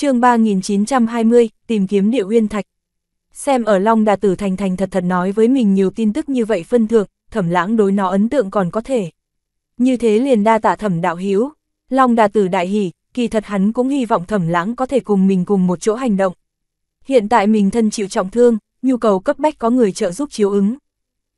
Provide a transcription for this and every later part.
chương 3920, tìm kiếm địa uyên thạch. Xem ở Long Đà Tử Thành Thành thật thật nói với mình nhiều tin tức như vậy phân thượng, thẩm lãng đối nó ấn tượng còn có thể. Như thế liền đa tạ thẩm đạo hiếu, Long Đà Tử đại hỉ, kỳ thật hắn cũng hy vọng thẩm lãng có thể cùng mình cùng một chỗ hành động. Hiện tại mình thân chịu trọng thương, nhu cầu cấp bách có người trợ giúp chiếu ứng.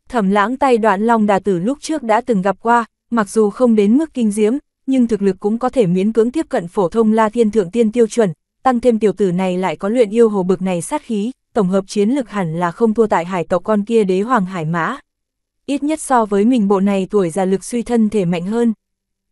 Thẩm lãng tay đoạn Long Đà Tử lúc trước đã từng gặp qua, mặc dù không đến mức kinh diễm, nhưng thực lực cũng có thể miễn cưỡng tiếp cận phổ thông La Thiên Thượng Tiên tiêu chuẩn, tăng thêm tiểu tử này lại có luyện yêu hồ bực này sát khí, tổng hợp chiến lực hẳn là không thua tại hải tộc con kia đế hoàng hải mã. Ít nhất so với mình bộ này tuổi già lực suy thân thể mạnh hơn.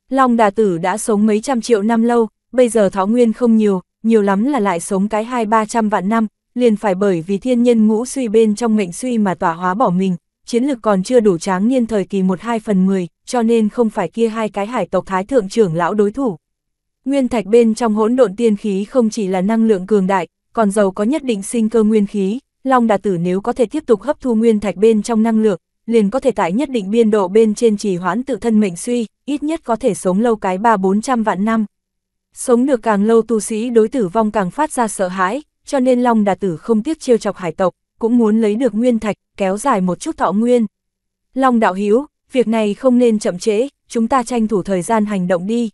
Long đà tử đã sống mấy trăm triệu năm lâu, bây giờ thó nguyên không nhiều, nhiều lắm là lại sống cái hai ba trăm vạn năm, liền phải bởi vì thiên nhân ngũ suy bên trong mệnh suy mà tỏa hóa bỏ mình, chiến lực còn chưa đủ tráng niên thời kỳ một hai phần mười cho nên không phải kia hai cái hải tộc thái thượng trưởng lão đối thủ. Nguyên thạch bên trong hỗn độn tiên khí không chỉ là năng lượng cường đại, còn giàu có nhất định sinh cơ nguyên khí, Long Đà Tử nếu có thể tiếp tục hấp thu nguyên thạch bên trong năng lượng, liền có thể tại nhất định biên độ bên trên trì hoãn tự thân mệnh suy, ít nhất có thể sống lâu cái ba bốn trăm vạn năm. Sống được càng lâu tu sĩ đối tử vong càng phát ra sợ hãi, cho nên Long Đà Tử không tiếc chiêu chọc hải tộc, cũng muốn lấy được nguyên thạch, kéo dài một chút thọ nguyên. Long Đạo Hiếu, việc này không nên chậm trễ, chúng ta tranh thủ thời gian hành động đi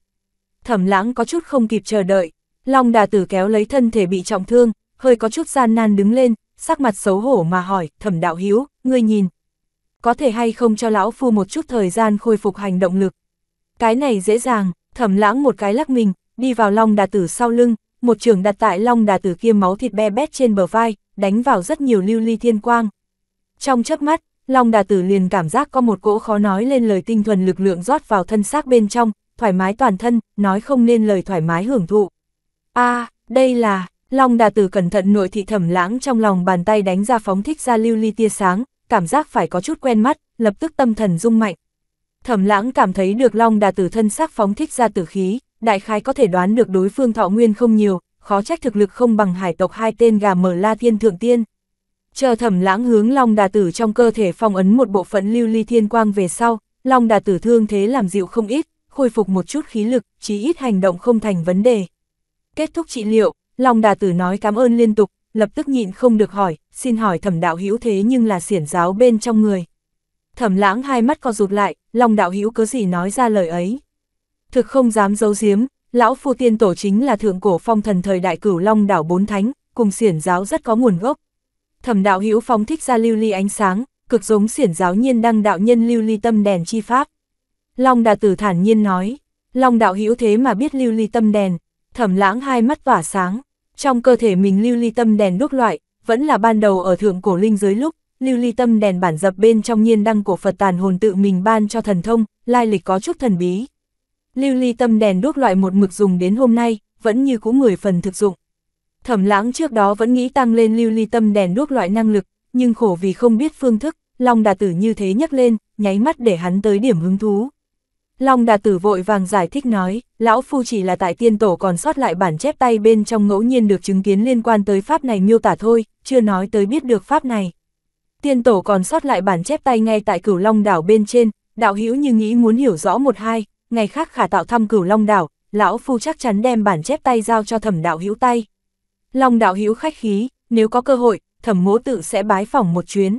thẩm lãng có chút không kịp chờ đợi. Long đà tử kéo lấy thân thể bị trọng thương, hơi có chút gian nan đứng lên, sắc mặt xấu hổ mà hỏi, thẩm đạo hiếu, ngươi nhìn. Có thể hay không cho lão phu một chút thời gian khôi phục hành động lực. Cái này dễ dàng, thẩm lãng một cái lắc mình, đi vào long đà tử sau lưng, một trường đặt tại long đà tử kia máu thịt be bét trên bờ vai, đánh vào rất nhiều lưu ly thiên quang. Trong chớp mắt, long đà tử liền cảm giác có một cỗ khó nói lên lời tinh thuần lực lượng rót vào thân xác bên trong, thoải mái toàn thân, nói không nên lời thoải mái hưởng thụ. a đây là, Long Đà Tử cẩn thận nội thị thẩm lãng trong lòng bàn tay đánh ra phóng thích ra lưu ly tia sáng, cảm giác phải có chút quen mắt, lập tức tâm thần rung mạnh. Thẩm lãng cảm thấy được Long Đà Tử thân xác phóng thích ra tử khí, đại khái có thể đoán được đối phương thọ nguyên không nhiều, khó trách thực lực không bằng hải tộc hai tên gà mở la thiên thượng tiên. Chờ thẩm lãng hướng Long Đà Tử trong cơ thể phong ấn một bộ phận lưu ly thiên quang về sau, Long Đà Tử thương thế làm dịu không ít, khôi phục một chút khí lực, chí ít hành động không thành vấn đề. Kết thúc trị liệu, Long Đà Tử nói cảm ơn liên tục, lập tức nhịn không được hỏi, xin hỏi thẩm đạo hữu thế nhưng là xiển giáo bên trong người. Thẩm lãng hai mắt co rụt lại, Long đạo hữu cứ gì nói ra lời ấy. Thực không dám giấu giếm, lão phu tiên tổ chính là thượng cổ phong thần thời đại cửu Long đảo bốn thánh, cùng xiển giáo rất có nguồn gốc. Thẩm đạo hữu phóng thích ra lưu ly ánh sáng, cực giống xiển giáo nhiên đăng đạo nhân lưu ly tâm đèn chi pháp. Long đà tử thản nhiên nói, Long đạo hữu thế mà biết lưu ly tâm đèn, thẩm lãng hai mắt tỏa sáng, trong cơ thể mình lưu ly tâm đèn đúc loại, vẫn là ban đầu ở thượng cổ linh giới lúc, lưu ly tâm đèn bản dập bên trong nhiên đăng của Phật tàn hồn tự mình ban cho thần thông, lai lịch có chút thần bí. Lưu ly tâm đèn đúc loại một mực dùng đến hôm nay, vẫn như cũ người phần thực dụng. Thẩm lãng trước đó vẫn nghĩ tăng lên lưu ly tâm đèn đúc loại năng lực, nhưng khổ vì không biết phương thức, Long đà tử như thế nhắc lên, nháy mắt để hắn tới điểm hứng thú. Long đà tử vội vàng giải thích nói, lão phu chỉ là tại tiên tổ còn sót lại bản chép tay bên trong ngẫu nhiên được chứng kiến liên quan tới pháp này miêu tả thôi, chưa nói tới biết được pháp này. Tiên tổ còn sót lại bản chép tay ngay tại cửu long đảo bên trên, đạo hữu như nghĩ muốn hiểu rõ một hai, ngày khác khả tạo thăm cửu long đảo, lão phu chắc chắn đem bản chép tay giao cho thẩm đạo hữu tay. Long đạo hữu khách khí, nếu có cơ hội, thẩm mố tự sẽ bái phỏng một chuyến.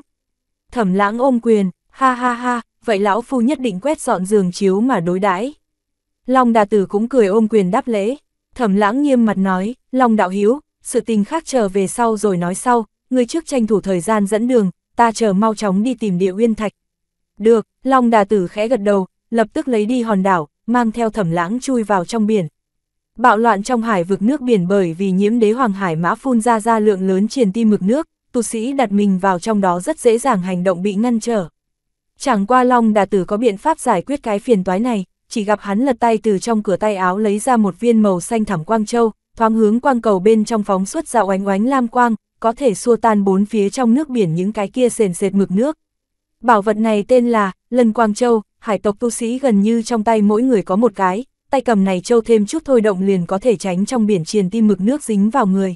Thẩm lãng ôm quyền, ha ha ha, vậy lão phu nhất định quét dọn giường chiếu mà đối đãi. Long đà tử cũng cười ôm quyền đáp lễ, thẩm lãng nghiêm mặt nói, Long đạo hiếu, sự tình khác chờ về sau rồi nói sau, người trước tranh thủ thời gian dẫn đường, ta chờ mau chóng đi tìm địa uyên thạch. Được, Long đà tử khẽ gật đầu, lập tức lấy đi hòn đảo, mang theo thẩm lãng chui vào trong biển. Bạo loạn trong hải vực nước biển bởi vì nhiễm đế hoàng hải mã phun ra ra lượng lớn triền ti mực nước, tu sĩ đặt mình vào trong đó rất dễ dàng hành động bị ngăn trở. Chẳng qua Long Đà Tử có biện pháp giải quyết cái phiền toái này, chỉ gặp hắn lật tay từ trong cửa tay áo lấy ra một viên màu xanh thẳm quang châu, thoáng hướng quang cầu bên trong phóng xuất ra oánh oánh lam quang, có thể xua tan bốn phía trong nước biển những cái kia sền sệt mực nước. Bảo vật này tên là Lân Quang Châu, hải tộc tu sĩ gần như trong tay mỗi người có một cái, tay cầm này châu thêm chút thôi động liền có thể tránh trong biển triền tim mực nước dính vào người.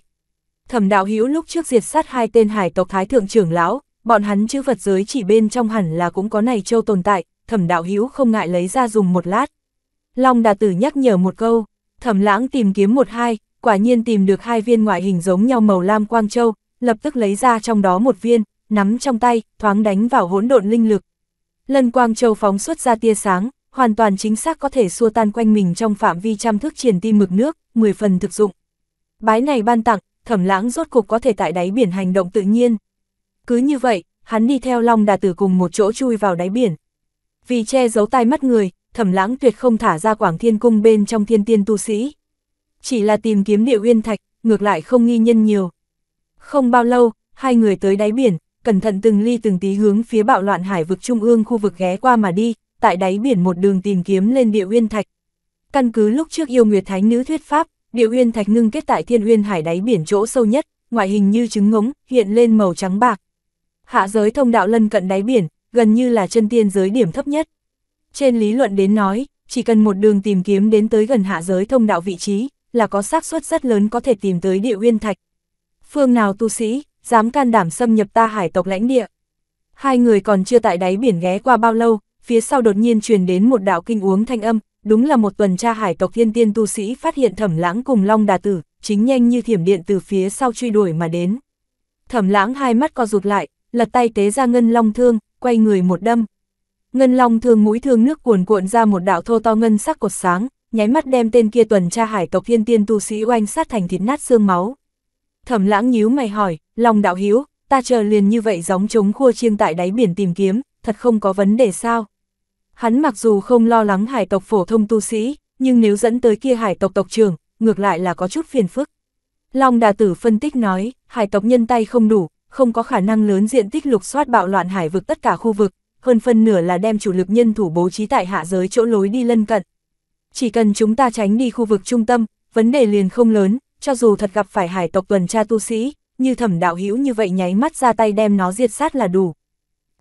Thẩm đạo hữu lúc trước diệt sát hai tên hải tộc thái thượng trưởng lão, bọn hắn chữ vật giới chỉ bên trong hẳn là cũng có này châu tồn tại, thẩm đạo hữu không ngại lấy ra dùng một lát. Long Đà Tử nhắc nhở một câu, thẩm lãng tìm kiếm một hai, quả nhiên tìm được hai viên ngoại hình giống nhau màu lam quang châu, lập tức lấy ra trong đó một viên, nắm trong tay, thoáng đánh vào hỗn độn linh lực. lần quang châu phóng xuất ra tia sáng, hoàn toàn chính xác có thể xua tan quanh mình trong phạm vi trăm thước triển tim mực nước, 10 phần thực dụng. Bái này ban tặng, thẩm lãng rốt cục có thể tại đáy biển hành động tự nhiên, cứ như vậy, hắn đi theo Long Đà Tử cùng một chỗ chui vào đáy biển. Vì che giấu tai mắt người, thẩm lãng tuyệt không thả ra Quảng Thiên Cung bên trong thiên tiên tu sĩ. Chỉ là tìm kiếm địa uyên thạch, ngược lại không nghi nhân nhiều. Không bao lâu, hai người tới đáy biển, cẩn thận từng ly từng tí hướng phía bạo loạn hải vực trung ương khu vực ghé qua mà đi, tại đáy biển một đường tìm kiếm lên địa uyên thạch. Căn cứ lúc trước yêu Nguyệt Thánh nữ thuyết pháp, địa uyên thạch ngưng kết tại thiên uyên hải đáy biển chỗ sâu nhất, ngoại hình như trứng ngỗng, hiện lên màu trắng bạc. Hạ giới thông đạo lân cận đáy biển, gần như là chân tiên giới điểm thấp nhất. Trên lý luận đến nói, chỉ cần một đường tìm kiếm đến tới gần hạ giới thông đạo vị trí, là có xác suất rất lớn có thể tìm tới địa uyên thạch. Phương nào tu sĩ, dám can đảm xâm nhập ta hải tộc lãnh địa. Hai người còn chưa tại đáy biển ghé qua bao lâu, phía sau đột nhiên truyền đến một đạo kinh uống thanh âm, đúng là một tuần tra hải tộc thiên tiên tu sĩ phát hiện thẩm lãng cùng long đà tử, chính nhanh như thiểm điện từ phía sau truy đuổi mà đến. Thẩm lãng hai mắt co rụt lại, lật tay tế ra ngân long thương, quay người một đâm. Ngân long thương mũi thương nước cuồn cuộn ra một đạo thô to ngân sắc cột sáng, nháy mắt đem tên kia tuần tra hải tộc thiên tiên tu sĩ oanh sát thành thịt nát xương máu. Thẩm lãng nhíu mày hỏi, lòng đạo hiếu, ta chờ liền như vậy giống trống khua chiêng tại đáy biển tìm kiếm, thật không có vấn đề sao. Hắn mặc dù không lo lắng hải tộc phổ thông tu sĩ, nhưng nếu dẫn tới kia hải tộc tộc trưởng, ngược lại là có chút phiền phức. Long đà tử phân tích nói, hải tộc nhân tay không đủ, không có khả năng lớn diện tích lục soát bạo loạn hải vực tất cả khu vực, hơn phân nửa là đem chủ lực nhân thủ bố trí tại hạ giới chỗ lối đi lân cận. Chỉ cần chúng ta tránh đi khu vực trung tâm, vấn đề liền không lớn, cho dù thật gặp phải hải tộc tuần tra tu sĩ, như thẩm đạo hữu như vậy nháy mắt ra tay đem nó diệt sát là đủ.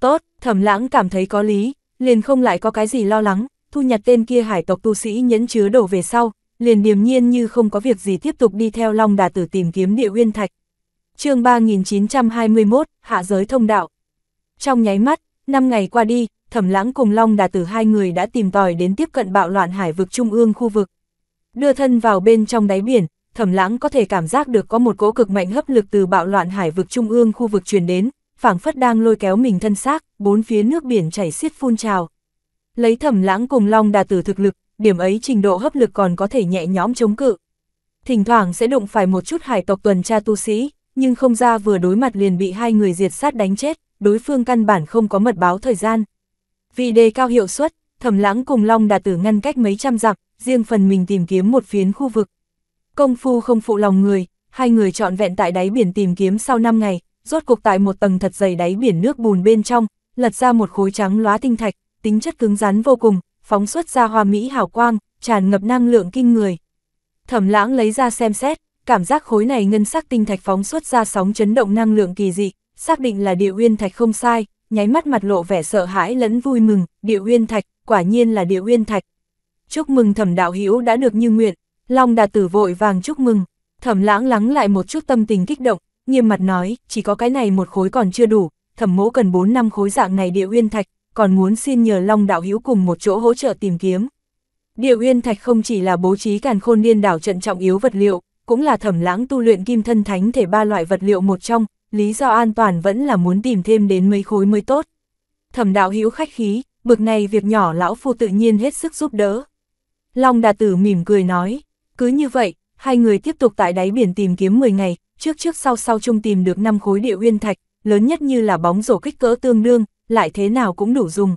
Tốt, thẩm lãng cảm thấy có lý, liền không lại có cái gì lo lắng, thu nhặt tên kia hải tộc tu sĩ nhẫn chứa đổ về sau, liền điềm nhiên như không có việc gì tiếp tục đi theo long đà tử tìm kiếm địa uyên thạch chương 3921, hạ giới thông đạo. Trong nháy mắt, năm ngày qua đi, Thẩm Lãng cùng Long Đà Tử hai người đã tìm tòi đến tiếp cận bạo loạn hải vực trung ương khu vực. Đưa thân vào bên trong đáy biển, Thẩm Lãng có thể cảm giác được có một cỗ cực mạnh hấp lực từ bạo loạn hải vực trung ương khu vực truyền đến, phảng phất đang lôi kéo mình thân xác, bốn phía nước biển chảy xiết phun trào. Lấy Thẩm Lãng cùng Long Đà Tử thực lực, điểm ấy trình độ hấp lực còn có thể nhẹ nhõm chống cự. Thỉnh thoảng sẽ đụng phải một chút hải tộc tuần tra tu sĩ, nhưng không ra vừa đối mặt liền bị hai người diệt sát đánh chết, đối phương căn bản không có mật báo thời gian. Vì đề cao hiệu suất, thẩm lãng cùng Long đã Tử ngăn cách mấy trăm dặm, riêng phần mình tìm kiếm một phiến khu vực. Công phu không phụ lòng người, hai người chọn vẹn tại đáy biển tìm kiếm sau 5 ngày, rốt cuộc tại một tầng thật dày đáy biển nước bùn bên trong, lật ra một khối trắng lóa tinh thạch, tính chất cứng rắn vô cùng, phóng xuất ra hoa mỹ hào quang, tràn ngập năng lượng kinh người. Thẩm lãng lấy ra xem xét, cảm giác khối này ngân sắc tinh thạch phóng xuất ra sóng chấn động năng lượng kỳ dị, xác định là địa uyên thạch không sai, nháy mắt mặt lộ vẻ sợ hãi lẫn vui mừng, địa uyên thạch, quả nhiên là địa uyên thạch. Chúc mừng thẩm đạo hữu đã được như nguyện, Long Đà Tử vội vàng chúc mừng, thẩm lãng lắng lại một chút tâm tình kích động, nghiêm mặt nói, chỉ có cái này một khối còn chưa đủ, thẩm mỗ cần 4 năm khối dạng này địa uyên thạch, còn muốn xin nhờ Long Đạo Hữu cùng một chỗ hỗ trợ tìm kiếm. Địa uyên thạch không chỉ là bố trí càn khôn điên đảo trận trọng yếu vật liệu, cũng là thẩm lãng tu luyện kim thân thánh thể ba loại vật liệu một trong, lý do an toàn vẫn là muốn tìm thêm đến mấy khối mới tốt. Thẩm đạo hữu khách khí, bực này việc nhỏ lão phu tự nhiên hết sức giúp đỡ. Long đà tử mỉm cười nói, cứ như vậy, hai người tiếp tục tại đáy biển tìm kiếm 10 ngày, trước trước sau sau chung tìm được năm khối địa uyên thạch, lớn nhất như là bóng rổ kích cỡ tương đương, lại thế nào cũng đủ dùng.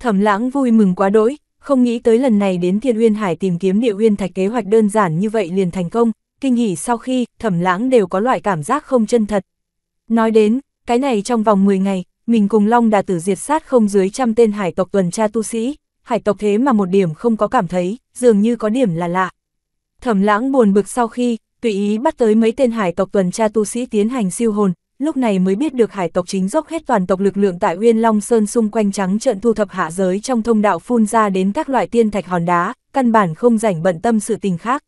Thẩm lãng vui mừng quá đỗi, không nghĩ tới lần này đến thiên uyên hải tìm kiếm địa uyên thạch kế hoạch đơn giản như vậy liền thành công, kinh hỉ sau khi, thẩm lãng đều có loại cảm giác không chân thật. Nói đến, cái này trong vòng 10 ngày, mình cùng Long Đà Tử diệt sát không dưới trăm tên hải tộc tuần tra tu sĩ, hải tộc thế mà một điểm không có cảm thấy, dường như có điểm là lạ. Thẩm lãng buồn bực sau khi, tùy ý bắt tới mấy tên hải tộc tuần tra tu sĩ tiến hành siêu hồn, lúc này mới biết được hải tộc chính dốc hết toàn tộc lực lượng tại Uyên Long Sơn xung quanh trắng trận thu thập hạ giới trong thông đạo phun ra đến các loại tiên thạch hòn đá, căn bản không rảnh bận tâm sự tình khác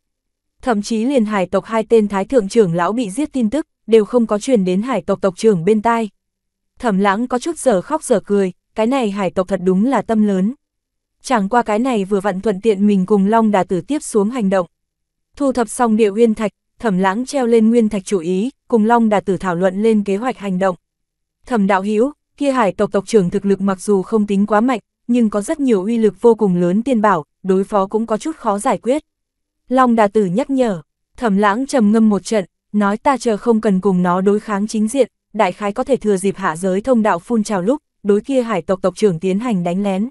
thậm chí liền hải tộc hai tên thái thượng trưởng lão bị giết tin tức, đều không có truyền đến hải tộc tộc trưởng bên tai. Thẩm lãng có chút giờ khóc giờ cười, cái này hải tộc thật đúng là tâm lớn. Chẳng qua cái này vừa vặn thuận tiện mình cùng Long Đà Tử tiếp xuống hành động. Thu thập xong địa nguyên thạch, thẩm lãng treo lên nguyên thạch chủ ý, cùng Long Đà Tử thảo luận lên kế hoạch hành động. Thẩm đạo Hữu kia hải tộc tộc trưởng thực lực mặc dù không tính quá mạnh, nhưng có rất nhiều uy lực vô cùng lớn tiên bảo, đối phó cũng có chút khó giải quyết. Long Đà Tử nhắc nhở, thẩm lãng trầm ngâm một trận, nói ta chờ không cần cùng nó đối kháng chính diện, đại khái có thể thừa dịp hạ giới thông đạo phun trào lúc, đối kia hải tộc tộc trưởng tiến hành đánh lén.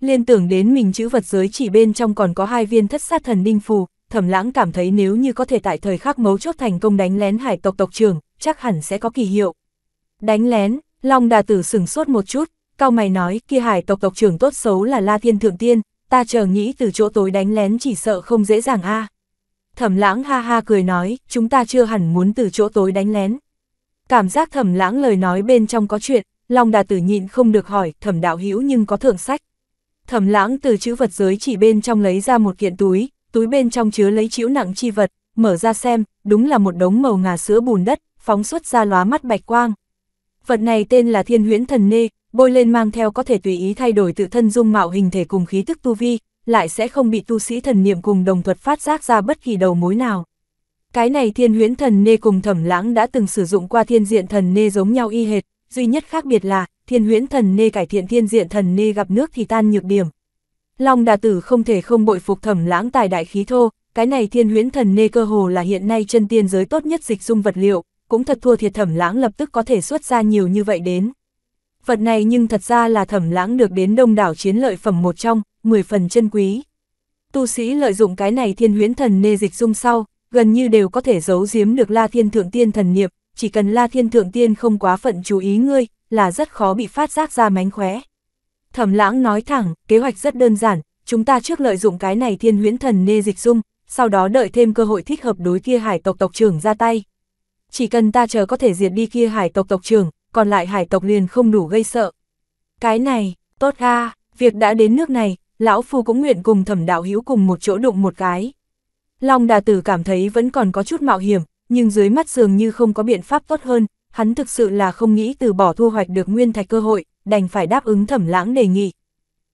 Liên tưởng đến mình chữ vật giới chỉ bên trong còn có hai viên thất sát thần đinh phù, thẩm lãng cảm thấy nếu như có thể tại thời khắc mấu chốt thành công đánh lén hải tộc tộc trưởng, chắc hẳn sẽ có kỳ hiệu. Đánh lén, Long Đà Tử sửng sốt một chút, cao mày nói kia hải tộc tộc trưởng tốt xấu là La Thiên Thượng Tiên, ta chờ nghĩ từ chỗ tối đánh lén chỉ sợ không dễ dàng a. À. Thẩm lãng ha ha cười nói, chúng ta chưa hẳn muốn từ chỗ tối đánh lén. Cảm giác thẩm lãng lời nói bên trong có chuyện, Long Đà Tử nhịn không được hỏi, thẩm đạo hữu nhưng có thưởng sách. Thẩm lãng từ chữ vật giới chỉ bên trong lấy ra một kiện túi, túi bên trong chứa lấy chiếu nặng chi vật, mở ra xem, đúng là một đống màu ngà sữa bùn đất, phóng xuất ra lóa mắt bạch quang. Vật này tên là thiên huyễn thần nê, bôi lên mang theo có thể tùy ý thay đổi tự thân dung mạo hình thể cùng khí tức tu vi, lại sẽ không bị tu sĩ thần niệm cùng đồng thuật phát giác ra bất kỳ đầu mối nào. Cái này thiên huyễn thần nê cùng thẩm lãng đã từng sử dụng qua thiên diện thần nê giống nhau y hệt, duy nhất khác biệt là thiên huyễn thần nê cải thiện thiên diện thần nê gặp nước thì tan nhược điểm. Long đà tử không thể không bội phục thẩm lãng tài đại khí thô, cái này thiên huyễn thần nê cơ hồ là hiện nay chân tiên giới tốt nhất dịch dung vật liệu, cũng thật thua thiệt thẩm lãng lập tức có thể xuất ra nhiều như vậy đến vật này nhưng thật ra là thẩm lãng được đến đông đảo chiến lợi phẩm một trong, 10 phần chân quý. Tu sĩ lợi dụng cái này thiên huyễn thần nê dịch dung sau, gần như đều có thể giấu giếm được la thiên thượng tiên thần niệm, chỉ cần la thiên thượng tiên không quá phận chú ý ngươi, là rất khó bị phát giác ra mánh khóe. Thẩm lãng nói thẳng, kế hoạch rất đơn giản, chúng ta trước lợi dụng cái này thiên huyễn thần nê dịch dung, sau đó đợi thêm cơ hội thích hợp đối kia hải tộc tộc trưởng ra tay. Chỉ cần ta chờ có thể diệt đi kia hải tộc tộc trưởng, còn lại hải tộc liền không đủ gây sợ. Cái này, tốt a việc đã đến nước này, lão phu cũng nguyện cùng thẩm đạo hữu cùng một chỗ đụng một cái. Long đà tử cảm thấy vẫn còn có chút mạo hiểm, nhưng dưới mắt dường như không có biện pháp tốt hơn, hắn thực sự là không nghĩ từ bỏ thu hoạch được nguyên thạch cơ hội, đành phải đáp ứng thẩm lãng đề nghị.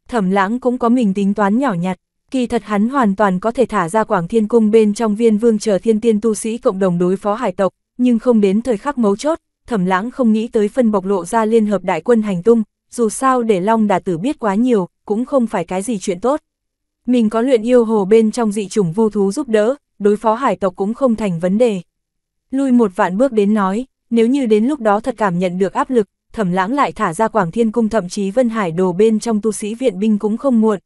Thẩm lãng cũng có mình tính toán nhỏ nhặt, kỳ thật hắn hoàn toàn có thể thả ra quảng thiên cung bên trong viên vương chờ thiên tiên tu sĩ cộng đồng đối phó hải tộc, nhưng không đến thời khắc mấu chốt, thẩm lãng không nghĩ tới phân bộc lộ ra liên hợp đại quân hành tung, dù sao để Long Đà Tử biết quá nhiều, cũng không phải cái gì chuyện tốt. Mình có luyện yêu hồ bên trong dị chủng vô thú giúp đỡ, đối phó hải tộc cũng không thành vấn đề. Lui một vạn bước đến nói, nếu như đến lúc đó thật cảm nhận được áp lực, thẩm lãng lại thả ra Quảng Thiên Cung thậm chí Vân Hải đồ bên trong tu sĩ viện binh cũng không muộn.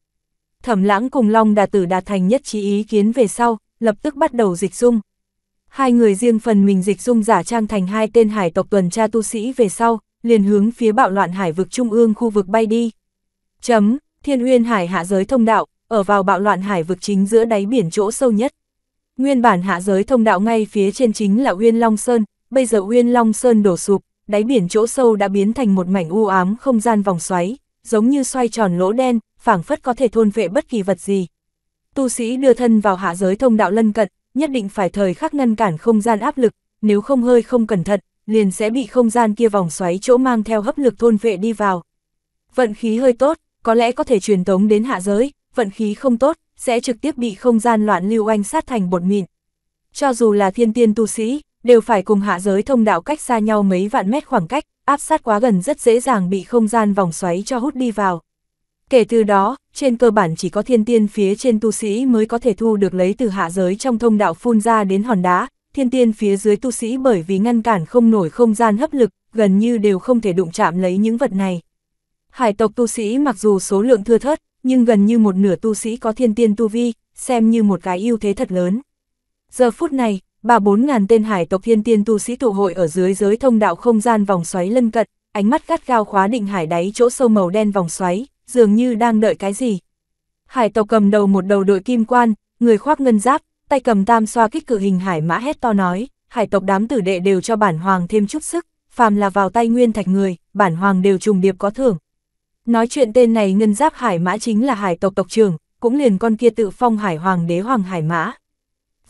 Thẩm lãng cùng Long Đà Tử đạt thành nhất trí ý kiến về sau, lập tức bắt đầu dịch dung. Hai người riêng phần mình dịch dung giả trang thành hai tên hải tộc tuần tra tu sĩ về sau, liền hướng phía bạo loạn hải vực trung ương khu vực bay đi. Chấm, Thiên Uyên Hải hạ giới thông đạo, ở vào bạo loạn hải vực chính giữa đáy biển chỗ sâu nhất. Nguyên bản hạ giới thông đạo ngay phía trên chính là Uyên Long Sơn, bây giờ Uyên Long Sơn đổ sụp, đáy biển chỗ sâu đã biến thành một mảnh u ám không gian vòng xoáy, giống như xoay tròn lỗ đen, phảng phất có thể thôn vệ bất kỳ vật gì. Tu sĩ đưa thân vào hạ giới thông đạo lân cận, nhất định phải thời khắc ngăn cản không gian áp lực, nếu không hơi không cẩn thận, liền sẽ bị không gian kia vòng xoáy chỗ mang theo hấp lực thôn vệ đi vào. Vận khí hơi tốt, có lẽ có thể truyền tống đến hạ giới, vận khí không tốt, sẽ trực tiếp bị không gian loạn lưu anh sát thành bột mịn. Cho dù là thiên tiên tu sĩ, đều phải cùng hạ giới thông đạo cách xa nhau mấy vạn mét khoảng cách, áp sát quá gần rất dễ dàng bị không gian vòng xoáy cho hút đi vào. Kể từ đó, trên cơ bản chỉ có thiên tiên phía trên tu sĩ mới có thể thu được lấy từ hạ giới trong thông đạo phun ra đến hòn đá, thiên tiên phía dưới tu sĩ bởi vì ngăn cản không nổi không gian hấp lực, gần như đều không thể đụng chạm lấy những vật này. Hải tộc tu sĩ mặc dù số lượng thưa thớt, nhưng gần như một nửa tu sĩ có thiên tiên tu vi, xem như một cái ưu thế thật lớn. Giờ phút này, ba bốn ngàn tên hải tộc thiên tiên tu sĩ tụ hội ở dưới giới thông đạo không gian vòng xoáy lân cận, ánh mắt gắt gao khóa định hải đáy chỗ sâu màu đen vòng xoáy, dường như đang đợi cái gì. Hải tộc cầm đầu một đầu đội kim quan, người khoác ngân giáp, tay cầm tam xoa kích cự hình hải mã hét to nói, hải tộc đám tử đệ đều cho bản hoàng thêm chút sức, phàm là vào tay nguyên thạch người, bản hoàng đều trùng điệp có thưởng. Nói chuyện tên này ngân giáp hải mã chính là hải tộc tộc trưởng, cũng liền con kia tự phong hải hoàng đế hoàng hải mã.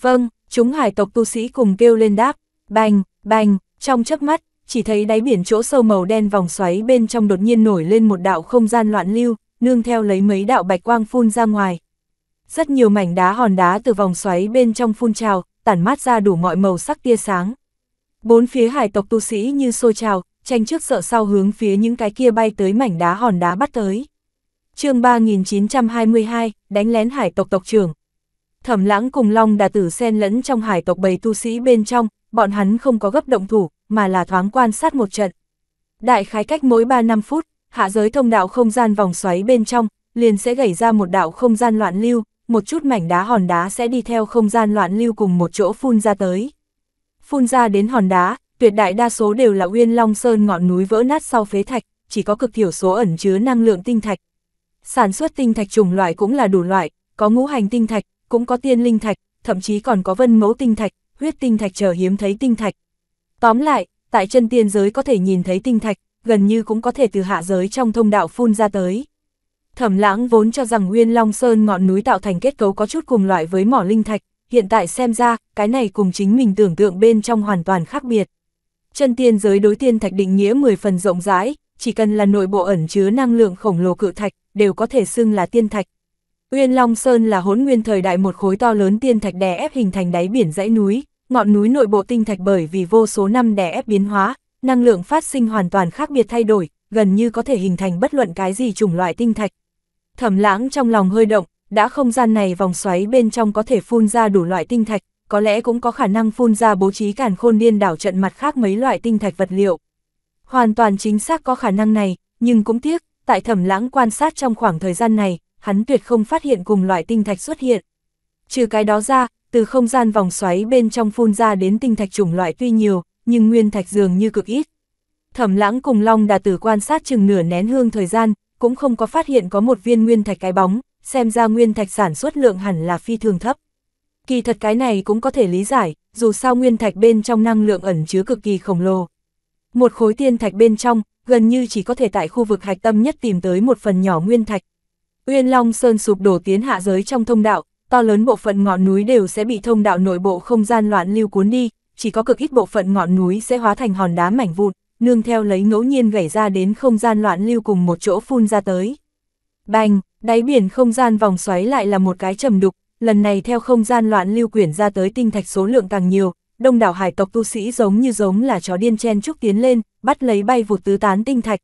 Vâng, chúng hải tộc tu sĩ cùng kêu lên đáp, bành, bành, trong chớp mắt, chỉ thấy đáy biển chỗ sâu màu đen vòng xoáy bên trong đột nhiên nổi lên một đạo không gian loạn lưu, nương theo lấy mấy đạo bạch quang phun ra ngoài. Rất nhiều mảnh đá hòn đá từ vòng xoáy bên trong phun trào, tản mát ra đủ mọi màu sắc tia sáng. Bốn phía hải tộc tu sĩ như xô trào, tranh trước sợ sau hướng phía những cái kia bay tới mảnh đá hòn đá bắt tới. chương 3922, đánh lén hải tộc tộc trưởng. Thẩm lãng cùng long đà tử xen lẫn trong hải tộc bầy tu sĩ bên trong, bọn hắn không có gấp động thủ, mà là thoáng quan sát một trận. Đại khái cách mỗi 3 năm phút, hạ giới thông đạo không gian vòng xoáy bên trong, liền sẽ gảy ra một đạo không gian loạn lưu, một chút mảnh đá hòn đá sẽ đi theo không gian loạn lưu cùng một chỗ phun ra tới. Phun ra đến hòn đá, tuyệt đại đa số đều là uyên long sơn ngọn núi vỡ nát sau phế thạch, chỉ có cực thiểu số ẩn chứa năng lượng tinh thạch. Sản xuất tinh thạch chủng loại cũng là đủ loại, có ngũ hành tinh thạch, cũng có tiên linh thạch, thậm chí còn có vân mẫu tinh thạch, huyết tinh thạch trở hiếm thấy tinh thạch. Tóm lại, tại chân tiên giới có thể nhìn thấy tinh thạch, gần như cũng có thể từ hạ giới trong thông đạo phun ra tới. Thẩm lãng vốn cho rằng Nguyên Long Sơn ngọn núi tạo thành kết cấu có chút cùng loại với mỏ linh thạch, hiện tại xem ra, cái này cùng chính mình tưởng tượng bên trong hoàn toàn khác biệt. Chân tiên giới đối tiên thạch định nghĩa 10 phần rộng rãi, chỉ cần là nội bộ ẩn chứa năng lượng khổng lồ cự thạch, đều có thể xưng là tiên thạch. Uyên Long Sơn là hỗn nguyên thời đại một khối to lớn tiên thạch đè ép hình thành đáy biển dãy núi, ngọn núi nội bộ tinh thạch bởi vì vô số năm đè ép biến hóa, năng lượng phát sinh hoàn toàn khác biệt thay đổi, gần như có thể hình thành bất luận cái gì chủng loại tinh thạch. Thẩm Lãng trong lòng hơi động, đã không gian này vòng xoáy bên trong có thể phun ra đủ loại tinh thạch, có lẽ cũng có khả năng phun ra bố trí càn khôn điên đảo trận mặt khác mấy loại tinh thạch vật liệu. Hoàn toàn chính xác có khả năng này, nhưng cũng tiếc, tại Thẩm Lãng quan sát trong khoảng thời gian này, hắn tuyệt không phát hiện cùng loại tinh thạch xuất hiện. Trừ cái đó ra, từ không gian vòng xoáy bên trong phun ra đến tinh thạch chủng loại tuy nhiều, nhưng nguyên thạch dường như cực ít. Thẩm lãng cùng Long đà tử quan sát chừng nửa nén hương thời gian, cũng không có phát hiện có một viên nguyên thạch cái bóng, xem ra nguyên thạch sản xuất lượng hẳn là phi thường thấp. Kỳ thật cái này cũng có thể lý giải, dù sao nguyên thạch bên trong năng lượng ẩn chứa cực kỳ khổng lồ. Một khối tiên thạch bên trong, gần như chỉ có thể tại khu vực hạch tâm nhất tìm tới một phần nhỏ nguyên thạch, Uyên Long Sơn sụp đổ tiến hạ giới trong thông đạo, to lớn bộ phận ngọn núi đều sẽ bị thông đạo nội bộ không gian loạn lưu cuốn đi, chỉ có cực ít bộ phận ngọn núi sẽ hóa thành hòn đá mảnh vụn, nương theo lấy ngẫu nhiên gãy ra đến không gian loạn lưu cùng một chỗ phun ra tới. Bành, đáy biển không gian vòng xoáy lại là một cái trầm đục, lần này theo không gian loạn lưu quyển ra tới tinh thạch số lượng càng nhiều, đông đảo hải tộc tu sĩ giống như giống là chó điên chen trúc tiến lên, bắt lấy bay vụt tứ tán tinh thạch,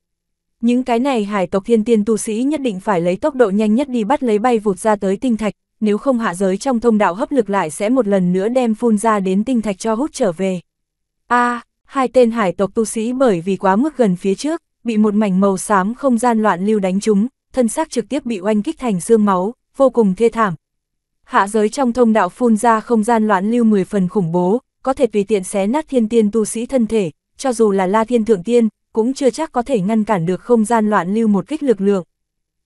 những cái này hải tộc thiên tiên tu sĩ nhất định phải lấy tốc độ nhanh nhất đi bắt lấy bay vụt ra tới tinh thạch, nếu không hạ giới trong thông đạo hấp lực lại sẽ một lần nữa đem phun ra đến tinh thạch cho hút trở về. A, hai tên hải tộc tu sĩ bởi vì quá mức gần phía trước, bị một mảnh màu xám không gian loạn lưu đánh chúng thân xác trực tiếp bị oanh kích thành xương máu, vô cùng thê thảm. Hạ giới trong thông đạo phun ra không gian loạn lưu 10 phần khủng bố, có thể tùy tiện xé nát thiên tiên tu sĩ thân thể, cho dù là La Thiên Thượng Tiên, cũng chưa chắc có thể ngăn cản được không gian loạn lưu một kích lực lượng.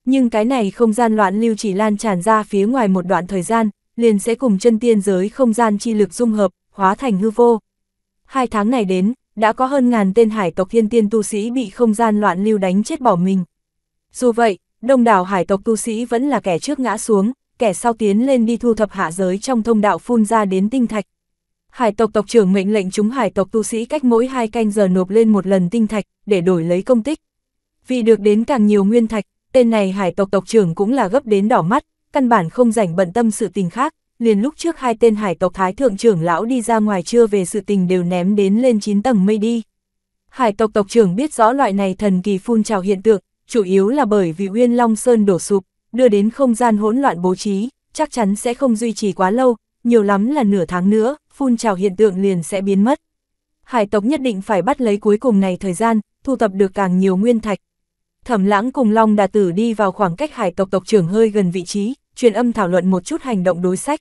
Nhưng cái này không gian loạn lưu chỉ lan tràn ra phía ngoài một đoạn thời gian, liền sẽ cùng chân tiên giới không gian chi lực dung hợp, hóa thành hư vô. Hai tháng này đến, đã có hơn ngàn tên hải tộc thiên tiên tu sĩ bị không gian loạn lưu đánh chết bỏ mình. Dù vậy, đông đảo hải tộc tu sĩ vẫn là kẻ trước ngã xuống, kẻ sau tiến lên đi thu thập hạ giới trong thông đạo phun ra đến tinh thạch, Hải tộc tộc trưởng mệnh lệnh chúng hải tộc tu sĩ cách mỗi hai canh giờ nộp lên một lần tinh thạch, để đổi lấy công tích. Vì được đến càng nhiều nguyên thạch, tên này hải tộc tộc trưởng cũng là gấp đến đỏ mắt, căn bản không rảnh bận tâm sự tình khác. Liền lúc trước hai tên hải tộc thái thượng trưởng lão đi ra ngoài chưa về sự tình đều ném đến lên 9 tầng mây đi. Hải tộc tộc trưởng biết rõ loại này thần kỳ phun trào hiện tượng, chủ yếu là bởi vì Uyên Long Sơn đổ sụp, đưa đến không gian hỗn loạn bố trí, chắc chắn sẽ không duy trì quá lâu, nhiều lắm là nửa tháng nữa, phun trào hiện tượng liền sẽ biến mất. Hải tộc nhất định phải bắt lấy cuối cùng này thời gian, thu tập được càng nhiều nguyên thạch. Thẩm lãng cùng Long Đà Tử đi vào khoảng cách hải tộc tộc trưởng hơi gần vị trí, truyền âm thảo luận một chút hành động đối sách.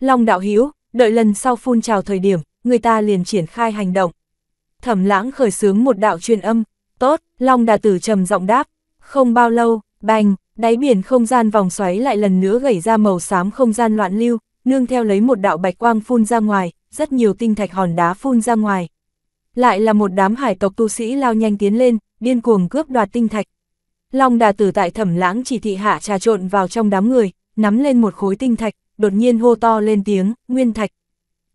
Long Đạo Hiếu, đợi lần sau phun trào thời điểm, người ta liền triển khai hành động. Thẩm lãng khởi sướng một đạo truyền âm, tốt, Long Đà Tử trầm giọng đáp, không bao lâu, bành, đáy biển không gian vòng xoáy lại lần nữa gảy ra màu xám không gian loạn lưu, nương theo lấy một đạo bạch quang phun ra ngoài, rất nhiều tinh thạch hòn đá phun ra ngoài. Lại là một đám hải tộc tu sĩ lao nhanh tiến lên, điên cuồng cướp đoạt tinh thạch. Long đà tử tại thẩm lãng chỉ thị hạ trà trộn vào trong đám người, nắm lên một khối tinh thạch, đột nhiên hô to lên tiếng, nguyên thạch.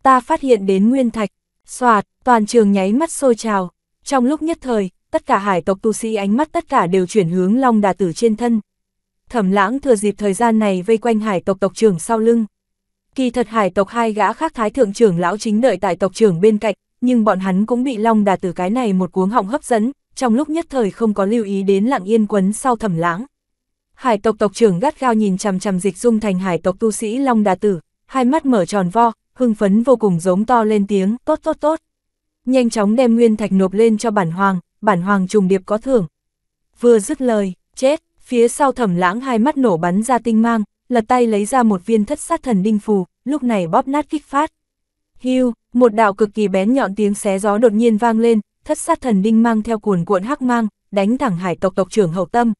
Ta phát hiện đến nguyên thạch, xoạt, toàn trường nháy mắt sôi trào. Trong lúc nhất thời, tất cả hải tộc tu sĩ ánh mắt tất cả đều chuyển hướng long đà tử trên thân. Thẩm lãng thừa dịp thời gian này vây quanh hải tộc tộc trưởng sau lưng. Kỳ thật hải tộc hai gã khác thái thượng trưởng lão chính đợi tại tộc trưởng bên cạnh, nhưng bọn hắn cũng bị Long Đà từ cái này một cuống họng hấp dẫn, trong lúc nhất thời không có lưu ý đến lặng yên quấn sau thẩm lãng. Hải tộc tộc trưởng gắt gao nhìn chằm chằm dịch dung thành hải tộc tu sĩ Long Đà Tử, hai mắt mở tròn vo, hưng phấn vô cùng giống to lên tiếng, tốt tốt tốt. Nhanh chóng đem nguyên thạch nộp lên cho bản hoàng, bản hoàng trùng điệp có thưởng. Vừa dứt lời, chết, phía sau thẩm lãng hai mắt nổ bắn ra tinh mang, lật tay lấy ra một viên thất sát thần đinh phù, lúc này bóp nát kích phát. Hưu, một đạo cực kỳ bén nhọn tiếng xé gió đột nhiên vang lên, thất sát thần đinh mang theo cuồn cuộn hắc mang, đánh thẳng hải tộc tộc trưởng hậu tâm.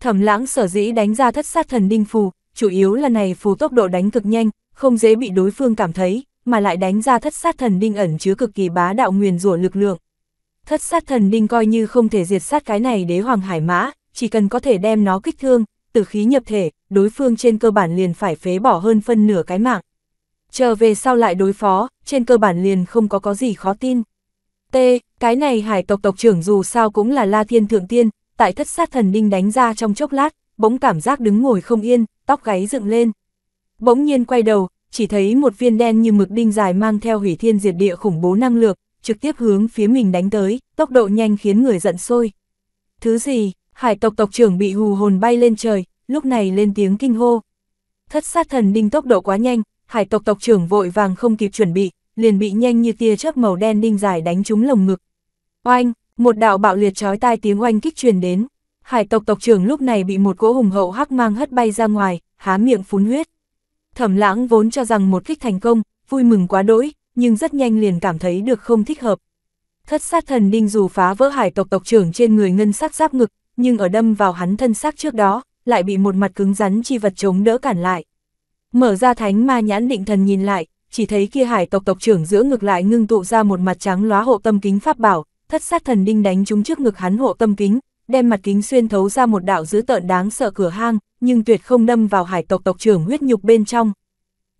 Thẩm lãng sở dĩ đánh ra thất sát thần đinh phù, chủ yếu là này phù tốc độ đánh cực nhanh, không dễ bị đối phương cảm thấy, mà lại đánh ra thất sát thần đinh ẩn chứa cực kỳ bá đạo nguyền rủa lực lượng. Thất sát thần đinh coi như không thể diệt sát cái này đế hoàng hải mã, chỉ cần có thể đem nó kích thương, từ khí nhập thể, đối phương trên cơ bản liền phải phế bỏ hơn phân nửa cái mạng. Trở về sau lại đối phó, trên cơ bản liền không có có gì khó tin. T, cái này hải tộc tộc trưởng dù sao cũng là la thiên thượng tiên, tại thất sát thần đinh đánh ra trong chốc lát, bỗng cảm giác đứng ngồi không yên, tóc gáy dựng lên. Bỗng nhiên quay đầu, chỉ thấy một viên đen như mực đinh dài mang theo hủy thiên diệt địa khủng bố năng lượng, trực tiếp hướng phía mình đánh tới, tốc độ nhanh khiến người giận sôi. Thứ gì, hải tộc tộc trưởng bị hù hồn bay lên trời, lúc này lên tiếng kinh hô. Thất sát thần đinh tốc độ quá nhanh, hải tộc tộc trưởng vội vàng không kịp chuẩn bị, liền bị nhanh như tia chớp màu đen đinh dài đánh trúng lồng ngực. Oanh, một đạo bạo liệt chói tai tiếng oanh kích truyền đến, hải tộc tộc trưởng lúc này bị một cỗ hùng hậu hắc mang hất bay ra ngoài, há miệng phun huyết. Thẩm lãng vốn cho rằng một kích thành công, vui mừng quá đỗi, nhưng rất nhanh liền cảm thấy được không thích hợp. Thất sát thần đinh dù phá vỡ hải tộc tộc trưởng trên người ngân sắc giáp ngực, nhưng ở đâm vào hắn thân xác trước đó, lại bị một mặt cứng rắn chi vật chống đỡ cản lại. Mở ra thánh ma nhãn định thần nhìn lại, chỉ thấy kia hải tộc tộc trưởng giữa ngực lại ngưng tụ ra một mặt trắng lóa hộ tâm kính pháp bảo, thất sát thần đinh đánh chúng trước ngực hắn hộ tâm kính, đem mặt kính xuyên thấu ra một đạo dữ tợn đáng sợ cửa hang, nhưng tuyệt không đâm vào hải tộc tộc trưởng huyết nhục bên trong.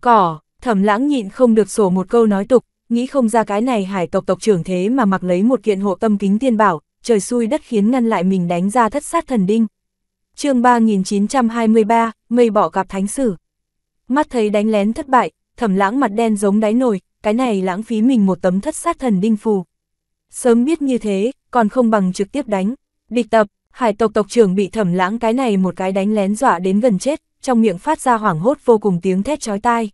Cỏ, thẩm lãng nhịn không được sổ một câu nói tục, nghĩ không ra cái này hải tộc tộc trưởng thế mà mặc lấy một kiện hộ tâm kính tiên bảo, trời xui đất khiến ngăn lại mình đánh ra thất sát thần đinh chương 3923, mây Bọ gặp thánh sử. Mắt thấy đánh lén thất bại, thẩm lãng mặt đen giống đáy nồi, cái này lãng phí mình một tấm thất sát thần đinh phù. Sớm biết như thế, còn không bằng trực tiếp đánh. Địch tập, hải tộc tộc trưởng bị thẩm lãng cái này một cái đánh lén dọa đến gần chết, trong miệng phát ra hoảng hốt vô cùng tiếng thét chói tai.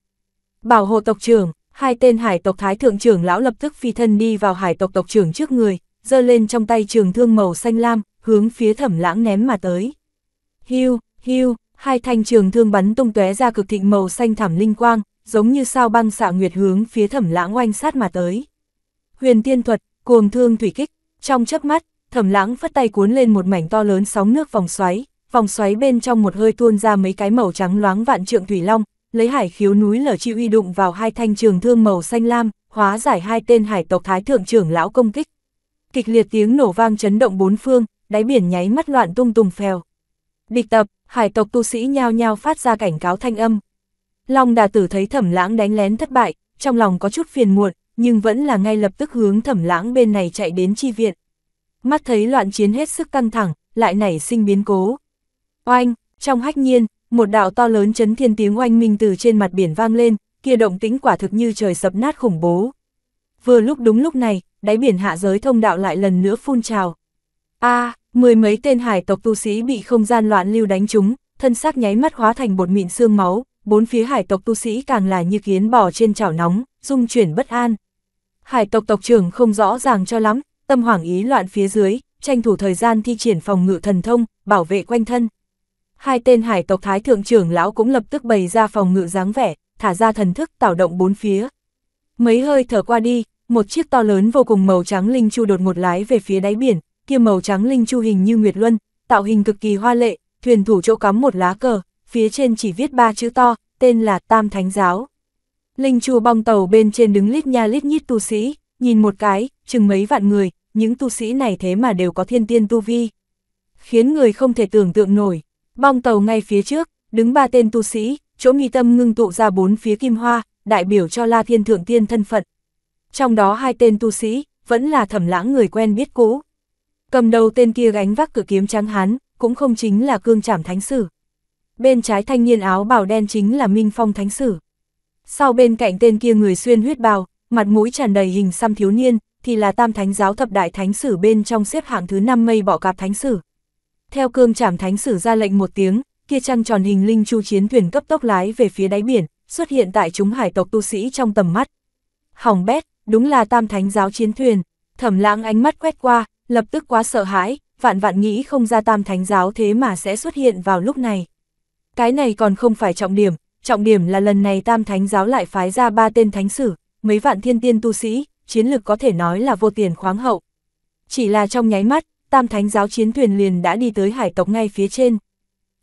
Bảo hộ tộc trưởng, hai tên hải tộc thái thượng trưởng lão lập tức phi thân đi vào hải tộc tộc trưởng trước người, giơ lên trong tay trường thương màu xanh lam, hướng phía thẩm lãng ném mà tới. Hiu, hiu, hai thanh trường thương bắn tung tóe ra cực thịnh màu xanh thẳm linh quang, giống như sao băng xạ nguyệt hướng phía Thẩm Lãng oanh sát mà tới. Huyền tiên thuật, cuồng thương thủy kích, trong chớp mắt, Thẩm Lãng phất tay cuốn lên một mảnh to lớn sóng nước vòng xoáy, vòng xoáy bên trong một hơi tuôn ra mấy cái màu trắng loáng vạn trượng thủy long, lấy hải khiếu núi lở chi uy đụng vào hai thanh trường thương màu xanh lam, hóa giải hai tên hải tộc thái thượng trưởng lão công kích. Kịch liệt tiếng nổ vang chấn động bốn phương, đáy biển nháy mắt loạn tung tùng phèo. Địch tập, hải tộc tu sĩ nhao nhao phát ra cảnh cáo thanh âm. Long đà tử thấy thẩm lãng đánh lén thất bại, trong lòng có chút phiền muộn, nhưng vẫn là ngay lập tức hướng thẩm lãng bên này chạy đến chi viện. Mắt thấy loạn chiến hết sức căng thẳng, lại nảy sinh biến cố. Oanh, trong hách nhiên, một đạo to lớn chấn thiên tiếng oanh minh từ trên mặt biển vang lên, kia động tĩnh quả thực như trời sập nát khủng bố. Vừa lúc đúng lúc này, đáy biển hạ giới thông đạo lại lần nữa phun trào. A, à, Mười mấy tên hải tộc tu sĩ bị không gian loạn lưu đánh chúng thân xác nháy mắt hóa thành bột mịn xương máu, bốn phía hải tộc tu sĩ càng là như kiến bò trên chảo nóng, rung chuyển bất an. Hải tộc tộc trưởng không rõ ràng cho lắm, tâm hoảng ý loạn phía dưới, tranh thủ thời gian thi triển phòng ngự thần thông, bảo vệ quanh thân. Hai tên hải tộc thái thượng trưởng lão cũng lập tức bày ra phòng ngự dáng vẻ, thả ra thần thức tạo động bốn phía. Mấy hơi thở qua đi, một chiếc to lớn vô cùng màu trắng linh chu đột ngột lái về phía đáy biển, kia màu trắng linh chu hình như nguyệt luân, tạo hình cực kỳ hoa lệ, thuyền thủ chỗ cắm một lá cờ, phía trên chỉ viết ba chữ to, tên là Tam Thánh Giáo. Linh chu bong tàu bên trên đứng lít nha lít nhít tu sĩ, nhìn một cái, chừng mấy vạn người, những tu sĩ này thế mà đều có thiên tiên tu vi. Khiến người không thể tưởng tượng nổi, bong tàu ngay phía trước, đứng ba tên tu sĩ, chỗ nghi tâm ngưng tụ ra bốn phía kim hoa, đại biểu cho La Thiên Thượng Tiên thân phận. Trong đó hai tên tu sĩ, vẫn là thẩm lãng người quen biết cũ. Cầm đầu tên kia gánh vác cửa kiếm trắng hán, cũng không chính là cương trảm thánh sử. Bên trái thanh niên áo bào đen chính là Minh Phong thánh sử. Sau bên cạnh tên kia người xuyên huyết bào, mặt mũi tràn đầy hình xăm thiếu niên, thì là tam thánh giáo thập đại thánh sử bên trong xếp hạng thứ năm mây bọ cạp thánh sử. Theo cương trảm thánh sử ra lệnh một tiếng, kia trăng tròn hình linh chu chiến thuyền cấp tốc lái về phía đáy biển, xuất hiện tại chúng hải tộc tu sĩ trong tầm mắt. Hỏng bét, đúng là tam thánh giáo chiến thuyền, thẩm lãng ánh mắt quét qua, lập tức quá sợ hãi, vạn vạn nghĩ không ra tam thánh giáo thế mà sẽ xuất hiện vào lúc này. Cái này còn không phải trọng điểm, trọng điểm là lần này tam thánh giáo lại phái ra ba tên thánh sử, mấy vạn thiên tiên tu sĩ, chiến lực có thể nói là vô tiền khoáng hậu. Chỉ là trong nháy mắt, tam thánh giáo chiến thuyền liền đã đi tới hải tộc ngay phía trên.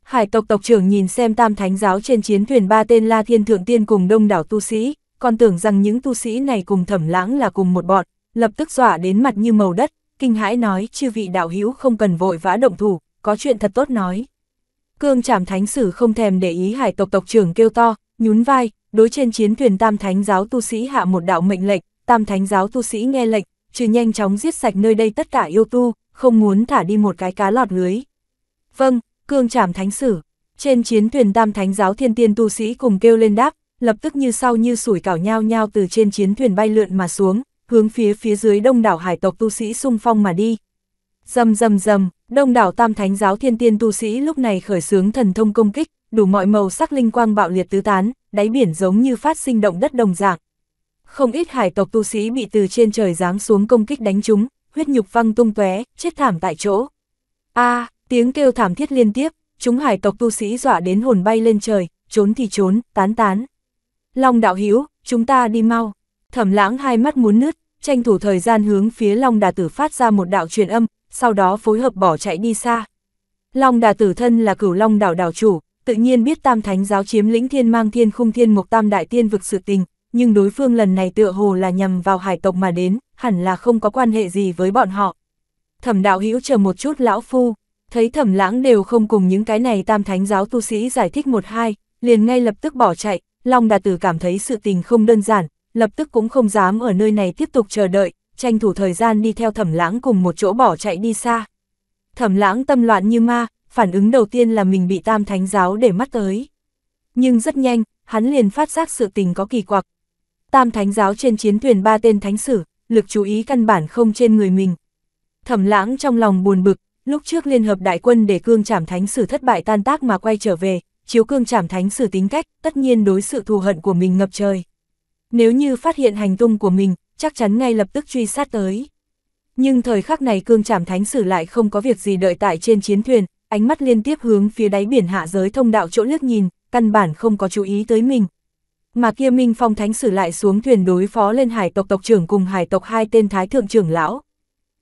Hải tộc tộc trưởng nhìn xem tam thánh giáo trên chiến thuyền ba tên la thiên thượng tiên cùng đông đảo tu sĩ, còn tưởng rằng những tu sĩ này cùng thẩm lãng là cùng một bọn, lập tức dọa đến mặt như màu đất, kinh hãi nói chư vị đạo hữu không cần vội vã động thủ, có chuyện thật tốt nói. Cương Trảm Thánh Sử không thèm để ý hải tộc tộc trưởng kêu to, nhún vai, đối trên chiến thuyền Tam Thánh giáo tu sĩ hạ một đạo mệnh lệnh, Tam Thánh giáo tu sĩ nghe lệnh, trừ nhanh chóng giết sạch nơi đây tất cả yêu tu, không muốn thả đi một cái cá lọt lưới. Vâng, Cương Trảm Thánh Sử. Trên chiến thuyền Tam Thánh giáo thiên tiên tu sĩ cùng kêu lên đáp, lập tức như sau như sủi cảo nhao nhao từ trên chiến thuyền bay lượn mà xuống, hướng phía phía dưới đông đảo hải tộc tu sĩ sung phong mà đi. Dầm dầm dầm, đông đảo tam thánh giáo thiên tiên tu sĩ lúc này khởi xướng thần thông công kích, đủ mọi màu sắc linh quang bạo liệt tứ tán, đáy biển giống như phát sinh động đất đồng dạng. Không ít hải tộc tu sĩ bị từ trên trời giáng xuống công kích đánh chúng, huyết nhục văng tung tóe, chết thảm tại chỗ. A, tiếng kêu thảm thiết liên tiếp, chúng hải tộc tu sĩ dọa đến hồn bay lên trời, trốn thì trốn, tán tán. Long đạo hữu, chúng ta đi mau. Thẩm Lãng hai mắt muốn nứt, tranh thủ thời gian hướng phía Long Đà Tử phát ra một đạo truyền âm, sau đó phối hợp bỏ chạy đi xa. Long Đà Tử thân là cửu Long đảo đảo chủ, tự nhiên biết Tam Thánh giáo chiếm lĩnh thiên mang thiên khung thiên mục tam đại tiên vực sự tình, nhưng đối phương lần này tựa hồ là nhằm vào hải tộc mà đến, hẳn là không có quan hệ gì với bọn họ. Thẩm đạo hữu chờ một chút lão phu, thấy thẩm lãng đều không cùng những cái này tam thánh giáo tu sĩ giải thích một hai, liền ngay lập tức bỏ chạy, Long Đà Tử cảm thấy sự tình không đơn giản, lập tức cũng không dám ở nơi này tiếp tục chờ đợi, tranh thủ thời gian đi theo thẩm lãng cùng một chỗ bỏ chạy đi xa. Thẩm lãng tâm loạn như ma, phản ứng đầu tiên là mình bị tam thánh giáo để mắt tới. Nhưng rất nhanh, hắn liền phát giác sự tình có kỳ quặc. Tam thánh giáo trên chiến thuyền ba tên thánh sử, lực chú ý căn bản không trên người mình. Thẩm lãng trong lòng buồn bực, lúc trước liên hợp đại quân để cương trảm thánh sử thất bại tan tác mà quay trở về, chiếu cương trảm thánh sử tính cách, tất nhiên đối sự thù hận của mình ngập trời. Nếu như phát hiện hành tung của mình, chắc chắn ngay lập tức truy sát tới. Nhưng thời khắc này cương trảm thánh sử lại không có việc gì đợi tại trên chiến thuyền, ánh mắt liên tiếp hướng phía đáy biển hạ giới thông đạo chỗ liếc nhìn, căn bản không có chú ý tới mình. Mà kia Minh Phong Thánh Sử lại xuống thuyền đối phó lên hải tộc tộc trưởng cùng hải tộc hai tên thái thượng trưởng lão.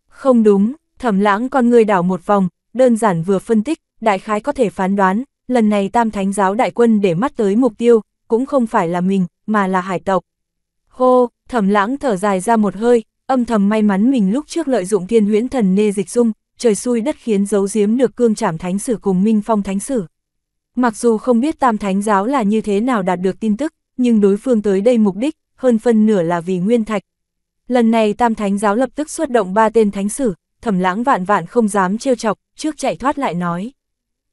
Không đúng, thẩm lãng con người đảo một vòng, đơn giản vừa phân tích, đại khái có thể phán đoán, lần này tam thánh giáo đại quân để mắt tới mục tiêu, cũng không phải là mình, mà là hải tộc. Hô, thẩm lãng thở dài ra một hơi, âm thầm may mắn mình lúc trước lợi dụng thiên huyễn thần nê dịch dung, trời xui đất khiến giấu giếm được cương trảm thánh sử cùng minh phong thánh sử. Mặc dù không biết tam thánh giáo là như thế nào đạt được tin tức, nhưng đối phương tới đây mục đích, hơn phân nửa là vì nguyên thạch. Lần này tam thánh giáo lập tức xuất động ba tên thánh sử, thẩm lãng vạn vạn không dám trêu chọc, trước chạy thoát lại nói.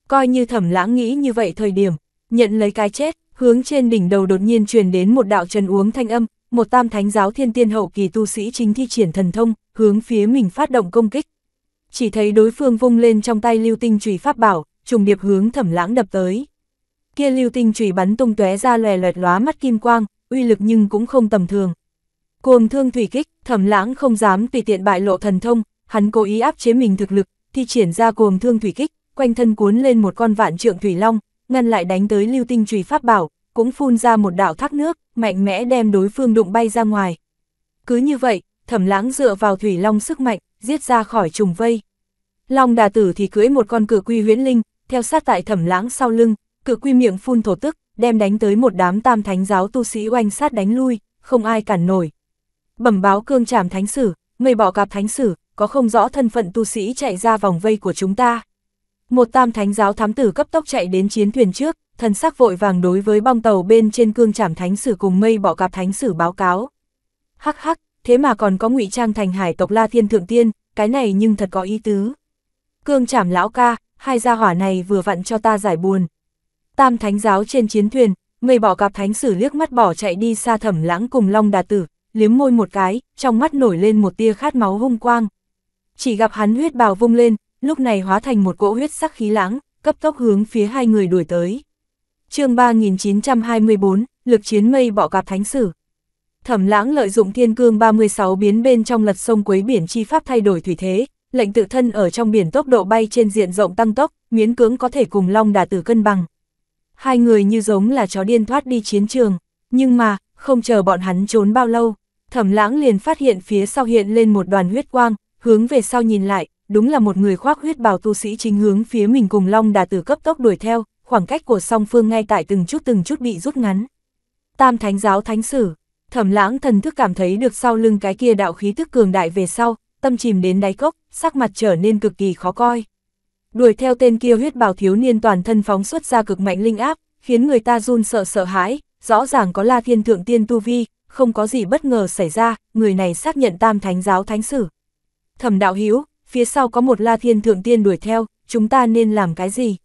Coi như thẩm lãng nghĩ như vậy thời điểm, nhận lấy cái chết, hướng trên đỉnh đầu đột nhiên truyền đến một đạo trần uống thanh âm, một tam thánh giáo thiên tiên hậu kỳ tu sĩ chính thi triển thần thông, hướng phía mình phát động công kích. Chỉ thấy đối phương vung lên trong tay lưu tinh chùy pháp bảo, trùng điệp hướng thẩm lãng đập tới. Kia lưu tinh chùy bắn tung tóe ra lòe loẹt lóa mắt kim quang, uy lực nhưng cũng không tầm thường. Cuồng thương thủy kích, thẩm lãng không dám tùy tiện bại lộ thần thông, hắn cố ý áp chế mình thực lực, thi triển ra cuồng thương thủy kích, quanh thân cuốn lên một con vạn trượng thủy long, ngăn lại đánh tới lưu tinh chùy pháp bảo, cũng phun ra một đạo thác nước, mạnh mẽ đem đối phương đụng bay ra ngoài. Cứ như vậy, thẩm lãng dựa vào thủy long sức mạnh, giết ra khỏi trùng vây. Long đà tử thì cưỡi một con cử quy huyễn linh, theo sát tại thẩm lãng sau lưng, cử quy miệng phun thổ tức, đem đánh tới một đám tam thánh giáo tu sĩ oanh sát đánh lui, không ai cản nổi. Bẩm báo cương trảm thánh sử, người bỏ cạp thánh sử, có không rõ thân phận tu sĩ chạy ra vòng vây của chúng ta. Một tam thánh giáo thám tử cấp tốc chạy đến chiến thuyền trước, thần sắc vội vàng đối với bong tàu bên trên cương trảm thánh sử cùng mây bỏ cạp thánh sử báo cáo. Hắc hắc, thế mà còn có ngụy trang thành hải tộc La Thiên Thượng Tiên, cái này nhưng thật có ý tứ. Cương trảm lão ca, hai gia hỏa này vừa vặn cho ta giải buồn. Tam thánh giáo trên chiến thuyền, mây bỏ cạp thánh sử liếc mắt bỏ chạy đi xa thẩm lãng cùng long đà tử, liếm môi một cái, trong mắt nổi lên một tia khát máu hung quang. Chỉ gặp hắn huyết bào vung lên, lúc này hóa thành một cỗ huyết sắc khí lãng, cấp tốc hướng phía hai người đuổi tới chương 3924, lực chiến mây bọ gặp thánh sử. Thẩm lãng lợi dụng thiên cương 36 biến bên trong lật sông quấy biển chi pháp thay đổi thủy thế, lệnh tự thân ở trong biển tốc độ bay trên diện rộng tăng tốc, miễn cưỡng có thể cùng long đà tử cân bằng. Hai người như giống là chó điên thoát đi chiến trường, nhưng mà, không chờ bọn hắn trốn bao lâu, thẩm lãng liền phát hiện phía sau hiện lên một đoàn huyết quang, hướng về sau nhìn lại, đúng là một người khoác huyết bào tu sĩ chính hướng phía mình cùng long đà tử cấp tốc đuổi theo, khoảng cách của song phương ngay tại từng chút từng chút bị rút ngắn. Tam Thánh giáo Thánh Sử, thẩm lãng thần thức cảm thấy được sau lưng cái kia đạo khí thức cường đại về sau, tâm chìm đến đáy cốc, sắc mặt trở nên cực kỳ khó coi. Đuổi theo tên kia huyết bào thiếu niên toàn thân phóng xuất ra cực mạnh linh áp, khiến người ta run sợ sợ hãi, rõ ràng có la thiên thượng tiên tu vi, không có gì bất ngờ xảy ra, người này xác nhận tam thánh giáo thánh sử. Thẩm đạo hiếu, phía sau có một la thiên thượng tiên đuổi theo, chúng ta nên làm cái gì?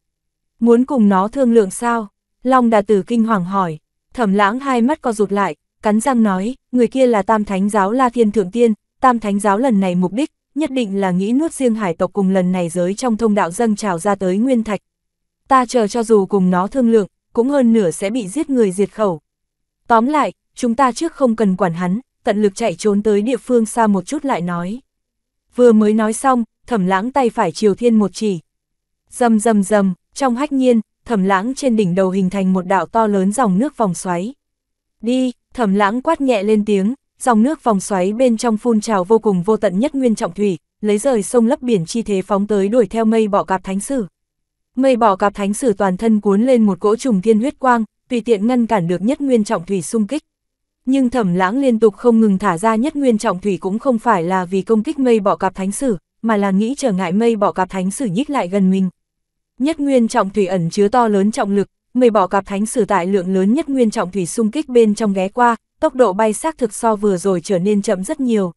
Muốn cùng nó thương lượng sao? Long đà tử kinh hoàng hỏi. Thẩm lãng hai mắt co rụt lại, cắn răng nói, người kia là tam thánh giáo La Thiên Thượng Tiên, tam thánh giáo lần này mục đích, nhất định là nghĩ nuốt riêng hải tộc cùng lần này giới trong thông đạo dâng trào ra tới nguyên thạch. Ta chờ cho dù cùng nó thương lượng, cũng hơn nửa sẽ bị giết người diệt khẩu. Tóm lại, chúng ta trước không cần quản hắn, tận lực chạy trốn tới địa phương xa một chút lại nói. Vừa mới nói xong, thẩm lãng tay phải chiều thiên một chỉ, Dầm dầm dầm, trong hách nhiên, thẩm lãng trên đỉnh đầu hình thành một đạo to lớn dòng nước vòng xoáy. Đi, thẩm lãng quát nhẹ lên tiếng, dòng nước vòng xoáy bên trong phun trào vô cùng vô tận nhất nguyên trọng thủy, lấy rời sông lấp biển chi thế phóng tới đuổi theo mây bỏ cạp thánh sử. Mây bỏ cạp thánh sử toàn thân cuốn lên một cỗ trùng thiên huyết quang, tùy tiện ngăn cản được nhất nguyên trọng thủy xung kích. Nhưng thẩm lãng liên tục không ngừng thả ra nhất nguyên trọng thủy cũng không phải là vì công kích mây bỏ cạp thánh sử, mà là nghĩ trở ngại mây bỏ cạp thánh sử nhích lại gần mình. Nhất nguyên trọng thủy ẩn chứa to lớn trọng lực, 10 bỏ cặp thánh sử tại lượng lớn nhất nguyên trọng thủy xung kích bên trong ghé qua, tốc độ bay xác thực so vừa rồi trở nên chậm rất nhiều.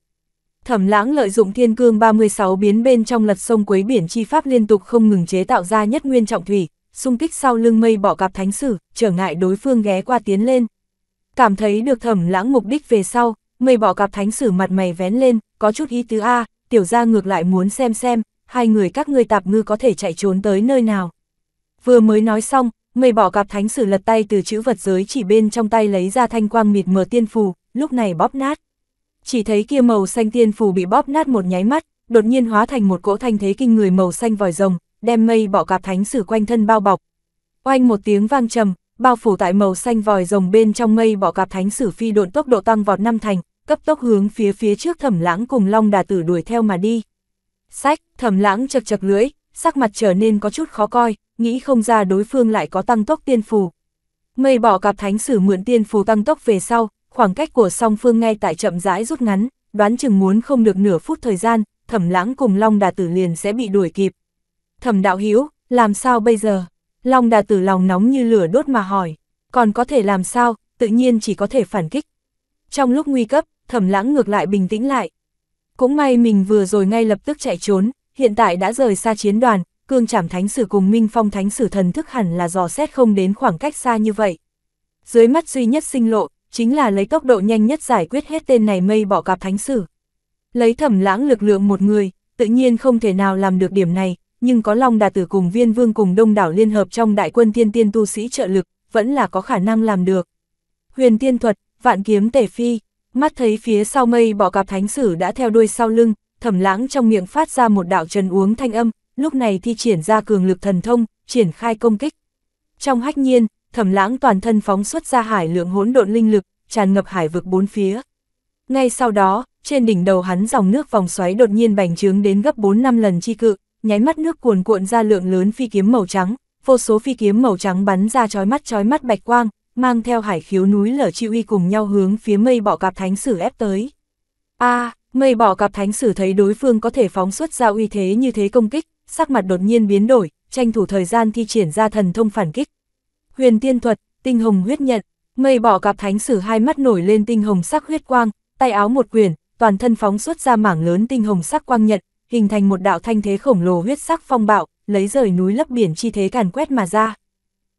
Thẩm lãng lợi dụng thiên cương 36 biến bên trong lật sông quấy biển chi pháp liên tục không ngừng chế tạo ra nhất nguyên trọng thủy, xung kích sau lưng mây bỏ cặp thánh sử, trở ngại đối phương ghé qua tiến lên. Cảm thấy được thẩm lãng mục đích về sau, mây bỏ cặp thánh sử mặt mày vén lên, có chút ý tứ A, tiểu ra ngược lại muốn xem xem, hai người các ngươi tạp ngư có thể chạy trốn tới nơi nào. Vừa mới nói xong, mây bỏ cạp thánh sử lật tay từ chữ vật giới chỉ bên trong tay lấy ra thanh quang mịt mờ tiên phù, lúc này bóp nát. Chỉ thấy kia màu xanh tiên phù bị bóp nát một nháy mắt, đột nhiên hóa thành một cỗ thanh thế kinh người màu xanh vòi rồng, đem mây bỏ cạp thánh sử quanh thân bao bọc. Oanh một tiếng vang trầm, bao phủ tại màu xanh vòi rồng bên trong mây bỏ cạp thánh sử phi độn tốc độ tăng vọt năm thành, cấp tốc hướng phía phía trước thẩm lãng cùng long đà tử đuổi theo mà đi. Sách, thầm lãng chật chật lưỡi, sắc mặt trở nên có chút khó coi, nghĩ không ra đối phương lại có tăng tốc tiên phù. Mây bỏ cặp thánh sử mượn tiên phù tăng tốc về sau, khoảng cách của song phương ngay tại chậm rãi rút ngắn, đoán chừng muốn không được nửa phút thời gian, thẩm lãng cùng Long Đà Tử liền sẽ bị đuổi kịp. Thẩm đạo Hiếu làm sao bây giờ? Long Đà Tử lòng nóng như lửa đốt mà hỏi, còn có thể làm sao, tự nhiên chỉ có thể phản kích. Trong lúc nguy cấp, thẩm lãng ngược lại bình tĩnh lại, cũng may mình vừa rồi ngay lập tức chạy trốn, hiện tại đã rời xa chiến đoàn, cương trảm thánh sử cùng minh phong thánh sử thần thức hẳn là dò xét không đến khoảng cách xa như vậy. Dưới mắt duy nhất sinh lộ, chính là lấy tốc độ nhanh nhất giải quyết hết tên này mây bỏ cặp thánh sử. Lấy thẩm lãng lực lượng một người, tự nhiên không thể nào làm được điểm này, nhưng có Long Đà Tử cùng Viên Vương cùng đông đảo liên hợp trong đại quân tiên tiên tu sĩ trợ lực, vẫn là có khả năng làm được. Huyền tiên thuật, vạn kiếm tể phi, mắt thấy phía sau mây bỏ cặp thánh sử đã theo đuôi sau lưng, thẩm lãng trong miệng phát ra một đạo trần uống thanh âm, lúc này thi triển ra cường lực thần thông, triển khai công kích. Trong hách nhiên, thẩm lãng toàn thân phóng xuất ra hải lượng hỗn độn linh lực, tràn ngập hải vực bốn phía. Ngay sau đó, trên đỉnh đầu hắn dòng nước vòng xoáy đột nhiên bành trướng đến gấp 4 năm lần chi cự, nháy mắt nước cuồn cuộn ra lượng lớn phi kiếm màu trắng, vô số phi kiếm màu trắng bắn ra chói mắt chói mắt bạch quang, mang theo hải khiếu núi lở chi uy cùng nhau hướng phía mây bọ cạp thánh sử ép tới. a à, mây bọ cạp thánh sử thấy đối phương có thể phóng xuất ra uy thế như thế công kích, sắc mặt đột nhiên biến đổi, tranh thủ thời gian thi triển ra thần thông phản kích. Huyền tiên thuật, tinh hồng huyết nhận, mây bọ cạp thánh sử hai mắt nổi lên tinh hồng sắc huyết quang, tay áo một quyển, toàn thân phóng xuất ra mảng lớn tinh hồng sắc quang nhận, hình thành một đạo thanh thế khổng lồ huyết sắc phong bạo, lấy rời núi lấp biển chi thế càn quét mà ra.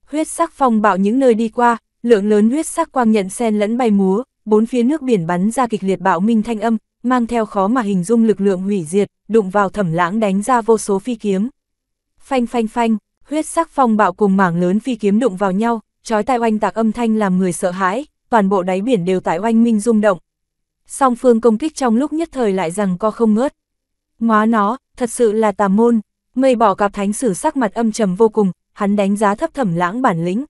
Huyết sắc phong bạo những nơi đi qua, Lượng lớn huyết sắc quang nhận sen lẫn bay múa, bốn phía nước biển bắn ra kịch liệt bão minh thanh âm, mang theo khó mà hình dung lực lượng hủy diệt, đụng vào thẩm lãng đánh ra vô số phi kiếm. Phanh phanh phanh, huyết sắc phong bạo cùng mảng lớn phi kiếm đụng vào nhau, trói tai oanh tạc âm thanh làm người sợ hãi, toàn bộ đáy biển đều tại oanh minh rung động. Song phương công kích trong lúc nhất thời lại rằng co không ngớt. Ngóa nó, thật sự là tà môn, mây bỏ cạp thánh sử sắc mặt âm trầm vô cùng, hắn đánh giá thấp thẩm lãng bản lĩnh,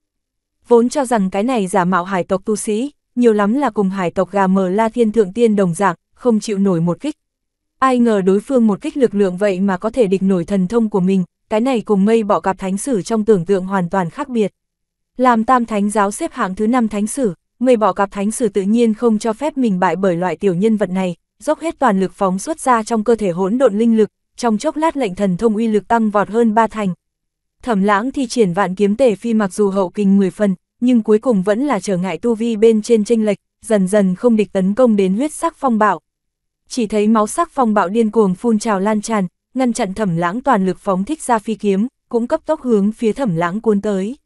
vốn cho rằng cái này giả mạo hải tộc tu sĩ, nhiều lắm là cùng hải tộc gà mờ la thiên thượng tiên đồng dạng, không chịu nổi một kích. Ai ngờ đối phương một kích lực lượng vậy mà có thể địch nổi thần thông của mình, cái này cùng mây bỏ cạp thánh sử trong tưởng tượng hoàn toàn khác biệt. Làm tam thánh giáo xếp hạng thứ năm thánh sử, mây bỏ cạp thánh sử tự nhiên không cho phép mình bại bởi loại tiểu nhân vật này, dốc hết toàn lực phóng xuất ra trong cơ thể hỗn độn linh lực, trong chốc lát lệnh thần thông uy lực tăng vọt hơn ba thành, Thẩm lãng thi triển vạn kiếm tể phi mặc dù hậu kinh 10 phần, nhưng cuối cùng vẫn là trở ngại tu vi bên trên tranh lệch, dần dần không địch tấn công đến huyết sắc phong bạo. Chỉ thấy máu sắc phong bạo điên cuồng phun trào lan tràn, ngăn chặn thẩm lãng toàn lực phóng thích ra phi kiếm, cũng cấp tốc hướng phía thẩm lãng cuốn tới.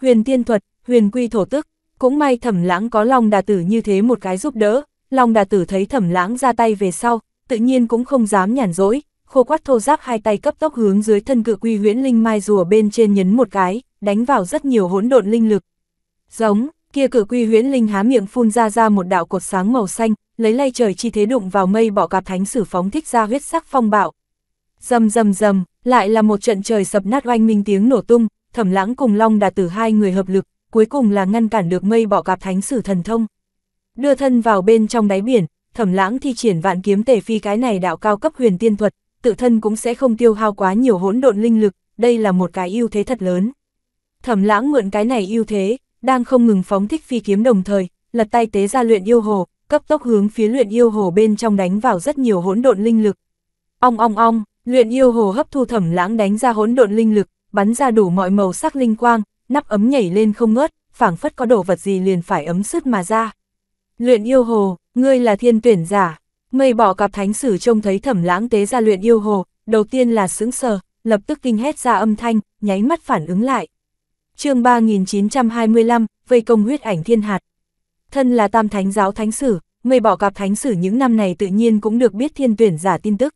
Huyền tiên thuật, huyền quy thổ tức, cũng may thẩm lãng có lòng đà tử như thế một cái giúp đỡ, lòng đà tử thấy thẩm lãng ra tay về sau, tự nhiên cũng không dám nhản rỗi, khô quát thô giáp hai tay cấp tốc hướng dưới thân cự quy huyễn linh mai rùa bên trên nhấn một cái, đánh vào rất nhiều hỗn độn linh lực. Giống, kia cự quy huyễn linh há miệng phun ra ra một đạo cột sáng màu xanh, lấy lay trời chi thế đụng vào mây bỏ cạp thánh sử phóng thích ra huyết sắc phong bạo. Rầm rầm rầm, lại là một trận trời sập nát oanh minh tiếng nổ tung, Thẩm Lãng cùng Long Đà Tử hai người hợp lực, cuối cùng là ngăn cản được mây bỏ cạp thánh sử thần thông. Đưa thân vào bên trong đáy biển, Thẩm Lãng thi triển vạn kiếm tề phi cái này đạo cao cấp huyền tiên thuật, tự thân cũng sẽ không tiêu hao quá nhiều hỗn độn linh lực, đây là một cái ưu thế thật lớn. Thẩm lãng mượn cái này ưu thế, đang không ngừng phóng thích phi kiếm đồng thời, lật tay tế ra luyện yêu hồ, cấp tốc hướng phía luyện yêu hồ bên trong đánh vào rất nhiều hỗn độn linh lực. Ong ong ong, luyện yêu hồ hấp thu thẩm lãng đánh ra hỗn độn linh lực, bắn ra đủ mọi màu sắc linh quang, nắp ấm nhảy lên không ngớt, phảng phất có đồ vật gì liền phải ấm sứt mà ra. Luyện yêu hồ, ngươi là thiên tuyển giả. Mây bỏ cặp thánh sử trông thấy thẩm lãng tế ra luyện yêu hồ, đầu tiên là sững sờ, lập tức kinh hét ra âm thanh, nháy mắt phản ứng lại. chương 3925, vây công huyết ảnh thiên hạt. Thân là tam thánh giáo thánh sử, mây bỏ cặp thánh sử những năm này tự nhiên cũng được biết thiên tuyển giả tin tức.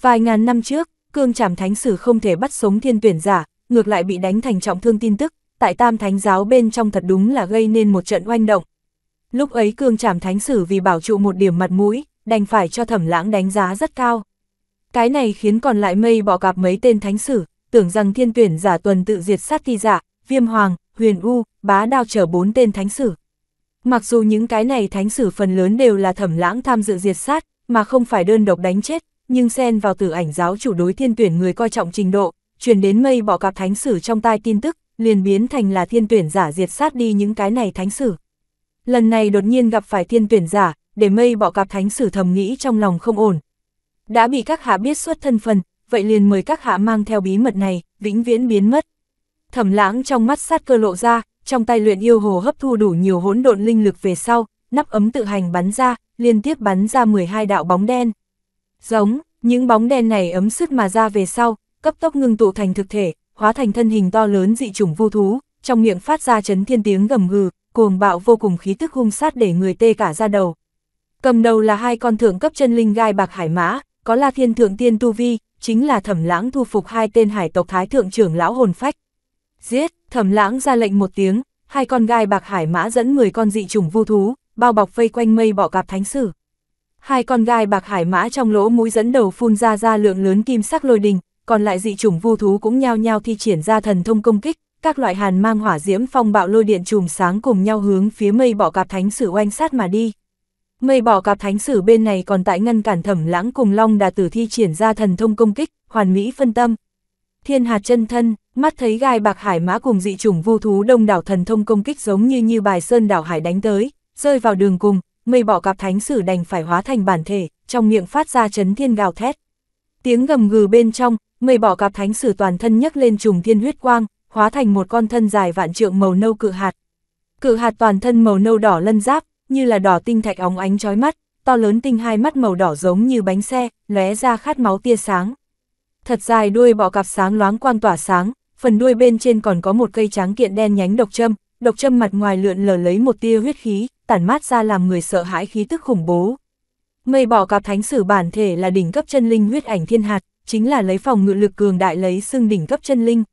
Vài ngàn năm trước, cương trảm thánh sử không thể bắt sống thiên tuyển giả, ngược lại bị đánh thành trọng thương tin tức, tại tam thánh giáo bên trong thật đúng là gây nên một trận oanh động. Lúc ấy cương trảm thánh sử vì bảo trụ một điểm mặt mũi, đành phải cho thẩm lãng đánh giá rất cao. Cái này khiến còn lại mây bỏ gặp mấy tên thánh sử, tưởng rằng thiên tuyển giả tuần tự diệt sát ti giả, dạ, viêm hoàng, huyền u, bá đao trở bốn tên thánh sử. Mặc dù những cái này thánh sử phần lớn đều là thẩm lãng tham dự diệt sát, mà không phải đơn độc đánh chết, nhưng xen vào tử ảnh giáo chủ đối thiên tuyển người coi trọng trình độ, truyền đến mây bỏ gặp thánh sử trong tai tin tức, liền biến thành là thiên tuyển giả diệt sát đi những cái này thánh sử. Lần này đột nhiên gặp phải thiên tuyển giả, để mây bọ cạp thánh sử thầm nghĩ trong lòng không ổn. Đã bị các hạ biết xuất thân phần, vậy liền mời các hạ mang theo bí mật này, vĩnh viễn biến mất. Thẩm lãng trong mắt sát cơ lộ ra, trong tay luyện yêu hồ hấp thu đủ nhiều hỗn độn linh lực về sau, nắp ấm tự hành bắn ra, liên tiếp bắn ra 12 đạo bóng đen. Giống, những bóng đen này ấm sứt mà ra về sau, cấp tốc ngưng tụ thành thực thể, hóa thành thân hình to lớn dị chủng vu thú, trong miệng phát ra chấn thiên tiếng gầm gừ, cuồng bạo vô cùng khí tức hung sát để người tê cả ra đầu. Cầm đầu là hai con thượng cấp chân linh gai bạc hải mã, có La Thiên Thượng Tiên Tu Vi, chính là Thẩm Lãng thu phục hai tên hải tộc Thái Thượng trưởng lão hồn phách. Giết, Thẩm Lãng ra lệnh một tiếng, hai con gai bạc hải mã dẫn 10 con dị trùng vu thú, bao bọc vây quanh mây bỏ cạp thánh sử. Hai con gai bạc hải mã trong lỗ mũi dẫn đầu phun ra ra lượng lớn kim sắc lôi đình, còn lại dị trùng vu thú cũng nhao nhao thi triển ra thần thông công kích, các loại hàn mang hỏa diễm phong bạo lôi điện chùm sáng cùng nhau hướng phía mây bỏ cạp thánh sử oanh sát mà đi. Mây bỏ cặp thánh sử bên này còn tại ngăn cản thẩm lãng cùng long đà tử thi triển ra thần thông công kích, hoàn mỹ phân tâm. Thiên hạt chân thân, mắt thấy gai bạc hải mã cùng dị chủng vu thú đông đảo thần thông công kích giống như như bài sơn đảo hải đánh tới, rơi vào đường cùng, mây bỏ cặp thánh sử đành phải hóa thành bản thể, trong miệng phát ra chấn thiên gào thét. Tiếng gầm gừ bên trong, mây bỏ cặp thánh sử toàn thân nhấc lên trùng thiên huyết quang, hóa thành một con thân dài vạn trượng màu nâu cự hạt. Cự hạt toàn thân màu nâu đỏ lân giáp, như là đỏ tinh thạch óng ánh chói mắt, to lớn tinh hai mắt màu đỏ giống như bánh xe, lóe ra khát máu tia sáng. Thật dài đuôi bọ cạp sáng loáng quang tỏa sáng, phần đuôi bên trên còn có một cây tráng kiện đen nhánh độc châm, độc châm mặt ngoài lượn lờ lấy một tia huyết khí, tản mát ra làm người sợ hãi khí tức khủng bố. Mây bọ cạp thánh sử bản thể là đỉnh cấp chân linh huyết ảnh thiên hạt, chính là lấy phòng ngự lực cường đại lấy xưng đỉnh cấp chân linh.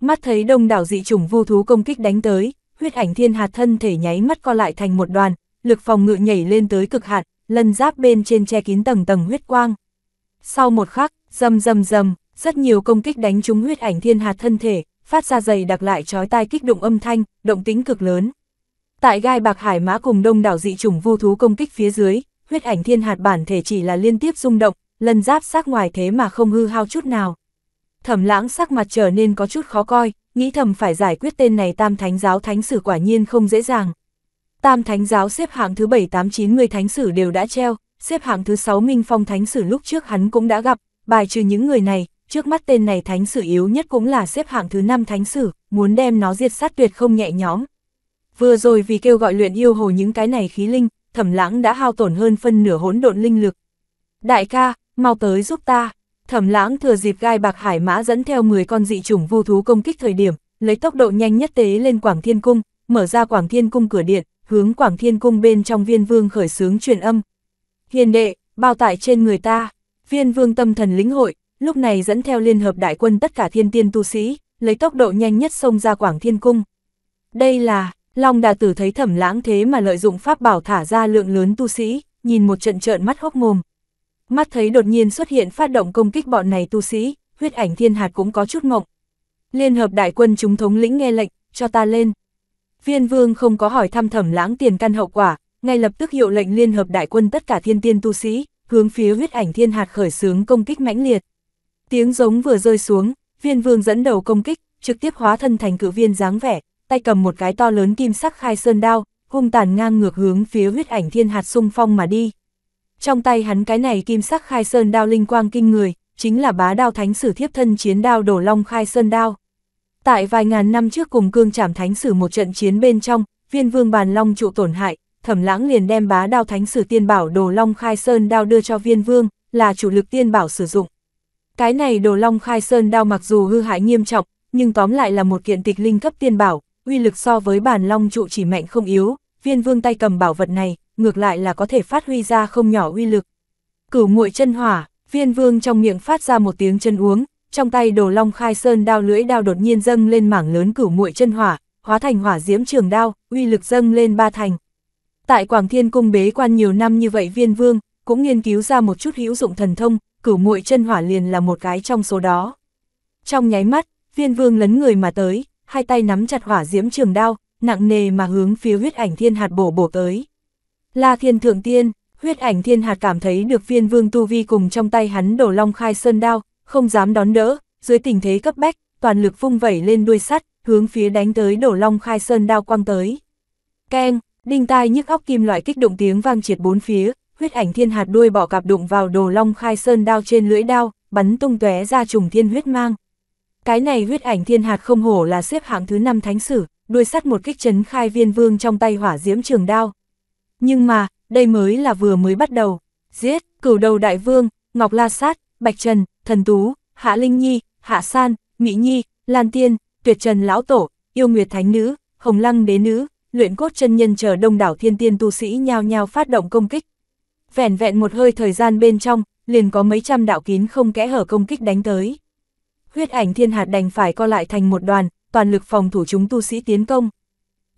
Mắt thấy đông đảo dị chủng vu thú công kích đánh tới, huyết ảnh thiên hạt thân thể nháy mắt co lại thành một đoàn, lực phòng ngự nhảy lên tới cực hạn, lân giáp bên trên che kín tầng tầng huyết quang. Sau một khắc, rầm rầm rầm, rất nhiều công kích đánh trúng huyết ảnh thiên hạt thân thể, phát ra dày đặc lại chói tai kích động âm thanh, động tính cực lớn. Tại gai bạc hải mã cùng đông đảo dị chủng vô thú công kích phía dưới, huyết ảnh thiên hạt bản thể chỉ là liên tiếp rung động, lần giáp sắc ngoài thế mà không hư hao chút nào. Thẩm lãng sắc mặt trở nên có chút khó coi, nghĩ thầm phải giải quyết tên này tam thánh giáo thánh sử quả nhiên không dễ dàng. Tam Thánh giáo xếp hạng thứ 7-8-9 người thánh sử đều đã treo, xếp hạng thứ 6 Minh Phong thánh sử lúc trước hắn cũng đã gặp, bài trừ những người này, trước mắt tên này thánh sử yếu nhất cũng là xếp hạng thứ 5 thánh sử, muốn đem nó diệt sát tuyệt không nhẹ nhóm Vừa rồi vì kêu gọi luyện yêu hồ những cái này khí linh, Thẩm Lãng đã hao tổn hơn phân nửa hỗn độn linh lực. Đại ca, mau tới giúp ta. Thẩm Lãng thừa dịp gai bạc hải mã dẫn theo 10 con dị chủng vu thú công kích thời điểm, lấy tốc độ nhanh nhất tế lên Quảng Thiên cung, mở ra Quảng Thiên cung cửa điện, hướng Quảng Thiên Cung bên trong viên vương khởi sướng truyền âm. Hiền đệ, bao tải trên người ta, viên vương tâm thần lĩnh hội, lúc này dẫn theo liên hợp đại quân tất cả thiên tiên tu sĩ, lấy tốc độ nhanh nhất xông ra Quảng Thiên Cung. Đây là, Long Đà Tử thấy thẩm lãng thế mà lợi dụng pháp bảo thả ra lượng lớn tu sĩ, nhìn một trận trợn mắt hốc mồm. Mắt thấy đột nhiên xuất hiện phát động công kích bọn này tu sĩ, huyết ảnh thiên hạt cũng có chút ngộng. Liên hợp đại quân chúng thống lĩnh nghe lệnh, cho ta lên. Viên vương không có hỏi thăm thẩm lãng tiền căn hậu quả, ngay lập tức hiệu lệnh liên hợp đại quân tất cả thiên tiên tu sĩ, hướng phía huyết ảnh thiên hạt khởi xướng công kích mãnh liệt. Tiếng giống vừa rơi xuống, viên vương dẫn đầu công kích, trực tiếp hóa thân thành cự viên dáng vẻ, tay cầm một cái to lớn kim sắc khai sơn đao, hung tàn ngang ngược hướng phía huyết ảnh thiên hạt xung phong mà đi. Trong tay hắn cái này kim sắc khai sơn đao linh quang kinh người, chính là bá đao thánh sử thiếp thân chiến đao đổ long khai sơn đao. Tại vài ngàn năm trước cùng cương trảm thánh sử một trận chiến bên trong, viên vương bàn long trụ tổn hại, thẩm lãng liền đem bá đao thánh sử tiên bảo đồ long khai sơn đao đưa cho viên vương, là chủ lực tiên bảo sử dụng. Cái này đồ long khai sơn đao mặc dù hư hại nghiêm trọng, nhưng tóm lại là một kiện tịch linh cấp tiên bảo, uy lực so với bàn long trụ chỉ mạnh không yếu, viên vương tay cầm bảo vật này, ngược lại là có thể phát huy ra không nhỏ uy lực. Cửu muội chân hỏa, viên vương trong miệng phát ra một tiếng chân uống, trong tay đồ long khai sơn đao lưỡi đao đột nhiên dâng lên mảng lớn cửu muội chân hỏa, hóa thành hỏa diễm trường đao, uy lực dâng lên ba thành. Tại Quảng Thiên Cung bế quan nhiều năm như vậy viên vương, cũng nghiên cứu ra một chút hữu dụng thần thông, cửu muội chân hỏa liền là một cái trong số đó. Trong nháy mắt, viên vương lấn người mà tới, hai tay nắm chặt hỏa diễm trường đao, nặng nề mà hướng phía huyết ảnh thiên hạt bổ bổ tới. La thiên thượng tiên, huyết ảnh thiên hạt cảm thấy được viên vương tu vi cùng trong tay hắn đồ long khai sơn đao, không dám đón đỡ, dưới tình thế cấp bách, toàn lực vung vẩy lên đuôi sắt, hướng phía đánh tới đổ long khai sơn đao quang tới. Keng, đinh tai nhức óc kim loại kích động tiếng vang triệt bốn phía, huyết ảnh thiên hạt đuôi bỏ cặp đụng vào đồ long khai sơn đao trên lưỡi đao, bắn tung tóe ra trùng thiên huyết mang. Cái này huyết ảnh thiên hạt không hổ là xếp hạng thứ năm thánh sử, đuôi sắt một kích chấn khai viên vương trong tay hỏa diễm trường đao. Nhưng mà, đây mới là vừa mới bắt đầu. Giết, cửu đầu đại vương, ngọc la sát, bạch trần, Thần Tú, Hạ Linh Nhi, Hạ San, Mỹ Nhi, Lan Tiên, Tuyệt Trần Lão Tổ, Yêu Nguyệt Thánh Nữ, Hồng Lăng Đế Nữ, luyện cốt chân nhân chờ đông đảo thiên tiên tu sĩ nhao nhao phát động công kích. vẹn vẹn một hơi thời gian bên trong, liền có mấy trăm đạo kín không kẽ hở công kích đánh tới. Huyết ảnh thiên hạt đành phải co lại thành một đoàn, toàn lực phòng thủ chúng tu sĩ tiến công.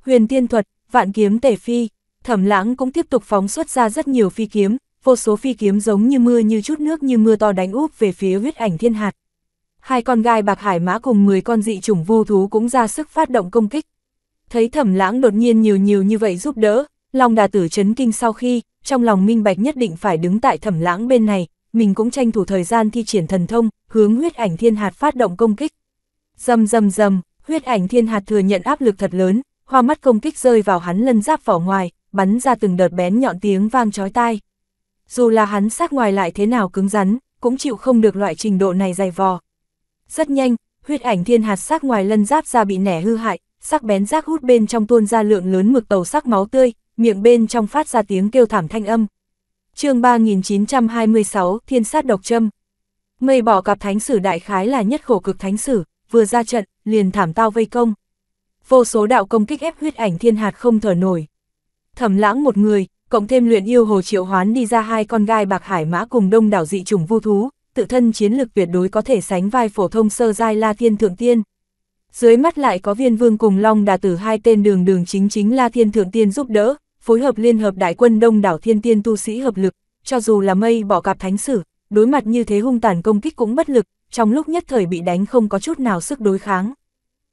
Huyền tiên thuật, vạn kiếm tể phi, thẩm lãng cũng tiếp tục phóng xuất ra rất nhiều phi kiếm, vô số phi kiếm giống như mưa như chút nước như mưa to đánh úp về phía huyết ảnh thiên hạt. Hai con gai bạc hải mã cùng 10 con dị chủng vô thú cũng ra sức phát động công kích. Thấy thẩm lãng đột nhiên nhiều nhiều như vậy giúp đỡ, lòng đà tử chấn kinh sau khi, trong lòng minh bạch nhất định phải đứng tại thẩm lãng bên này, mình cũng tranh thủ thời gian thi triển thần thông, hướng huyết ảnh thiên hạt phát động công kích. Dầm dầm dầm, huyết ảnh thiên hạt thừa nhận áp lực thật lớn, hoa mắt công kích rơi vào hắn lân giáp vỏ ngoài, bắn ra từng đợt bén nhọn tiếng vang chói tai dù là hắn sát ngoài lại thế nào cứng rắn, cũng chịu không được loại trình độ này dày vò. Rất nhanh, huyết ảnh thiên hạt sát ngoài lân giáp ra bị nẻ hư hại, sắc bén rác hút bên trong tuôn ra lượng lớn mực tàu sắc máu tươi, miệng bên trong phát ra tiếng kêu thảm thanh âm. chương 3926 Thiên sát độc châm Mây bỏ cặp thánh sử đại khái là nhất khổ cực thánh sử, vừa ra trận, liền thảm tao vây công. Vô số đạo công kích ép huyết ảnh thiên hạt không thở nổi. Thẩm lãng một người, cộng thêm luyện yêu hồ triệu hoán đi ra hai con gai bạc hải mã cùng đông đảo dị chủng vu thú, tự thân chiến lực tuyệt đối có thể sánh vai phổ thông sơ giai La Thiên Thượng Tiên. Dưới mắt lại có viên vương cùng Long Đà Tử hai tên đường đường chính chính La Thiên Thượng Tiên giúp đỡ, phối hợp liên hợp đại quân đông đảo thiên tiên tu sĩ hợp lực, cho dù là mây bỏ cạp thánh sử, đối mặt như thế hung tàn công kích cũng bất lực, trong lúc nhất thời bị đánh không có chút nào sức đối kháng.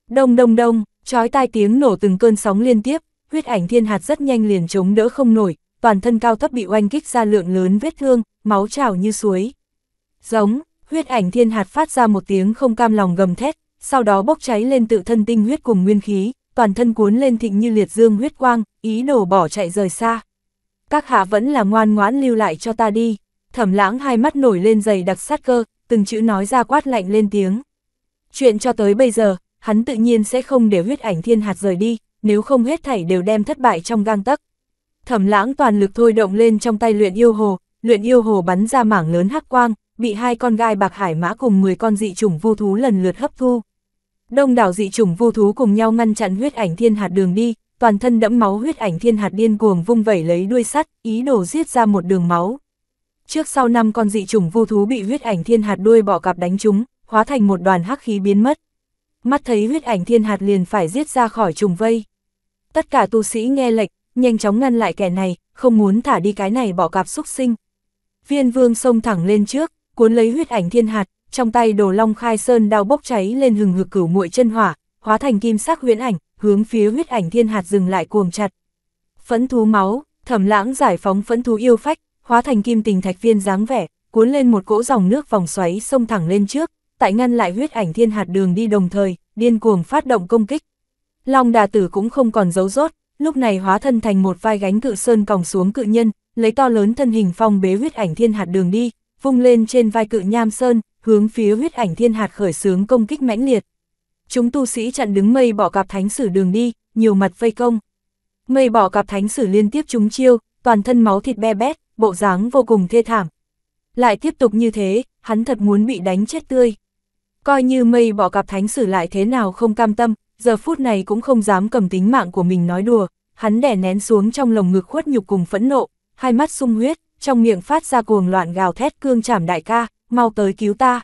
Đông đông đông, chói tai tiếng nổ từng cơn sóng liên tiếp, huyết ảnh thiên hạt rất nhanh liền chống đỡ không nổi, toàn thân cao thấp bị oanh kích ra lượng lớn vết thương, máu trào như suối. Giống, huyết ảnh thiên hạt phát ra một tiếng không cam lòng gầm thét, sau đó bốc cháy lên tự thân tinh huyết cùng nguyên khí, toàn thân cuốn lên thịnh như liệt dương huyết quang, ý đồ bỏ chạy rời xa. Các hạ vẫn là ngoan ngoãn lưu lại cho ta đi, thẩm lãng hai mắt nổi lên dày đặc sát cơ, từng chữ nói ra quát lạnh lên tiếng. Chuyện cho tới bây giờ, hắn tự nhiên sẽ không để huyết ảnh thiên hạt rời đi, nếu không huyết thảy đều đem thất bại trong gang tấc. Thẩm lãng toàn lực thôi động lên trong tay luyện yêu hồ, luyện yêu hồ bắn ra mảng lớn hắc quang, bị hai con gai bạc hải mã cùng 10 con dị chủng vu thú lần lượt hấp thu. Đông đảo dị chủng vu thú cùng nhau ngăn chặn huyết ảnh thiên hạt đường đi, toàn thân đẫm máu huyết ảnh thiên hạt điên cuồng vung vẩy lấy đuôi sắt, ý đồ giết ra một đường máu. Trước sau năm con dị chủng vu thú bị huyết ảnh thiên hạt đuôi bỏ cặp đánh chúng, hóa thành một đoàn hắc khí biến mất. Mắt thấy huyết ảnh thiên hạt liền phải giết ra khỏi trùng vây. Tất cả tu sĩ nghe lệnh, nhanh chóng ngăn lại kẻ này, không muốn thả đi cái này bỏ cạp xúc sinh. Viên vương xông thẳng lên trước, cuốn lấy huyết ảnh thiên hạt, trong tay đồ long khai sơn đao bốc cháy lên hừng hực cửu muội chân hỏa, hóa thành kim sắc huyễn ảnh, hướng phía huyết ảnh thiên hạt dừng lại cuồng chặt. Phẫn thú máu, thẩm lãng giải phóng phẫn thú yêu phách, hóa thành kim tình thạch viên dáng vẻ, cuốn lên một cỗ dòng nước vòng xoáy xông thẳng lên trước, tại ngăn lại huyết ảnh thiên hạt đường đi đồng thời, điên cuồng phát động công kích. Long đà tử cũng không còn giấu rốt, lúc này hóa thân thành một vai gánh cự sơn còng xuống cự nhân, lấy to lớn thân hình phong bế huyết ảnh thiên hạt đường đi, vung lên trên vai cự nham sơn, hướng phía huyết ảnh thiên hạt khởi xướng công kích mãnh liệt. Chúng tu sĩ chặn đứng mây bỏ cặp thánh sử đường đi, nhiều mặt vây công. Mây bỏ cặp thánh sử liên tiếp chúng chiêu, toàn thân máu thịt be bét, bộ dáng vô cùng thê thảm. Lại tiếp tục như thế, hắn thật muốn bị đánh chết tươi. Coi như mây bỏ cặp thánh sử lại thế nào không cam tâm, giờ phút này cũng không dám cầm tính mạng của mình nói đùa, hắn đè nén xuống trong lồng ngực khuất nhục cùng phẫn nộ, hai mắt sung huyết, trong miệng phát ra cuồng loạn gào thét cương trảm đại ca, mau tới cứu ta.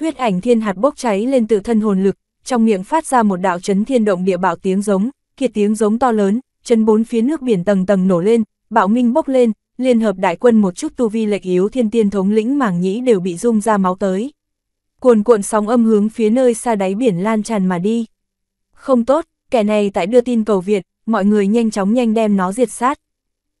Huyết ảnh thiên hạt bốc cháy lên tự thân hồn lực, trong miệng phát ra một đạo chấn thiên động địa bạo tiếng giống, kiệt tiếng giống to lớn, chấn bốn phía nước biển tầng tầng nổ lên, bạo minh bốc lên, liên hợp đại quân một chút tu vi lệch yếu thiên tiên thống lĩnh mảng nhĩ đều bị rung ra máu tới. Cuồn cuộn sóng âm hướng phía nơi xa đáy biển lan tràn mà đi. Không tốt, kẻ này tại đưa tin cầu Việt, mọi người nhanh chóng nhanh đem nó diệt sát.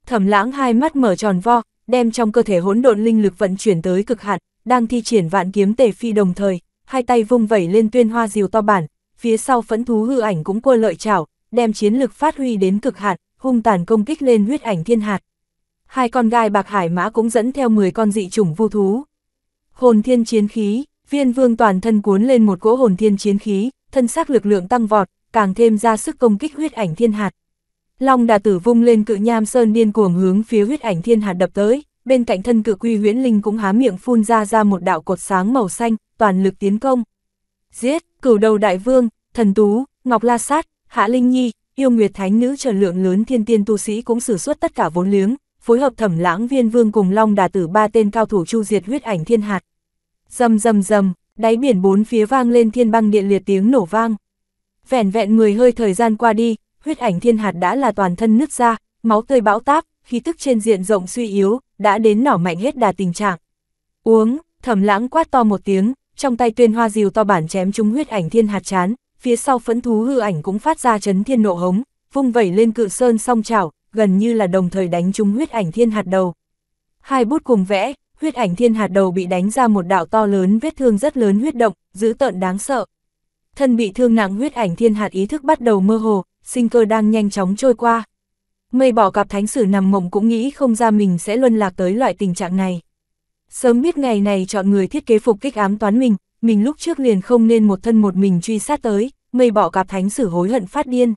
Thẩm lãng hai mắt mở tròn vo, đem trong cơ thể hỗn độn linh lực vận chuyển tới cực hạn, đang thi triển vạn kiếm tề phi đồng thời, hai tay vung vẩy lên tuyên hoa diều to bản, phía sau phẫn thú hư ảnh cũng cua lợi chảo, đem chiến lực phát huy đến cực hạn, hung tàn công kích lên huyết ảnh thiên hạt. Hai con gai bạc hải mã cũng dẫn theo 10 con dị chủng vu thú. Hồn thiên chiến khí, viên vương toàn thân cuốn lên một cỗ hồn thiên chiến khí, thân xác lực lượng tăng vọt, càng thêm ra sức công kích huyết ảnh thiên hạt. Long đà tử vung lên cự nham sơn điên cuồng hướng phía huyết ảnh thiên hạt đập tới, bên cạnh thân cự quy huyễn linh cũng há miệng phun ra ra một đạo cột sáng màu xanh, toàn lực tiến công. Giết, cửu đầu đại vương, thần tú, ngọc la sát, hạ linh nhi, yêu nguyệt thánh nữ trở lượng lớn thiên tiên tu sĩ cũng sử xuất tất cả vốn liếng, phối hợp thẩm lãng viên vương cùng long đà tử ba tên cao thủ chu diệt huyết ảnh thiên hạt. Dầm dầm dầm, đáy biển bốn phía vang lên thiên băng điện liệt tiếng nổ vang. Vẻn vẹn người hơi thời gian qua đi, huyết ảnh thiên hạt đã là toàn thân nứt ra, máu tươi bão táp, khí tức trên diện rộng suy yếu, đã đến nỏ mạnh hết đà tình trạng. Uống, thẩm lãng quát to một tiếng, trong tay tuyên hoa diều to bản chém trúng huyết ảnh thiên hạt chán, phía sau phẫn thú hư ảnh cũng phát ra chấn thiên nộ hống, vung vẩy lên cự sơn song chảo, gần như là đồng thời đánh trúng huyết ảnh thiên hạt đầu. Hai bút cùng vẽ, huyết ảnh thiên hạt đầu bị đánh ra một đạo to lớn vết thương rất lớn huyết động, dữ tợn đáng sợ. Thân bị thương nặng huyết ảnh thiên hạt ý thức bắt đầu mơ hồ, sinh cơ đang nhanh chóng trôi qua. Mây bỏ cặp thánh sử nằm mộng cũng nghĩ không ra mình sẽ luân lạc tới loại tình trạng này. Sớm biết ngày này chọn người thiết kế phục kích ám toán mình, mình lúc trước liền không nên một thân một mình truy sát tới, mây bỏ cặp thánh sử hối hận phát điên.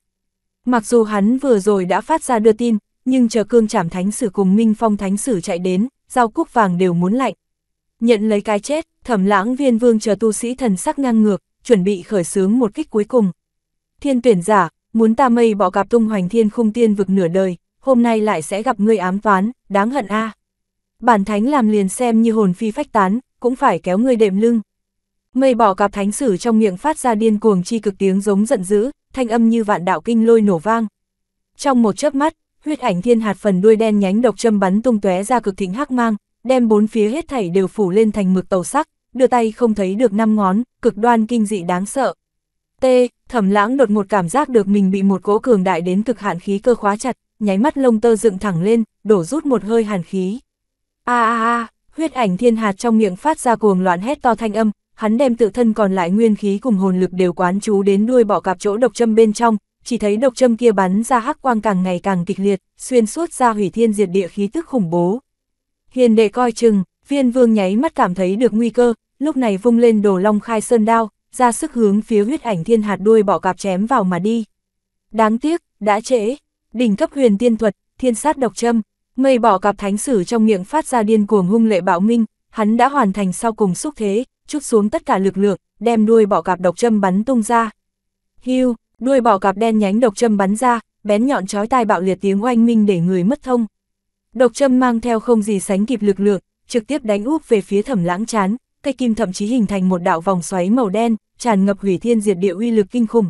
Mặc dù hắn vừa rồi đã phát ra đưa tin, nhưng chờ cương trảm thánh sử cùng Minh Phong thánh sử chạy đến, rau cúc vàng đều muốn lạnh. Nhận lấy cái chết, thẩm lãng viên vương chờ tu sĩ thần sắc ngang ngược, chuẩn bị khởi xướng một kích cuối cùng. Thiên tuyển giả, muốn ta mây bỏ gặp tung hoành thiên khung tiên vực nửa đời, hôm nay lại sẽ gặp ngươi ám toán, đáng hận a. Bản thánh làm liền xem như hồn phi phách tán, cũng phải kéo ngươi đệm lưng. Mây bỏ gặp thánh sử trong miệng phát ra điên cuồng chi cực tiếng giống giận dữ, thanh âm như vạn đạo kinh lôi nổ vang. Trong một chớp mắt, huyết ảnh thiên hạt phần đuôi đen nhánh độc châm bắn tung tóe ra cực thịnh hắc mang, đem bốn phía hết thảy đều phủ lên thành mực tàu sắc, đưa tay không thấy được năm ngón, cực đoan kinh dị đáng sợ. T, Thẩm Lãng đột một cảm giác được mình bị một cỗ cường đại đến cực hạn khí cơ khóa chặt, nháy mắt lông tơ dựng thẳng lên, đổ rút một hơi hàn khí. A a a, huyết ảnh thiên hạt trong miệng phát ra cuồng loạn hét to thanh âm, hắn đem tự thân còn lại nguyên khí cùng hồn lực đều quán chú đến đuôi bỏ cạp chỗ độc châm bên trong, chỉ thấy độc châm kia bắn ra hắc quang càng ngày càng kịch liệt, xuyên suốt ra hủy thiên diệt địa khí tức khủng bố. Hiền đệ coi chừng, viên vương nháy mắt cảm thấy được nguy cơ, lúc này vung lên đồ long khai sơn đao, ra sức hướng phía huyết ảnh thiên hạt đuôi bọ cạp chém vào mà đi. Đáng tiếc, đã trễ, đỉnh cấp huyền tiên thuật, thiên sát độc châm, mây bỏ cạp thánh sử trong miệng phát ra điên cuồng hung lệ bạo minh, hắn đã hoàn thành sau cùng xúc thế, chút xuống tất cả lực lượng, đem đuôi bọ cạp độc châm bắn tung ra. Hưu, Đuôi bọ cạp đen nhánh độc châm bắn ra, bén nhọn chói tai bạo liệt tiếng oanh minh để người mất thông. Độc châm mang theo không gì sánh kịp lực lượng, trực tiếp đánh úp về phía thẩm lãng chán, cây kim thậm chí hình thành một đạo vòng xoáy màu đen, tràn ngập hủy thiên diệt địa uy lực kinh khủng.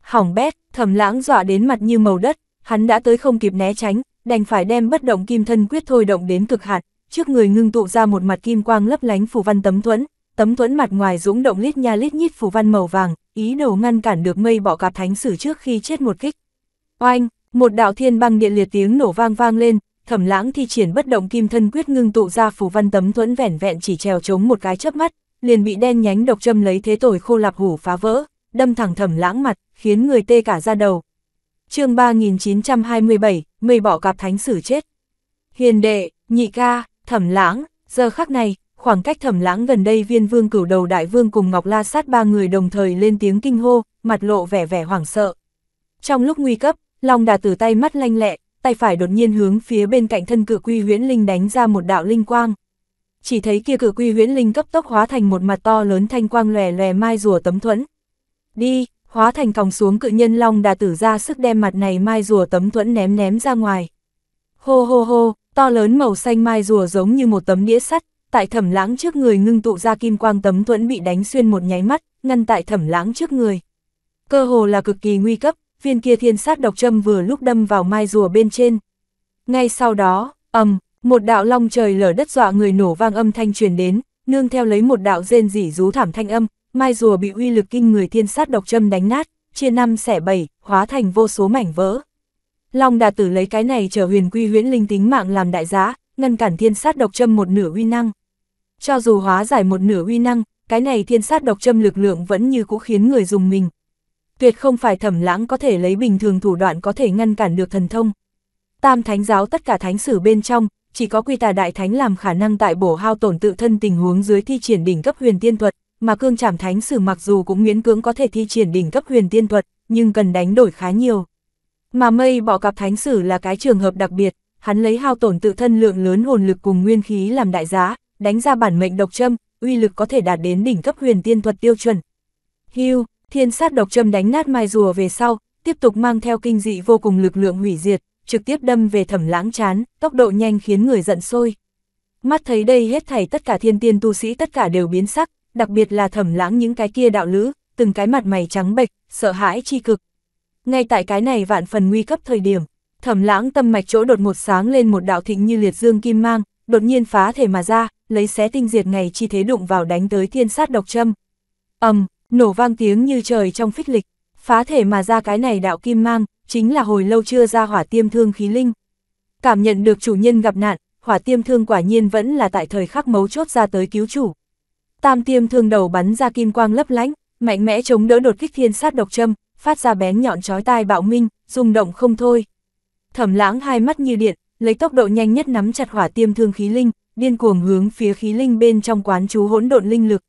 Hỏng bét, thẩm lãng dọa đến mặt như màu đất, hắn đã tới không kịp né tránh, đành phải đem bất động kim thân quyết thôi động đến cực hạn, trước người ngưng tụ ra một mặt kim quang lấp lánh phủ văn tấm thuẫn, tấm thuẫn mặt ngoài dũng động lít nha lít nhít phủ văn màu vàng, ý đồ ngăn cản được mây bọ cạp thánh sử trước khi chết một kích. Oanh, một đạo thiên băng điện liệt tiếng nổ vang vang lên, thẩm lãng thi triển bất động kim thân quyết ngưng tụ ra phù văn tấm thuẫn vẻn vẹn chỉ trèo chống một cái chớp mắt, liền bị đen nhánh độc châm lấy thế tồi khô lạp hủ phá vỡ, đâm thẳng thẩm lãng mặt, khiến người tê cả ra đầu. chương 3927, mây bọ cạp thánh sử chết. Hiền đệ, nhị ca, thẩm lãng, giờ khắc này, khoảng cách thẩm lãng gần đây viên vương cửu đầu đại vương cùng Ngọc La sát ba người đồng thời lên tiếng kinh hô, mặt lộ vẻ vẻ hoảng sợ. Trong lúc nguy cấp, Long đà từ tay mắt lanh lẹ, tay phải đột nhiên hướng phía bên cạnh thân cự quy huyễn linh đánh ra một đạo linh quang. Chỉ thấy kia cự quy huyễn linh cấp tốc hóa thành một mặt to lớn thanh quang lòe lòe mai rùa tấm thuẫn. Đi, hóa thành còng xuống cự nhân Long đà tử ra sức đem mặt này mai rùa tấm thuẫn ném ném ra ngoài. Hô hô hô, to lớn màu xanh mai rùa giống như một tấm đĩa sắt, tại thẩm lãng trước người ngưng tụ ra kim quang tấm thuẫn bị đánh xuyên một nháy mắt, ngăn tại thẩm lãng trước người. Cơ hồ là cực kỳ nguy cấp, viên kia thiên sát độc châm vừa lúc đâm vào mai rùa bên trên. Ngay sau đó, ầm, một đạo long trời lở đất dọa người nổ vang âm thanh truyền đến, nương theo lấy một đạo rên rỉ rú thảm thanh âm, mai rùa bị uy lực kinh người thiên sát độc châm đánh nát, chia năm xẻ bảy, hóa thành vô số mảnh vỡ. Long đà tử lấy cái này trở huyền quy huyễn linh tính mạng làm đại giá, ngăn cản thiên sát độc châm một nửa uy năng cho dù hóa giải một nửa uy năng, cái này thiên sát độc châm lực lượng vẫn như cũ khiến người dùng mình. Tuyệt không phải thẩm lãng có thể lấy bình thường thủ đoạn có thể ngăn cản được thần thông. Tam thánh giáo tất cả thánh sử bên trong, chỉ có quy tà đại thánh làm khả năng tại bổ hao tổn tự thân tình huống dưới thi triển đỉnh cấp huyền tiên thuật, mà cương trảm thánh sử mặc dù cũng miễn cưỡng có thể thi triển đỉnh cấp huyền tiên thuật, nhưng cần đánh đổi khá nhiều. Mà mây bỏ cặp thánh sử là cái trường hợp đặc biệt, hắn lấy hao tổn tự thân lượng lớn hồn lực cùng nguyên khí làm đại giá, đánh ra bản mệnh độc châm, uy lực có thể đạt đến đỉnh cấp huyền tiên thuật tiêu chuẩn. Hưu, thiên sát độc châm đánh nát mai rùa về sau, tiếp tục mang theo kinh dị vô cùng lực lượng hủy diệt, trực tiếp đâm về thẩm lãng chán, tốc độ nhanh khiến người giận sôi. Mắt thấy đây hết thảy tất cả thiên tiên tu sĩ tất cả đều biến sắc, đặc biệt là thẩm lãng những cái kia đạo lữ, từng cái mặt mày trắng bệch, sợ hãi chi cực. Ngay tại cái này vạn phần nguy cấp thời điểm, thẩm lãng tâm mạch chỗ đột một sáng lên một đạo thịnh như liệt dương kim mang, đột nhiên phá thể mà ra, lấy xé tinh diệt ngày chi thế đụng vào đánh tới thiên sát độc châm. ầm, nổ vang tiếng như trời trong phích lịch, phá thể mà ra cái này đạo kim mang, chính là hồi lâu chưa ra hỏa tiêm thương khí linh. Cảm nhận được chủ nhân gặp nạn, hỏa tiêm thương quả nhiên vẫn là tại thời khắc mấu chốt ra tới cứu chủ. Tam tiêm thương đầu bắn ra kim quang lấp lánh, mạnh mẽ chống đỡ đột kích thiên sát độc châm, phát ra bén nhọn chói tai bạo minh, rung động không thôi. Thẩm lãng hai mắt như điện, lấy tốc độ nhanh nhất nắm chặt hỏa tiêm thương khí linh, điên cuồng hướng phía khí linh bên trong quán chú hỗn độn linh lực.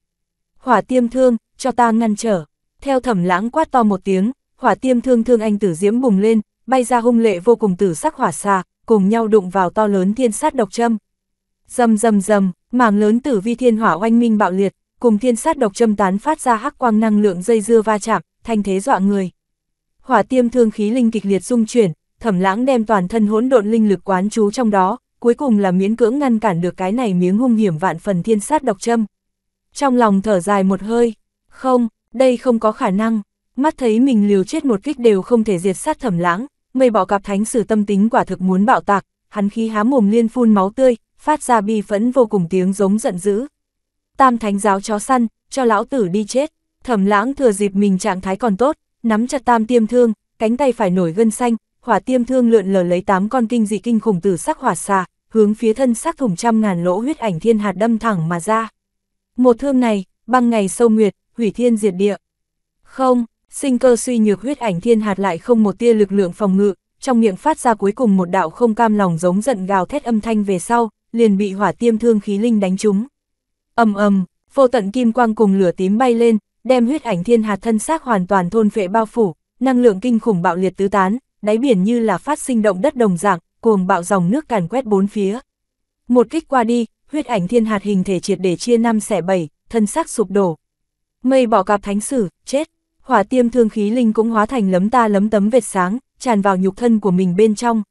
Hỏa tiêm thương, cho ta ngăn trở. Theo thẩm lãng quát to một tiếng, hỏa tiêm thương thương anh tử diễm bùng lên, bay ra hung lệ vô cùng tử sắc hỏa xà, cùng nhau đụng vào to lớn thiên sát độc châm. Dầm dầm dầm, mảng lớn tử vi thiên hỏa oanh minh bạo liệt, cùng thiên sát độc châm tán phát ra hắc quang năng lượng dây dưa va chạm, thanh thế dọa người. Hỏa tiêm thương khí linh kịch liệt dung chuyển, thẩm lãng đem toàn thân hỗn độn linh lực quán chú trong đó, cuối cùng là miễn cưỡng ngăn cản được cái này miếng hung hiểm vạn phần thiên sát độc châm. Trong lòng thở dài một hơi, không, đây không có khả năng, mắt thấy mình liều chết một kích đều không thể diệt sát thẩm lãng, mây bỏ cặp thánh sử tâm tính quả thực muốn bạo tạc, hắn khí há mồm liên phun máu tươi, phát ra bi phẫn vô cùng tiếng giống giận dữ. Tam thánh giáo chó săn, cho lão tử đi chết, thẩm lãng thừa dịp mình trạng thái còn tốt, nắm chặt tam tiêm thương, cánh tay phải nổi gân xanh, hỏa tiêm thương lượn lờ lấy tám con kinh dị kinh khủng tử sắc hỏa xà, hướng phía thân xác thủng trăm ngàn lỗ huyết ảnh thiên hạt đâm thẳng mà ra. Một thương này, băng ngày sâu nguyệt, hủy thiên diệt địa. Không, sinh cơ suy nhược huyết ảnh thiên hạt lại không một tia lực lượng phòng ngự, trong miệng phát ra cuối cùng một đạo không cam lòng giống giận gào thét âm thanh về sau, liền bị hỏa tiêm thương khí linh đánh trúng. Ầm ầm, vô tận kim quang cùng lửa tím bay lên, đem huyết ảnh thiên hạt thân xác hoàn toàn thôn phệ bao phủ, năng lượng kinh khủng bạo liệt tứ tán, đáy biển như là phát sinh động đất đồng dạng, cuồng bạo dòng nước càn quét bốn phía. Một kích qua đi, huyết ảnh thiên hạt hình thể triệt để chia năm xẻ bảy, thân xác sụp đổ. Mây bỏ cạp thánh sử, chết. Hỏa tiêm thương khí linh cũng hóa thành lấm ta lấm tấm vệt sáng, tràn vào nhục thân của mình bên trong.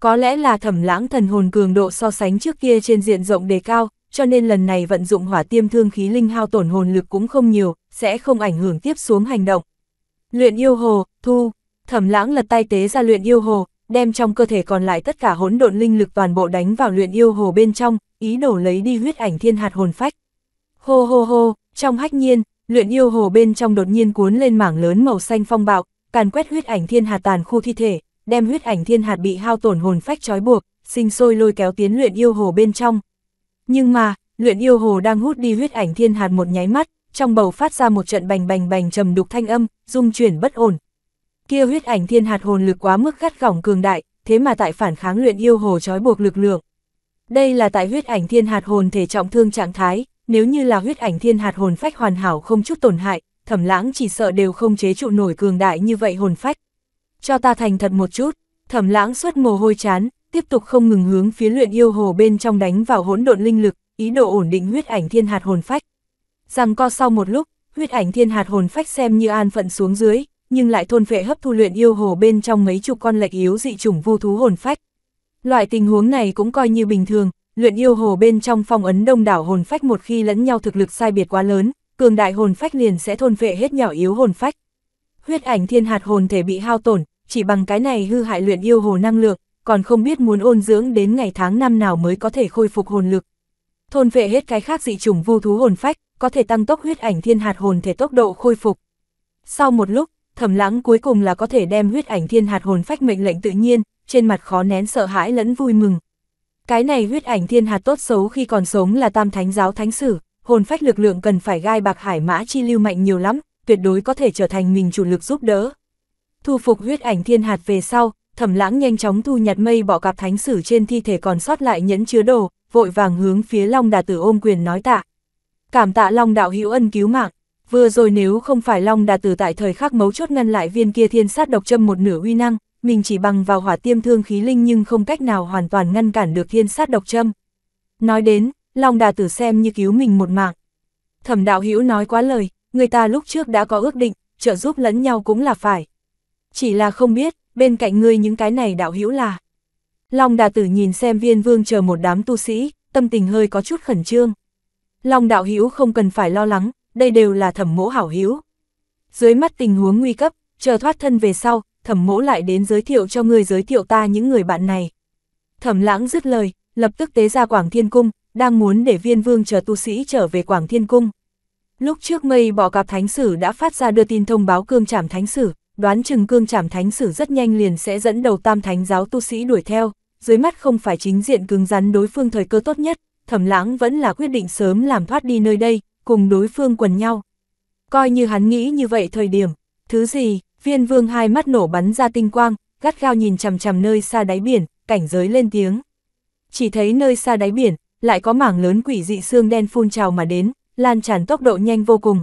Có lẽ là thẩm lãng thần hồn cường độ so sánh trước kia trên diện rộng đề cao, cho nên lần này vận dụng hỏa tiêm thương khí linh hao tổn hồn lực cũng không nhiều, sẽ không ảnh hưởng tiếp xuống hành động. Luyện yêu hồ, thu, thẩm lãng lật tay tế ra luyện yêu hồ, đem trong cơ thể còn lại tất cả hỗn độn linh lực toàn bộ đánh vào luyện yêu hồ bên trong, ý đồ lấy đi huyết ảnh thiên hạt hồn phách. Hô hô hô, trong hách nhiên, luyện yêu hồ bên trong đột nhiên cuốn lên mảng lớn màu xanh phong bạo, càn quét huyết ảnh thiên hạt tàn khu thi thể, đem huyết ảnh thiên hạt bị hao tổn hồn phách trói buộc, sinh sôi lôi kéo tiến luyện yêu hồ bên trong. Nhưng mà, luyện yêu hồ đang hút đi huyết ảnh thiên hạt một nháy mắt, trong bầu phát ra một trận bành bành bành trầm đục thanh âm, dung chuyển bất ổn, kia huyết ảnh thiên hạt hồn lực quá mức gắt gỏng cường đại, thế mà tại phản kháng luyện yêu hồ trói buộc lực lượng. Đây là tại huyết ảnh thiên hạt hồn thể trọng thương trạng thái, nếu như là huyết ảnh thiên hạt hồn phách hoàn hảo không chút tổn hại, thẩm lãng chỉ sợ đều không chế trụ nổi cường đại như vậy hồn phách. Cho ta thành thật một chút, thẩm lãng suốt mồ hôi chán, tiếp tục không ngừng hướng phía luyện yêu hồ bên trong đánh vào hỗn độn linh lực, ý đồ ổn định huyết ảnh thiên hạt hồn phách. Rằng co sau một lúc, huyết ảnh thiên hạt hồn phách xem như an phận xuống dưới, nhưng lại thôn vệ hấp thu luyện yêu hồ bên trong mấy chục con lệch yếu dị chủng vu thú hồn phách. Loại tình huống này cũng coi như bình thường, luyện yêu hồ bên trong phong ấn đông đảo hồn phách một khi lẫn nhau thực lực sai biệt quá lớn, cường đại hồn phách liền sẽ thôn vệ hết nhỏ yếu hồn phách. Huyết ảnh thiên hạt hồn thể bị hao tổn, chỉ bằng cái này hư hại luyện yêu hồ năng lượng, còn không biết muốn ôn dưỡng đến ngày tháng năm nào mới có thể khôi phục hồn lực. Thôn vệ hết cái khác dị chủng vu thú hồn phách, có thể tăng tốc huyết ảnh thiên hạt hồn thể tốc độ khôi phục. Sau một lúc, thẩm lãng cuối cùng là có thể đem huyết ảnh thiên hạt hồn phách mệnh lệnh tự nhiên, trên mặt khó nén sợ hãi lẫn vui mừng. Cái này huyết ảnh thiên hạt tốt xấu khi còn sống là tam thánh giáo thánh sử, hồn phách lực lượng cần phải gai bạc hải mã chi lưu mạnh nhiều lắm, tuyệt đối có thể trở thành mình chủ lực giúp đỡ. Thu phục huyết ảnh thiên hạt về sau, thẩm lãng nhanh chóng thu nhặt mây bỏ cặp thánh sử trên thi thể còn sót lại nhẫn chứa đồ, vội vàng hướng phía Long Đà Tử ôm quyền nói tạ. Cảm tạ Long Đạo hữu ân cứu mạng. Vừa rồi nếu không phải Long đà từ tại thời khắc mấu chốt ngăn lại viên kia thiên sát độc châm một nửa uy năng, mình chỉ bằng vào hỏa tiêm thương khí linh nhưng không cách nào hoàn toàn ngăn cản được thiên sát độc châm. Nói đến, Long Đà Tử xem như cứu mình một mạng. Thẩm đạo hữu nói quá lời, người ta lúc trước đã có ước định, trợ giúp lẫn nhau cũng là phải. Chỉ là không biết, bên cạnh ngươi những cái này đạo hữu là. Long Đà Tử nhìn xem viên vương chờ một đám tu sĩ, tâm tình hơi có chút khẩn trương. Long đạo hữu không cần phải lo lắng, đây đều là thẩm mỗ hảo hiếu. Dưới mắt tình huống nguy cấp, chờ thoát thân về sau, thẩm mỗ lại đến giới thiệu cho người giới thiệu ta những người bạn này. Thẩm lãng dứt lời, lập tức tế ra Quảng Thiên Cung, đang muốn để viên vương chờ tu sĩ trở về Quảng Thiên Cung. Lúc trước mây bỏ cạp thánh sử đã phát ra đưa tin thông báo cương trảm thánh sử, đoán chừng cương trảm thánh sử rất nhanh liền sẽ dẫn đầu tam thánh giáo tu sĩ đuổi theo, dưới mắt không phải chính diện cứng rắn đối phương thời cơ tốt nhất, thẩm lãng vẫn là quyết định sớm làm thoát đi nơi đây, cùng đối phương quần nhau. Coi như hắn nghĩ như vậy thời điểm, thứ gì, viên vương hai mắt nổ bắn ra tinh quang, gắt gao nhìn chằm chằm nơi xa đáy biển, cảnh giới lên tiếng. Chỉ thấy nơi xa đáy biển, lại có mảng lớn quỷ dị xương đen phun trào mà đến, lan tràn tốc độ nhanh vô cùng.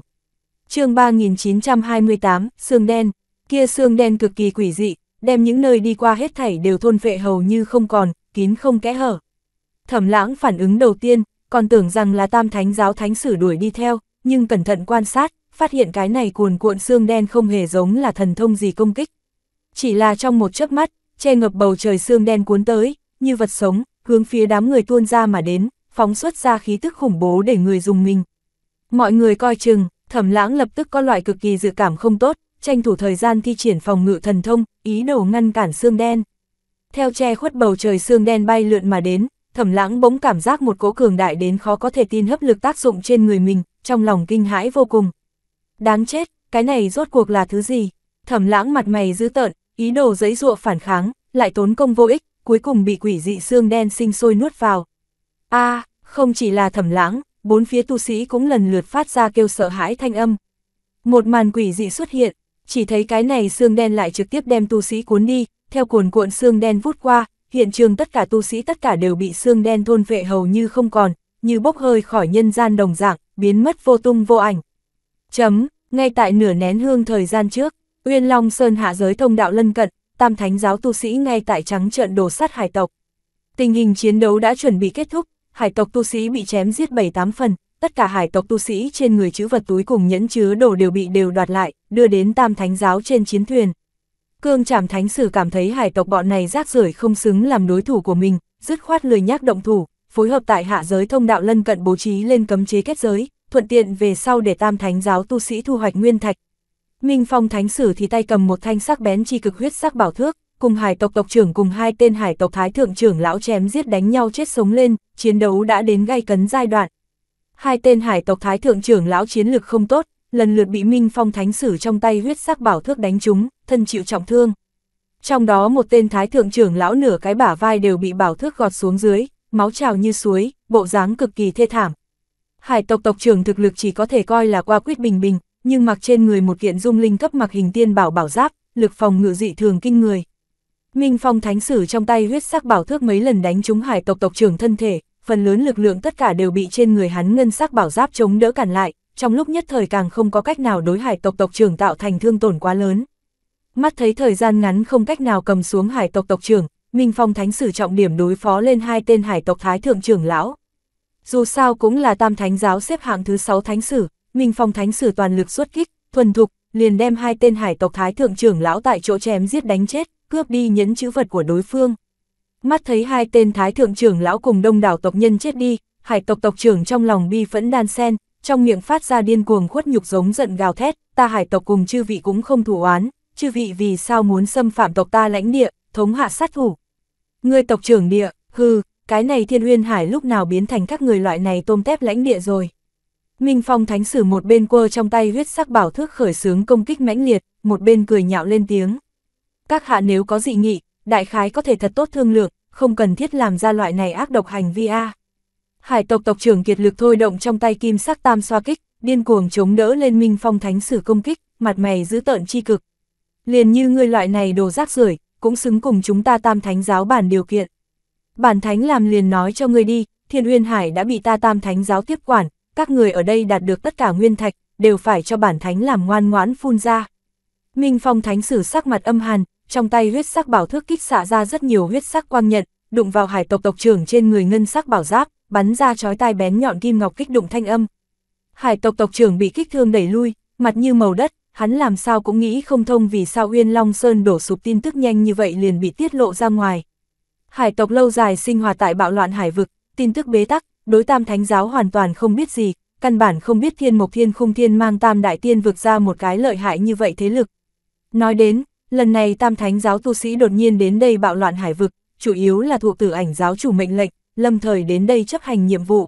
chương 3928, xương đen, kia xương đen cực kỳ quỷ dị, đem những nơi đi qua hết thảy đều thôn vệ hầu như không còn, kín không kẽ hở. Thẩm lãng phản ứng đầu tiên, còn tưởng rằng là tam thánh giáo thánh sử đuổi đi theo, nhưng cẩn thận quan sát, phát hiện cái này cuồn cuộn xương đen không hề giống là thần thông gì công kích. Chỉ là trong một chớp mắt, che ngập bầu trời xương đen cuốn tới, như vật sống, hướng phía đám người tuôn ra mà đến, phóng xuất ra khí tức khủng bố để người dùng mình. Mọi người coi chừng, thẩm lãng lập tức có loại cực kỳ dự cảm không tốt, tranh thủ thời gian thi triển phòng ngự thần thông, ý đồ ngăn cản xương đen. Theo che khuất bầu trời xương đen bay lượn mà đến, thẩm lãng bỗng cảm giác một cỗ cường đại đến khó có thể tin hấp lực tác dụng trên người mình, trong lòng kinh hãi vô cùng. Đáng chết, cái này rốt cuộc là thứ gì? Thẩm lãng mặt mày dữ tợn, ý đồ giấy ruộng phản kháng, lại tốn công vô ích, cuối cùng bị quỷ dị xương đen sinh sôi nuốt vào. a không chỉ là thẩm lãng, bốn phía tu sĩ cũng lần lượt phát ra kêu sợ hãi thanh âm. Một màn quỷ dị xuất hiện, chỉ thấy cái này xương đen lại trực tiếp đem tu sĩ cuốn đi, theo cuồn cuộn xương đen vút qua, hiện trường tất cả tu sĩ tất cả đều bị xương đen thôn vệ hầu như không còn, như bốc hơi khỏi nhân gian đồng dạng, biến mất vô tung vô ảnh. Chấm, ngay tại nửa nén hương thời gian trước, Uyên Long Sơn hạ giới thông đạo lân cận, tam thánh giáo tu sĩ ngay tại trắng trận đổ sát hải tộc. Tình hình chiến đấu đã chuẩn bị kết thúc, hải tộc tu sĩ bị chém giết 7-8 phần, tất cả hải tộc tu sĩ trên người chữ vật túi cùng nhẫn chứa đồ đều bị đều đoạt lại, đưa đến tam thánh giáo trên chiến thuyền. Cương Trảm Thánh Sử cảm thấy hải tộc bọn này rác rưởi không xứng làm đối thủ của mình, dứt khoát lười nhác động thủ, phối hợp tại hạ giới thông đạo lân cận bố trí lên cấm chế kết giới, thuận tiện về sau để Tam Thánh giáo tu sĩ thu hoạch nguyên thạch. Minh Phong Thánh Sử thì tay cầm một thanh sắc bén chi cực huyết sắc bảo thước, cùng hải tộc tộc trưởng cùng hai tên hải tộc thái thượng trưởng lão chém giết đánh nhau chết sống lên, chiến đấu đã đến gay cấn giai đoạn. Hai tên hải tộc thái thượng trưởng lão chiến lực không tốt, lần lượt bị Minh Phong Thánh Sử trong tay huyết sắc bảo thước đánh trúng, thân chịu trọng thương. Trong đó một tên thái thượng trưởng lão nửa cái bả vai đều bị bảo thước gọt xuống dưới, máu trào như suối, bộ dáng cực kỳ thê thảm. Hải tộc tộc trưởng thực lực chỉ có thể coi là qua quyết bình bình, nhưng mặc trên người một kiện dung linh cấp mặc hình tiên bảo bảo giáp, lực phòng ngự dị thường kinh người. Minh Phong Thánh Sử trong tay huyết sắc bảo thước mấy lần đánh trúng hải tộc tộc trưởng thân thể, phần lớn lực lượng tất cả đều bị trên người hắn ngân sắc bảo giáp chống đỡ cản lại, trong lúc nhất thời càng không có cách nào đối hải tộc tộc trưởng tạo thành thương tổn quá lớn. Mắt thấy thời gian ngắn không cách nào cầm xuống hải tộc tộc trưởng, Minh Phong Thánh Sử trọng điểm đối phó lên hai tên hải tộc Thái Thượng trưởng lão. Dù sao cũng là tam thánh giáo xếp hạng thứ sáu thánh sử, Minh Phong Thánh Sử toàn lực xuất kích, thuần thục, liền đem hai tên hải tộc Thái Thượng trưởng lão tại chỗ chém giết đánh chết, cướp đi nhẫn chữ vật của đối phương. Mắt thấy hai tên Thái Thượng trưởng lão cùng đông đảo tộc nhân chết đi, hải tộc tộc trưởng trong lòng bi phẫn đan sen, trong miệng phát ra điên cuồng khuất nhục giống giận gào thét, ta hải tộc cùng chư vị cũng không thủ oán, chư vị vì sao muốn xâm phạm tộc ta lãnh địa, thống hạ sát thủ. Ngươi tộc trưởng địa, hư, cái này thiên uyên hải lúc nào biến thành các người loại này tôm tép lãnh địa rồi. Minh Phong thánh sử một bên quơ trong tay huyết sắc bảo thước khởi sướng công kích mãnh liệt, một bên cười nhạo lên tiếng. Các hạ nếu có dị nghị, đại khái có thể thật tốt thương lượng, không cần thiết làm ra loại này ác độc hành vi a. À hải tộc tộc trưởng kiệt lực thôi động trong tay kim sắc tam xoa kích, điên cuồng chống đỡ lên minh phong thánh sử công kích, mặt mày giữ tợn chi cực. Liền như ngươi loại này đồ rác rưởi cũng xứng cùng chúng ta tam thánh giáo bản điều kiện. Bản thánh làm liền nói cho ngươi đi, thiên uyên hải đã bị ta tam thánh giáo tiếp quản, các người ở đây đạt được tất cả nguyên thạch, đều phải cho bản thánh làm ngoan ngoãn phun ra. Minh phong thánh sử sắc mặt âm hàn, trong tay huyết sắc bảo thước kích xạ ra rất nhiều huyết sắc quang nhận, đụng vào hải tộc tộc trưởng trên người ngân sắc bảo giáp, bắn ra chói tai bén nhọn kim ngọc kích đụng thanh âm. Hải tộc tộc trưởng bị kích thương đẩy lui, mặt như màu đất, hắn làm sao cũng nghĩ không thông vì sao Uyên Long Sơn đổ sụp tin tức nhanh như vậy liền bị tiết lộ ra ngoài. Hải tộc lâu dài sinh hoạt tại bạo loạn hải vực, tin tức bế tắc, đối tam thánh giáo hoàn toàn không biết gì, căn bản không biết thiên mộc thiên khung thiên mang tam đại tiên vực ra một cái lợi hại như vậy thế lực. Nói đến, lần này tam thánh giáo tu sĩ đột nhiên đến đây bạo loạn hải vực, chủ yếu là thuộc tử ảnh giáo chủ mệnh lệnh, lâm thời đến đây chấp hành nhiệm vụ.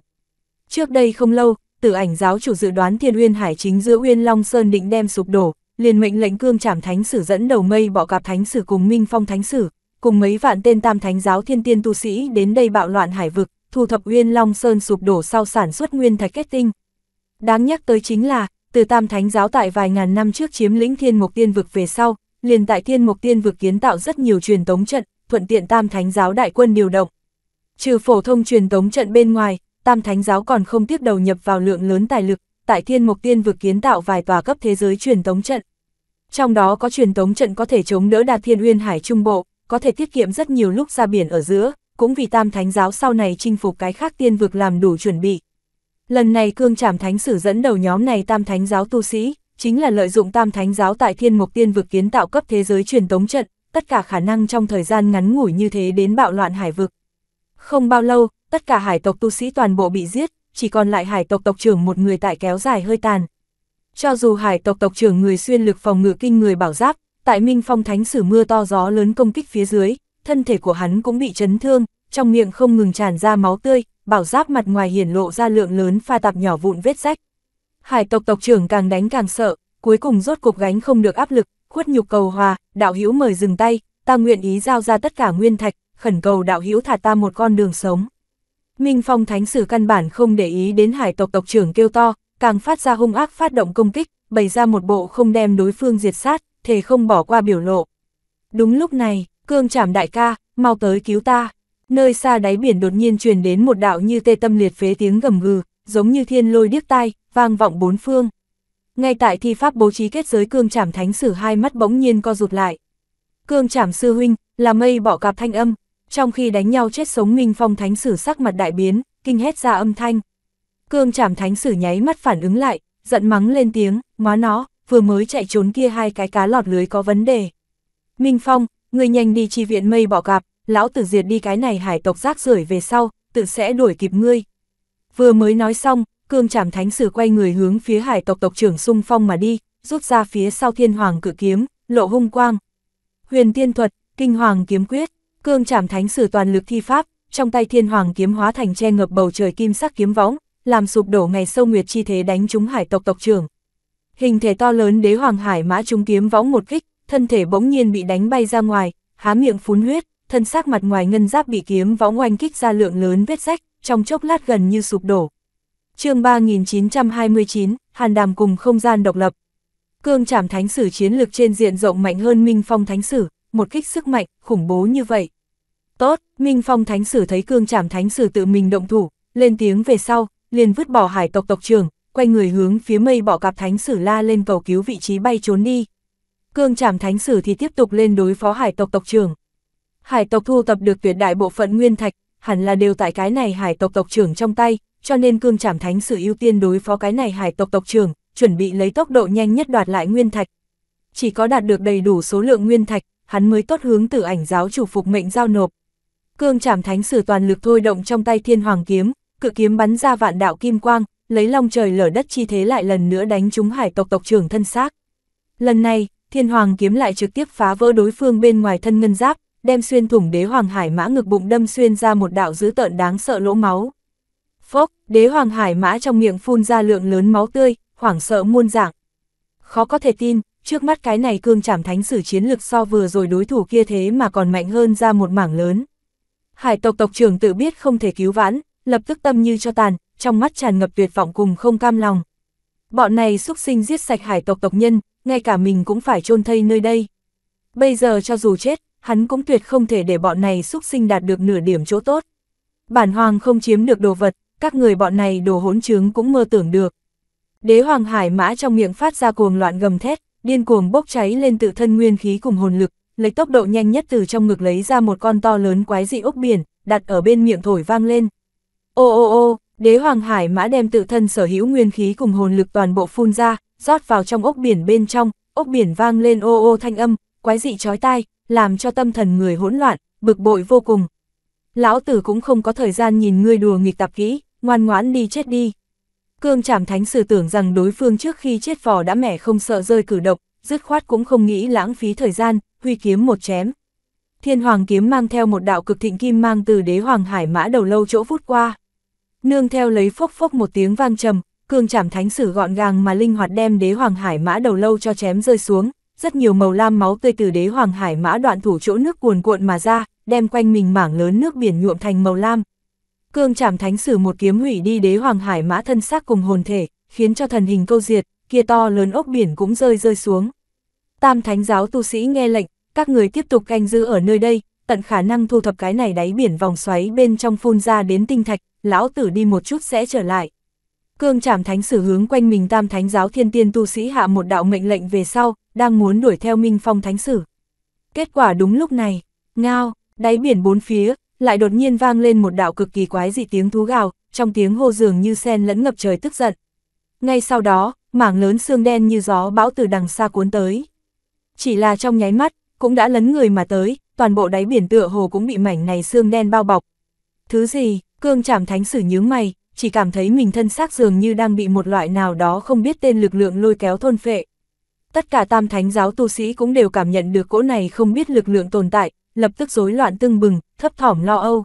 Trước đây không lâu, tử ảnh giáo chủ dự đoán thiên uyên hải chính giữa uyên Long Sơn định đem sụp đổ, liền mệnh lệnh cương trảm thánh sử dẫn đầu mây bỏ gặp thánh sử cùng minh phong thánh sử, cùng mấy vạn tên tam thánh giáo thiên tiên tu sĩ đến đây bạo loạn hải vực, thu thập uyên Long Sơn sụp đổ sau sản xuất nguyên thạch kết tinh. Đáng nhắc tới chính là, từ tam thánh giáo tại vài ngàn năm trước chiếm lĩnh thiên mục tiên vực về sau, liền tại thiên mục tiên vực kiến tạo rất nhiều truyền tống trận, thuận tiện tam thánh giáo đại quân điều động. Trừ phổ thông truyền tống trận bên ngoài, Tam Thánh giáo còn không tiếc đầu nhập vào lượng lớn tài lực, tại Thiên Mộc Tiên vực kiến tạo vài tòa cấp thế giới truyền tống trận. Trong đó có truyền tống trận có thể chống đỡ đạt Thiên Uyên Hải Trung Bộ, có thể tiết kiệm rất nhiều lúc ra biển ở giữa, cũng vì Tam Thánh giáo sau này chinh phục cái khác tiên vực làm đủ chuẩn bị. Lần này Cương Trảm Thánh sử dẫn đầu nhóm này Tam Thánh giáo tu sĩ, chính là lợi dụng Tam Thánh giáo tại Thiên Mộc Tiên vực kiến tạo cấp thế giới truyền tống trận, tất cả khả năng trong thời gian ngắn ngủi như thế đến bạo loạn hải vực. Không bao lâu, tất cả hải tộc tu sĩ toàn bộ bị giết, chỉ còn lại hải tộc tộc trưởng một người tại kéo dài hơi tàn. Cho dù hải tộc tộc trưởng người xuyên lực phòng ngự kinh người bảo giáp, tại Minh Phong Thánh sử mưa to gió lớn công kích phía dưới, thân thể của hắn cũng bị chấn thương, trong miệng không ngừng tràn ra máu tươi, bảo giáp mặt ngoài hiển lộ ra lượng lớn pha tạp nhỏ vụn vết rách. Hải tộc tộc trưởng càng đánh càng sợ, cuối cùng rốt cục gánh không được áp lực, khuất nhục cầu hòa, đạo hữu mời dừng tay, ta nguyện ý giao ra tất cả nguyên thạch, khẩn cầu đạo hữu thả ta một con đường sống. Minh Phong Thánh Sử căn bản không để ý đến hải tộc tộc trưởng kêu to, càng phát ra hung ác phát động công kích, bày ra một bộ không đem đối phương diệt sát, thề không bỏ qua biểu lộ. Đúng lúc này, cương trảm đại ca, mau tới cứu ta. Nơi xa đáy biển đột nhiên truyền đến một đạo như tê tâm liệt phế tiếng gầm gừ, giống như thiên lôi điếc tai, vang vọng bốn phương. Ngay tại thi pháp bố trí kết giới cương trảm thánh sử hai mắt bỗng nhiên co rụt lại. Cương trảm sư huynh, là mây bỏ cạp thanh âm, trong khi đánh nhau chết sống Minh Phong Thánh Sử sắc mặt đại biến, kinh hét ra âm thanh. Cương Trảm Thánh Sử nháy mắt phản ứng lại, giận mắng lên tiếng, má nó, vừa mới chạy trốn kia hai cái cá lọt lưới có vấn đề. Minh Phong, người nhanh đi chi viện mây bỏ gặp lão tử diệt đi cái này hải tộc rác rưởi về sau, tự sẽ đuổi kịp ngươi. Vừa mới nói xong, cương chảm thánh sử quay người hướng phía hải tộc tộc trưởng Xung phong mà đi, rút ra phía sau thiên hoàng cự kiếm, lộ hung quang. Huyền tiên thuật, kinh hoàng kiếm quyết, Cương Trảm Thánh sử toàn lực thi pháp, trong tay Thiên Hoàng kiếm hóa thành che ngập bầu trời kim sắc kiếm võng, làm sụp đổ ngày sâu nguyệt chi thế đánh trúng hải tộc tộc trưởng. Hình thể to lớn đế hoàng hải mã trúng kiếm võng một kích, thân thể bỗng nhiên bị đánh bay ra ngoài, há miệng phun huyết, thân xác mặt ngoài ngân giáp bị kiếm võng oanh kích ra lượng lớn vết rách, trong chốc lát gần như sụp đổ. Chương 3929, Hàn Đàm cùng không gian độc lập. Cương Trảm Thánh Sử chiến lực trên diện rộng mạnh hơn Minh Phong Thánh Sử, một kích sức mạnh, khủng bố như vậy. Tốt, Minh Phong Thánh Sử thấy cương trảm Thánh Sử tự mình động thủ, lên tiếng về sau, liền vứt bỏ hải tộc tộc trưởng, quay người hướng phía mây bỏ cặp Thánh Sử la lên cầu cứu vị trí bay trốn đi. Cương trảm Thánh Sử thì tiếp tục lên đối phó hải tộc tộc trưởng. Hải tộc thu tập được tuyệt đại bộ phận nguyên thạch, hẳn là đều tại cái này hải tộc tộc trưởng trong tay, cho nên cương trảm Thánh Sử ưu tiên đối phó cái này hải tộc tộc trưởng, chuẩn bị lấy tốc độ nhanh nhất đoạt lại nguyên thạch. Chỉ có đạt được đầy đủ số lượng nguyên thạch, hắn mới tốt hướng tử ảnh giáo chủ phục mệnh giao nộp. Cương Trảm Thánh sử toàn lực thôi động trong tay Thiên Hoàng kiếm, cự kiếm bắn ra vạn đạo kim quang, lấy long trời lở đất chi thế lại lần nữa đánh trúng hải tộc tộc trưởng thân xác. Lần này, Thiên Hoàng kiếm lại trực tiếp phá vỡ đối phương bên ngoài thân ngân giáp, đem xuyên thủng đế hoàng hải mã ngực bụng đâm xuyên ra một đạo dữ tợn đáng sợ lỗ máu. Phốc, đế hoàng hải mã trong miệng phun ra lượng lớn máu tươi, hoảng sợ muôn dạng. Khó có thể tin, trước mắt cái này cương trảm thánh sử chiến lực so vừa rồi đối thủ kia thế mà còn mạnh hơn ra một mảng lớn. Hải tộc tộc trưởng tự biết không thể cứu vãn, lập tức tâm như cho tàn, trong mắt tràn ngập tuyệt vọng cùng không cam lòng. Bọn này xúc sinh giết sạch hải tộc tộc nhân, ngay cả mình cũng phải chôn thây nơi đây. Bây giờ cho dù chết, hắn cũng tuyệt không thể để bọn này xúc sinh đạt được nửa điểm chỗ tốt. Bản hoàng không chiếm được đồ vật, các người bọn này đồ hỗn trướng cũng mơ tưởng được. Đế hoàng hải mã trong miệng phát ra cuồng loạn gầm thét, điên cuồng bốc cháy lên tự thân nguyên khí cùng hồn lực, lấy tốc độ nhanh nhất từ trong ngực lấy ra một con to lớn quái dị ốc biển, đặt ở bên miệng thổi vang lên. Ô ô ô, đế hoàng hải mã đem tự thân sở hữu nguyên khí cùng hồn lực toàn bộ phun ra, rót vào trong ốc biển bên trong, ốc biển vang lên ô ô thanh âm, quái dị chói tai, làm cho tâm thần người hỗn loạn, bực bội vô cùng. Lão tử cũng không có thời gian nhìn ngươi đùa nghịch tạp kỹ, ngoan ngoãn đi chết đi. Cương Trảm Thánh Sử tưởng rằng đối phương trước khi chết vỏ đã mẻ không sợ rơi cử độc, dứt khoát cũng không nghĩ lãng phí thời gian, huy kiếm một chém. Thiên Hoàng kiếm mang theo một đạo cực thịnh kim mang từ đế hoàng hải mã đầu lâu chỗ vút qua. Nương theo lấy phốc phốc một tiếng vang trầm, Cương Trảm Thánh Sử gọn gàng mà linh hoạt đem đế hoàng hải mã đầu lâu cho chém rơi xuống, rất nhiều màu lam máu tươi từ đế hoàng hải mã đoạn thủ chỗ nước cuồn cuộn mà ra, đem quanh mình mảng lớn nước biển nhuộm thành màu lam, Cương chạm thánh sử một kiếm hủy đi đế hoàng hải mã thân xác cùng hồn thể, khiến cho thần hình câu diệt, kia to lớn ốc biển cũng rơi rơi xuống. Tam thánh giáo tu sĩ nghe lệnh, các người tiếp tục canh giữ ở nơi đây, tận khả năng thu thập cái này đáy biển vòng xoáy bên trong phun ra đến tinh thạch, lão tử đi một chút sẽ trở lại. Cương chảm thánh sử hướng quanh mình tam thánh giáo thiên tiên tu sĩ hạ một đạo mệnh lệnh về sau, đang muốn đuổi theo minh phong thánh sử. Kết quả đúng lúc này, ngao, đáy biển bốn phía, lại đột nhiên vang lên một đạo cực kỳ quái dị tiếng thú gào, trong tiếng hô dường như sen lẫn ngập trời tức giận. Ngay sau đó, mảng lớn xương đen như gió bão từ đằng xa cuốn tới. Chỉ là trong nháy mắt, cũng đã lấn người mà tới, toàn bộ đáy biển tựa hồ cũng bị mảnh này xương đen bao bọc. Thứ gì, cương chảm thánh sử nhướng mày, chỉ cảm thấy mình thân xác dường như đang bị một loại nào đó không biết tên lực lượng lôi kéo thôn phệ. Tất cả tam thánh giáo tu sĩ cũng đều cảm nhận được cỗ này không biết lực lượng tồn tại, lập tức rối loạn tưng bừng, thấp thỏm lo âu.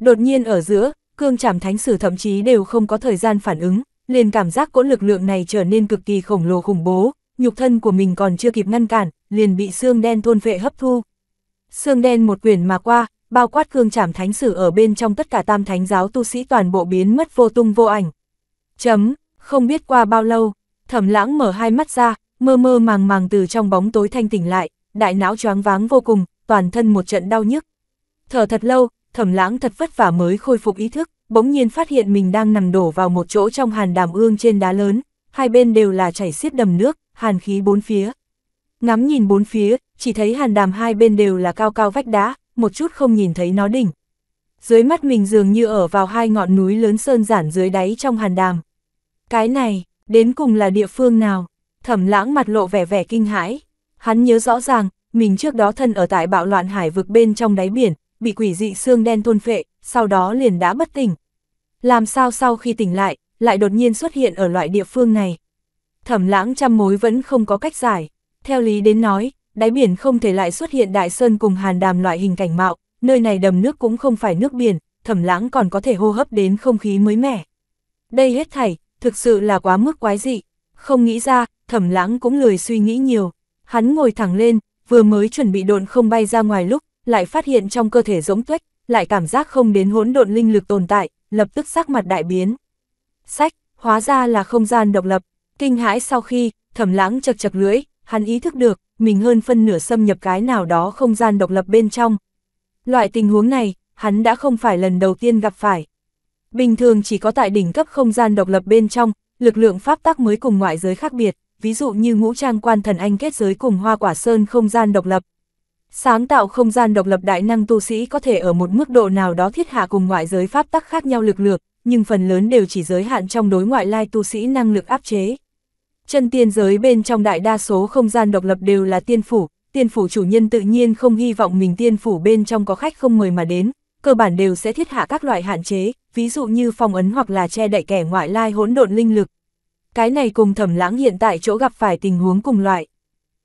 Đột nhiên ở giữa, cương trảm thánh sử thậm chí đều không có thời gian phản ứng, liền cảm giác cỗ lực lượng này trở nên cực kỳ khổng lồ khủng bố, nhục thân của mình còn chưa kịp ngăn cản, liền bị xương đen thôn vệ hấp thu. Xương đen một quyển mà qua, bao quát cương trảm thánh sử ở bên trong tất cả tam thánh giáo tu sĩ toàn bộ biến mất vô tung vô ảnh. Chấm, không biết qua bao lâu, thẩm lãng mở hai mắt ra, mơ mơ màng màng từ trong bóng tối thanh tỉnh lại, đại não choáng váng vô cùng, toàn thân một trận đau nhức. Thở thật lâu, thẩm lãng thật vất vả mới khôi phục ý thức, bỗng nhiên phát hiện mình đang nằm đổ vào một chỗ trong hàn đàm ương trên đá lớn, hai bên đều là chảy xiết đầm nước, hàn khí bốn phía. Ngắm nhìn bốn phía, chỉ thấy hàn đàm hai bên đều là cao cao vách đá, một chút không nhìn thấy nó đỉnh. Dưới mắt mình dường như ở vào hai ngọn núi lớn sơn giản dưới đáy trong hàn đàm. Cái này, đến cùng là địa phương nào? Thẩm lãng mặt lộ vẻ vẻ kinh hãi. Hắn nhớ rõ ràng, mình trước đó thân ở tại bạo loạn hải vực bên trong đáy biển, bị quỷ dị xương đen thôn phệ, sau đó liền đã bất tỉnh. Làm sao sau khi tỉnh lại, lại đột nhiên xuất hiện ở loại địa phương này? Thẩm lãng trăm mối vẫn không có cách giải. Theo lý đến nói, đáy biển không thể lại xuất hiện đại sơn cùng hàn đàm loại hình cảnh mạo, nơi này đầm nước cũng không phải nước biển, thẩm lãng còn có thể hô hấp đến không khí mới mẻ. Đây hết thảy, thực sự là quá mức quái dị. Không nghĩ ra, thẩm lãng cũng lười suy nghĩ nhiều. Hắn ngồi thẳng lên, vừa mới chuẩn bị độn không bay ra ngoài lúc, lại phát hiện trong cơ thể giống tuếch, lại cảm giác không đến hỗn độn linh lực tồn tại, lập tức sắc mặt đại biến. Sách, hóa ra là không gian độc lập, kinh hãi sau khi, thẩm lãng chật chật lưỡi, hắn ý thức được, mình hơn phân nửa xâm nhập cái nào đó không gian độc lập bên trong. Loại tình huống này, hắn đã không phải lần đầu tiên gặp phải. Bình thường chỉ có tại đỉnh cấp không gian độc lập bên trong, lực lượng pháp tắc mới cùng ngoại giới khác biệt ví dụ như ngũ trang quan thần anh kết giới cùng hoa quả sơn không gian độc lập. Sáng tạo không gian độc lập đại năng tu sĩ có thể ở một mức độ nào đó thiết hạ cùng ngoại giới pháp tắc khác nhau lực lượng, nhưng phần lớn đều chỉ giới hạn trong đối ngoại lai tu sĩ năng lực áp chế. Chân tiên giới bên trong đại đa số không gian độc lập đều là tiên phủ, tiên phủ chủ nhân tự nhiên không hy vọng mình tiên phủ bên trong có khách không mời mà đến, cơ bản đều sẽ thiết hạ các loại hạn chế, ví dụ như phong ấn hoặc là che đậy kẻ ngoại lai hỗn độn linh lực. Cái này cùng thẩm lãng hiện tại chỗ gặp phải tình huống cùng loại.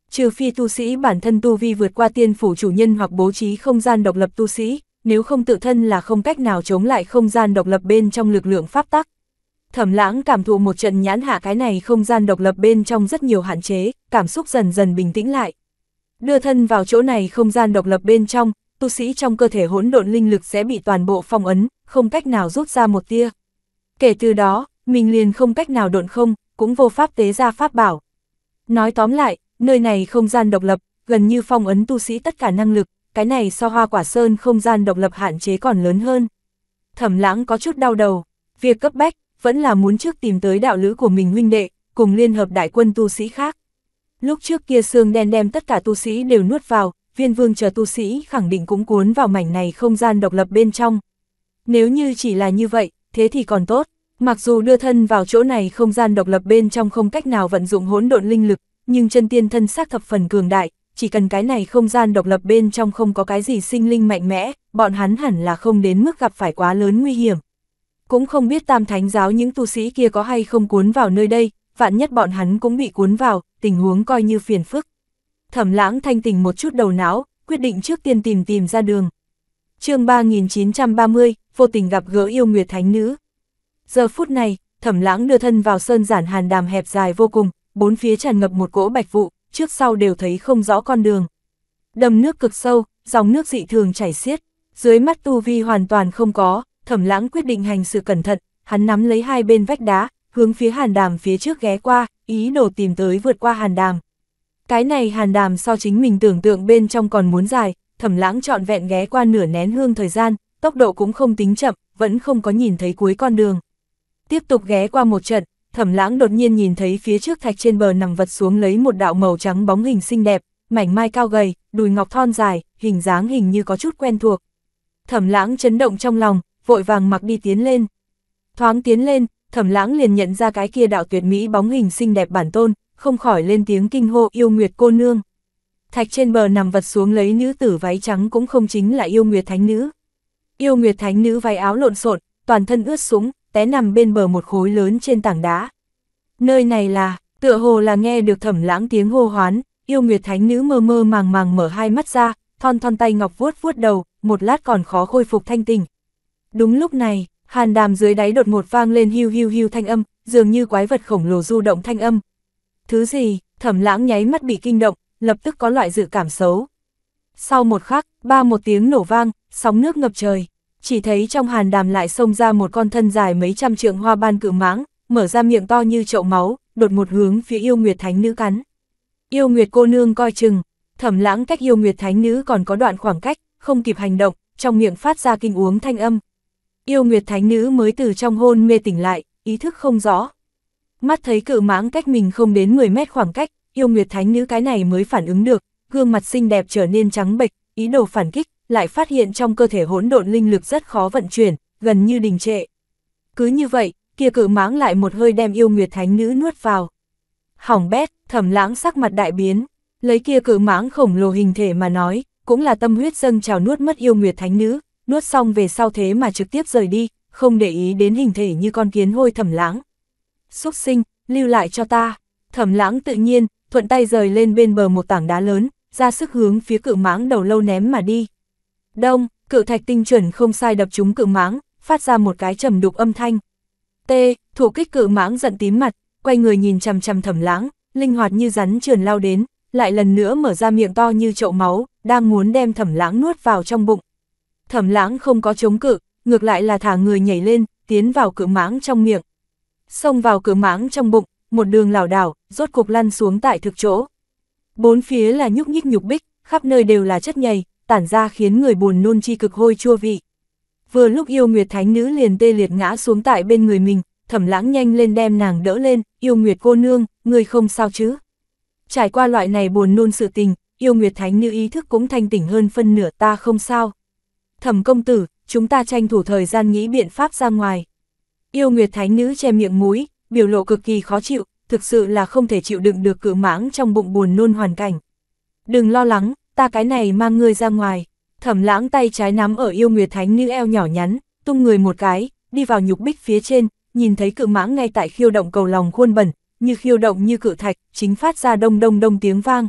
Trừ phi tu sĩ bản thân tu vi vượt qua tiên phủ chủ nhân hoặc bố trí không gian độc lập tu sĩ, nếu không tự thân là không cách nào chống lại không gian độc lập bên trong lực lượng pháp tắc. Thẩm lãng cảm thụ một trận nhãn hạ cái này không gian độc lập bên trong rất nhiều hạn chế, cảm xúc dần dần bình tĩnh lại. Đưa thân vào chỗ này không gian độc lập bên trong, tu sĩ trong cơ thể hỗn độn linh lực sẽ bị toàn bộ phong ấn, không cách nào rút ra một tia. Kể từ đó, mình liền không cách nào độn không, cũng vô pháp tế ra pháp bảo. Nói tóm lại, nơi này không gian độc lập, gần như phong ấn tu sĩ tất cả năng lực, cái này so hoa quả sơn không gian độc lập hạn chế còn lớn hơn. Thẩm lãng có chút đau đầu, việc cấp bách, vẫn là muốn trước tìm tới đạo lữ của mình huynh đệ, cùng liên hợp đại quân tu sĩ khác. Lúc trước kia xương đen đem tất cả tu sĩ đều nuốt vào, viên vương chờ tu sĩ khẳng định cũng cuốn vào mảnh này không gian độc lập bên trong. Nếu như chỉ là như vậy, thế thì còn tốt. Mặc dù đưa thân vào chỗ này không gian độc lập bên trong không cách nào vận dụng hỗn độn linh lực, nhưng chân tiên thân xác thập phần cường đại, chỉ cần cái này không gian độc lập bên trong không có cái gì sinh linh mạnh mẽ, bọn hắn hẳn là không đến mức gặp phải quá lớn nguy hiểm. Cũng không biết tam thánh giáo những tu sĩ kia có hay không cuốn vào nơi đây, vạn nhất bọn hắn cũng bị cuốn vào, tình huống coi như phiền phức. Thẩm lãng thanh tình một chút đầu não, quyết định trước tiên tìm tìm ra đường. chương 3930, vô tình gặp gỡ yêu nguyệt thánh nữ. Giờ phút này, thẩm lãng đưa thân vào sơn giản hàn đàm hẹp dài vô cùng, bốn phía tràn ngập một cỗ bạch vụ, trước sau đều thấy không rõ con đường. Đầm nước cực sâu, dòng nước dị thường chảy xiết, dưới mắt tu vi hoàn toàn không có, thẩm lãng quyết định hành sự cẩn thận, hắn nắm lấy hai bên vách đá, hướng phía hàn đàm phía trước ghé qua, ý đồ tìm tới vượt qua hàn đàm. Cái này hàn đàm so chính mình tưởng tượng bên trong còn muốn dài, thẩm lãng trọn vẹn ghé qua nửa nén hương thời gian, tốc độ cũng không tính chậm, vẫn không có nhìn thấy cuối con đường. Tiếp tục ghé qua một trận, thẩm lãng đột nhiên nhìn thấy phía trước thạch trên bờ nằm vật xuống lấy một đạo màu trắng bóng hình xinh đẹp, mảnh mai cao gầy, đùi ngọc thon dài, hình dáng hình như có chút quen thuộc. Thẩm lãng chấn động trong lòng, vội vàng mặc đi tiến lên. Thoáng tiến lên, thẩm lãng liền nhận ra cái kia đạo tuyệt mỹ bóng hình xinh đẹp bản tôn, không khỏi lên tiếng kinh hô yêu nguyệt cô nương. Thạch trên bờ nằm vật xuống lấy nữ tử váy trắng cũng không chính là yêu nguyệt thánh nữ. Yêu nguyệt thánh nữ váy áo lộn xộn, toàn thân ướt sũng, té nằm bên bờ một khối lớn trên tảng đá. Nơi này là, tựa hồ là nghe được thẩm lãng tiếng hô hoán, yêu nguyệt thánh nữ mơ mơ màng màng mở hai mắt ra, thon thon tay ngọc vuốt vuốt đầu, một lát còn khó khôi phục thanh tình. Đúng lúc này, hàn đàm dưới đáy đột một vang lên hiu hiu hiu thanh âm, dường như quái vật khổng lồ du động thanh âm. Thứ gì, thẩm lãng nháy mắt bị kinh động, lập tức có loại dự cảm xấu. Sau một khắc, ba một tiếng nổ vang, sóng nước ngập trời chỉ thấy trong hàn đàm lại xông ra một con thân dài mấy trăm trượng hoa ban cự mãng, mở ra miệng to như chậu máu, đột một hướng phía yêu nguyệt thánh nữ cắn. Yêu nguyệt cô nương coi chừng, thẩm lãng cách yêu nguyệt thánh nữ còn có đoạn khoảng cách, không kịp hành động, trong miệng phát ra kinh uống thanh âm. Yêu nguyệt thánh nữ mới từ trong hôn mê tỉnh lại, ý thức không rõ. Mắt thấy cự mãng cách mình không đến 10 mét khoảng cách, yêu nguyệt thánh nữ cái này mới phản ứng được, gương mặt xinh đẹp trở nên trắng bệch, ý đồ phản kích, lại phát hiện trong cơ thể hỗn độn linh lực rất khó vận chuyển, gần như đình trệ. Cứ như vậy, kia cự mãng lại một hơi đem yêu nguyệt thánh nữ nuốt vào. Hỏng bét, thẩm lãng sắc mặt đại biến, lấy kia cự mãng khổng lồ hình thể mà nói, cũng là tâm huyết dâng trào nuốt mất yêu nguyệt thánh nữ, nuốt xong về sau thế mà trực tiếp rời đi, không để ý đến hình thể như con kiến hôi thẩm lãng. xuất sinh, lưu lại cho ta, thẩm lãng tự nhiên, thuận tay rời lên bên bờ một tảng đá lớn, ra sức hướng phía cự mãng đầu lâu ném mà đi. Đông, cự thạch tinh chuẩn không sai đập trúng cự mãng, phát ra một cái trầm đục âm thanh. T, thủ kích cự mãng giận tím mặt, quay người nhìn chằm chằm thẩm lãng, linh hoạt như rắn trườn lao đến, lại lần nữa mở ra miệng to như chậu máu, đang muốn đem thẩm lãng nuốt vào trong bụng. Thẩm lãng không có chống cự, ngược lại là thả người nhảy lên, tiến vào cự mãng trong miệng. Xông vào cự mãng trong bụng, một đường lảo đảo, rốt cục lăn xuống tại thực chỗ. Bốn phía là nhúc nhích nhục bích, khắp nơi đều là chất nhầy, tản ra khiến người buồn nôn chi cực hôi chua vị. Vừa lúc yêu nguyệt thánh nữ liền tê liệt ngã xuống tại bên người mình, thẩm lãng nhanh lên đem nàng đỡ lên, yêu nguyệt cô nương, người không sao chứ. Trải qua loại này buồn nôn sự tình, yêu nguyệt thánh nữ ý thức cũng thanh tỉnh hơn phân nửa ta không sao. Thẩm công tử, chúng ta tranh thủ thời gian nghĩ biện pháp ra ngoài. Yêu nguyệt thánh nữ che miệng mũi, biểu lộ cực kỳ khó chịu, thực sự là không thể chịu đựng được cự mãng trong bụng buồn nôn hoàn cảnh. Đừng lo lắng, ta cái này mang ngươi ra ngoài. Thẩm lãng tay trái nắm ở yêu nguyệt thánh nữ eo nhỏ nhắn, tung người một cái, đi vào nhục bích phía trên, nhìn thấy cự mãng ngay tại khiêu động cầu lòng khuôn bẩn, như khiêu động như cự thạch, chính phát ra đông đông đông tiếng vang.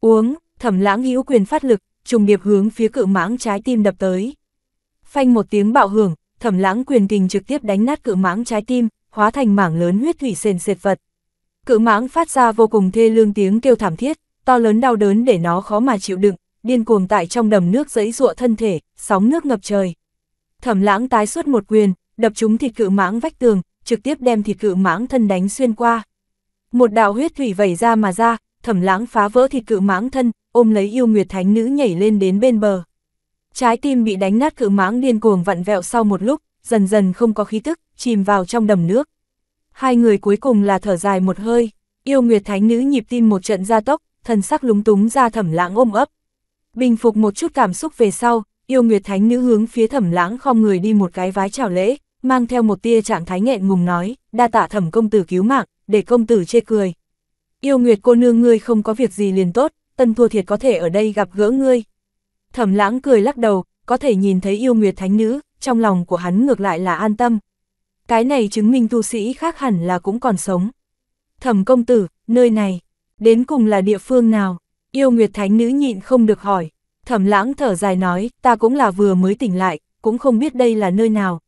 Uống, thẩm lãng hữu quyền phát lực, trùng điệp hướng phía cự mãng trái tim đập tới. Phanh một tiếng bạo hưởng, thẩm lãng quyền tình trực tiếp đánh nát cự mãng trái tim, hóa thành mảng lớn huyết thủy sền sệt vật. Cự mãng phát ra vô cùng thê lương tiếng kêu thảm thiết, to lớn đau đớn để nó khó mà chịu đựng, điên cuồng tại trong đầm nước giấy ruộng thân thể, sóng nước ngập trời. Thẩm lãng tái suốt một quyền, đập trúng thịt cự mãng vách tường, trực tiếp đem thịt cự mãng thân đánh xuyên qua. Một đạo huyết thủy vẩy ra mà ra, thẩm lãng phá vỡ thịt cự mãng thân, ôm lấy yêu nguyệt thánh nữ nhảy lên đến bên bờ. Trái tim bị đánh nát cự mãng điên cuồng vặn vẹo sau một lúc, dần dần không có khí tức, chìm vào trong đầm nước. Hai người cuối cùng là thở dài một hơi, yêu nguyệt thánh nữ nhịp tim một trận gia tốc, thần sắc lúng túng ra thẩm lãng ôm ấp. Bình phục một chút cảm xúc về sau, yêu nguyệt thánh nữ hướng phía thẩm lãng không người đi một cái vái chào lễ, mang theo một tia trạng thái nghẹn ngùng nói, đa tạ thẩm công tử cứu mạng, để công tử chê cười. Yêu nguyệt cô nương ngươi không có việc gì liền tốt, tân thua thiệt có thể ở đây gặp gỡ ngươi. Thẩm lãng cười lắc đầu, có thể nhìn thấy yêu nguyệt thánh nữ, trong lòng của hắn ngược lại là an tâm. Cái này chứng minh tu sĩ khác hẳn là cũng còn sống. Thẩm công tử, nơi này, đến cùng là địa phương nào? Yêu Nguyệt Thánh Nữ nhịn không được hỏi. Thẩm lãng thở dài nói, ta cũng là vừa mới tỉnh lại, cũng không biết đây là nơi nào.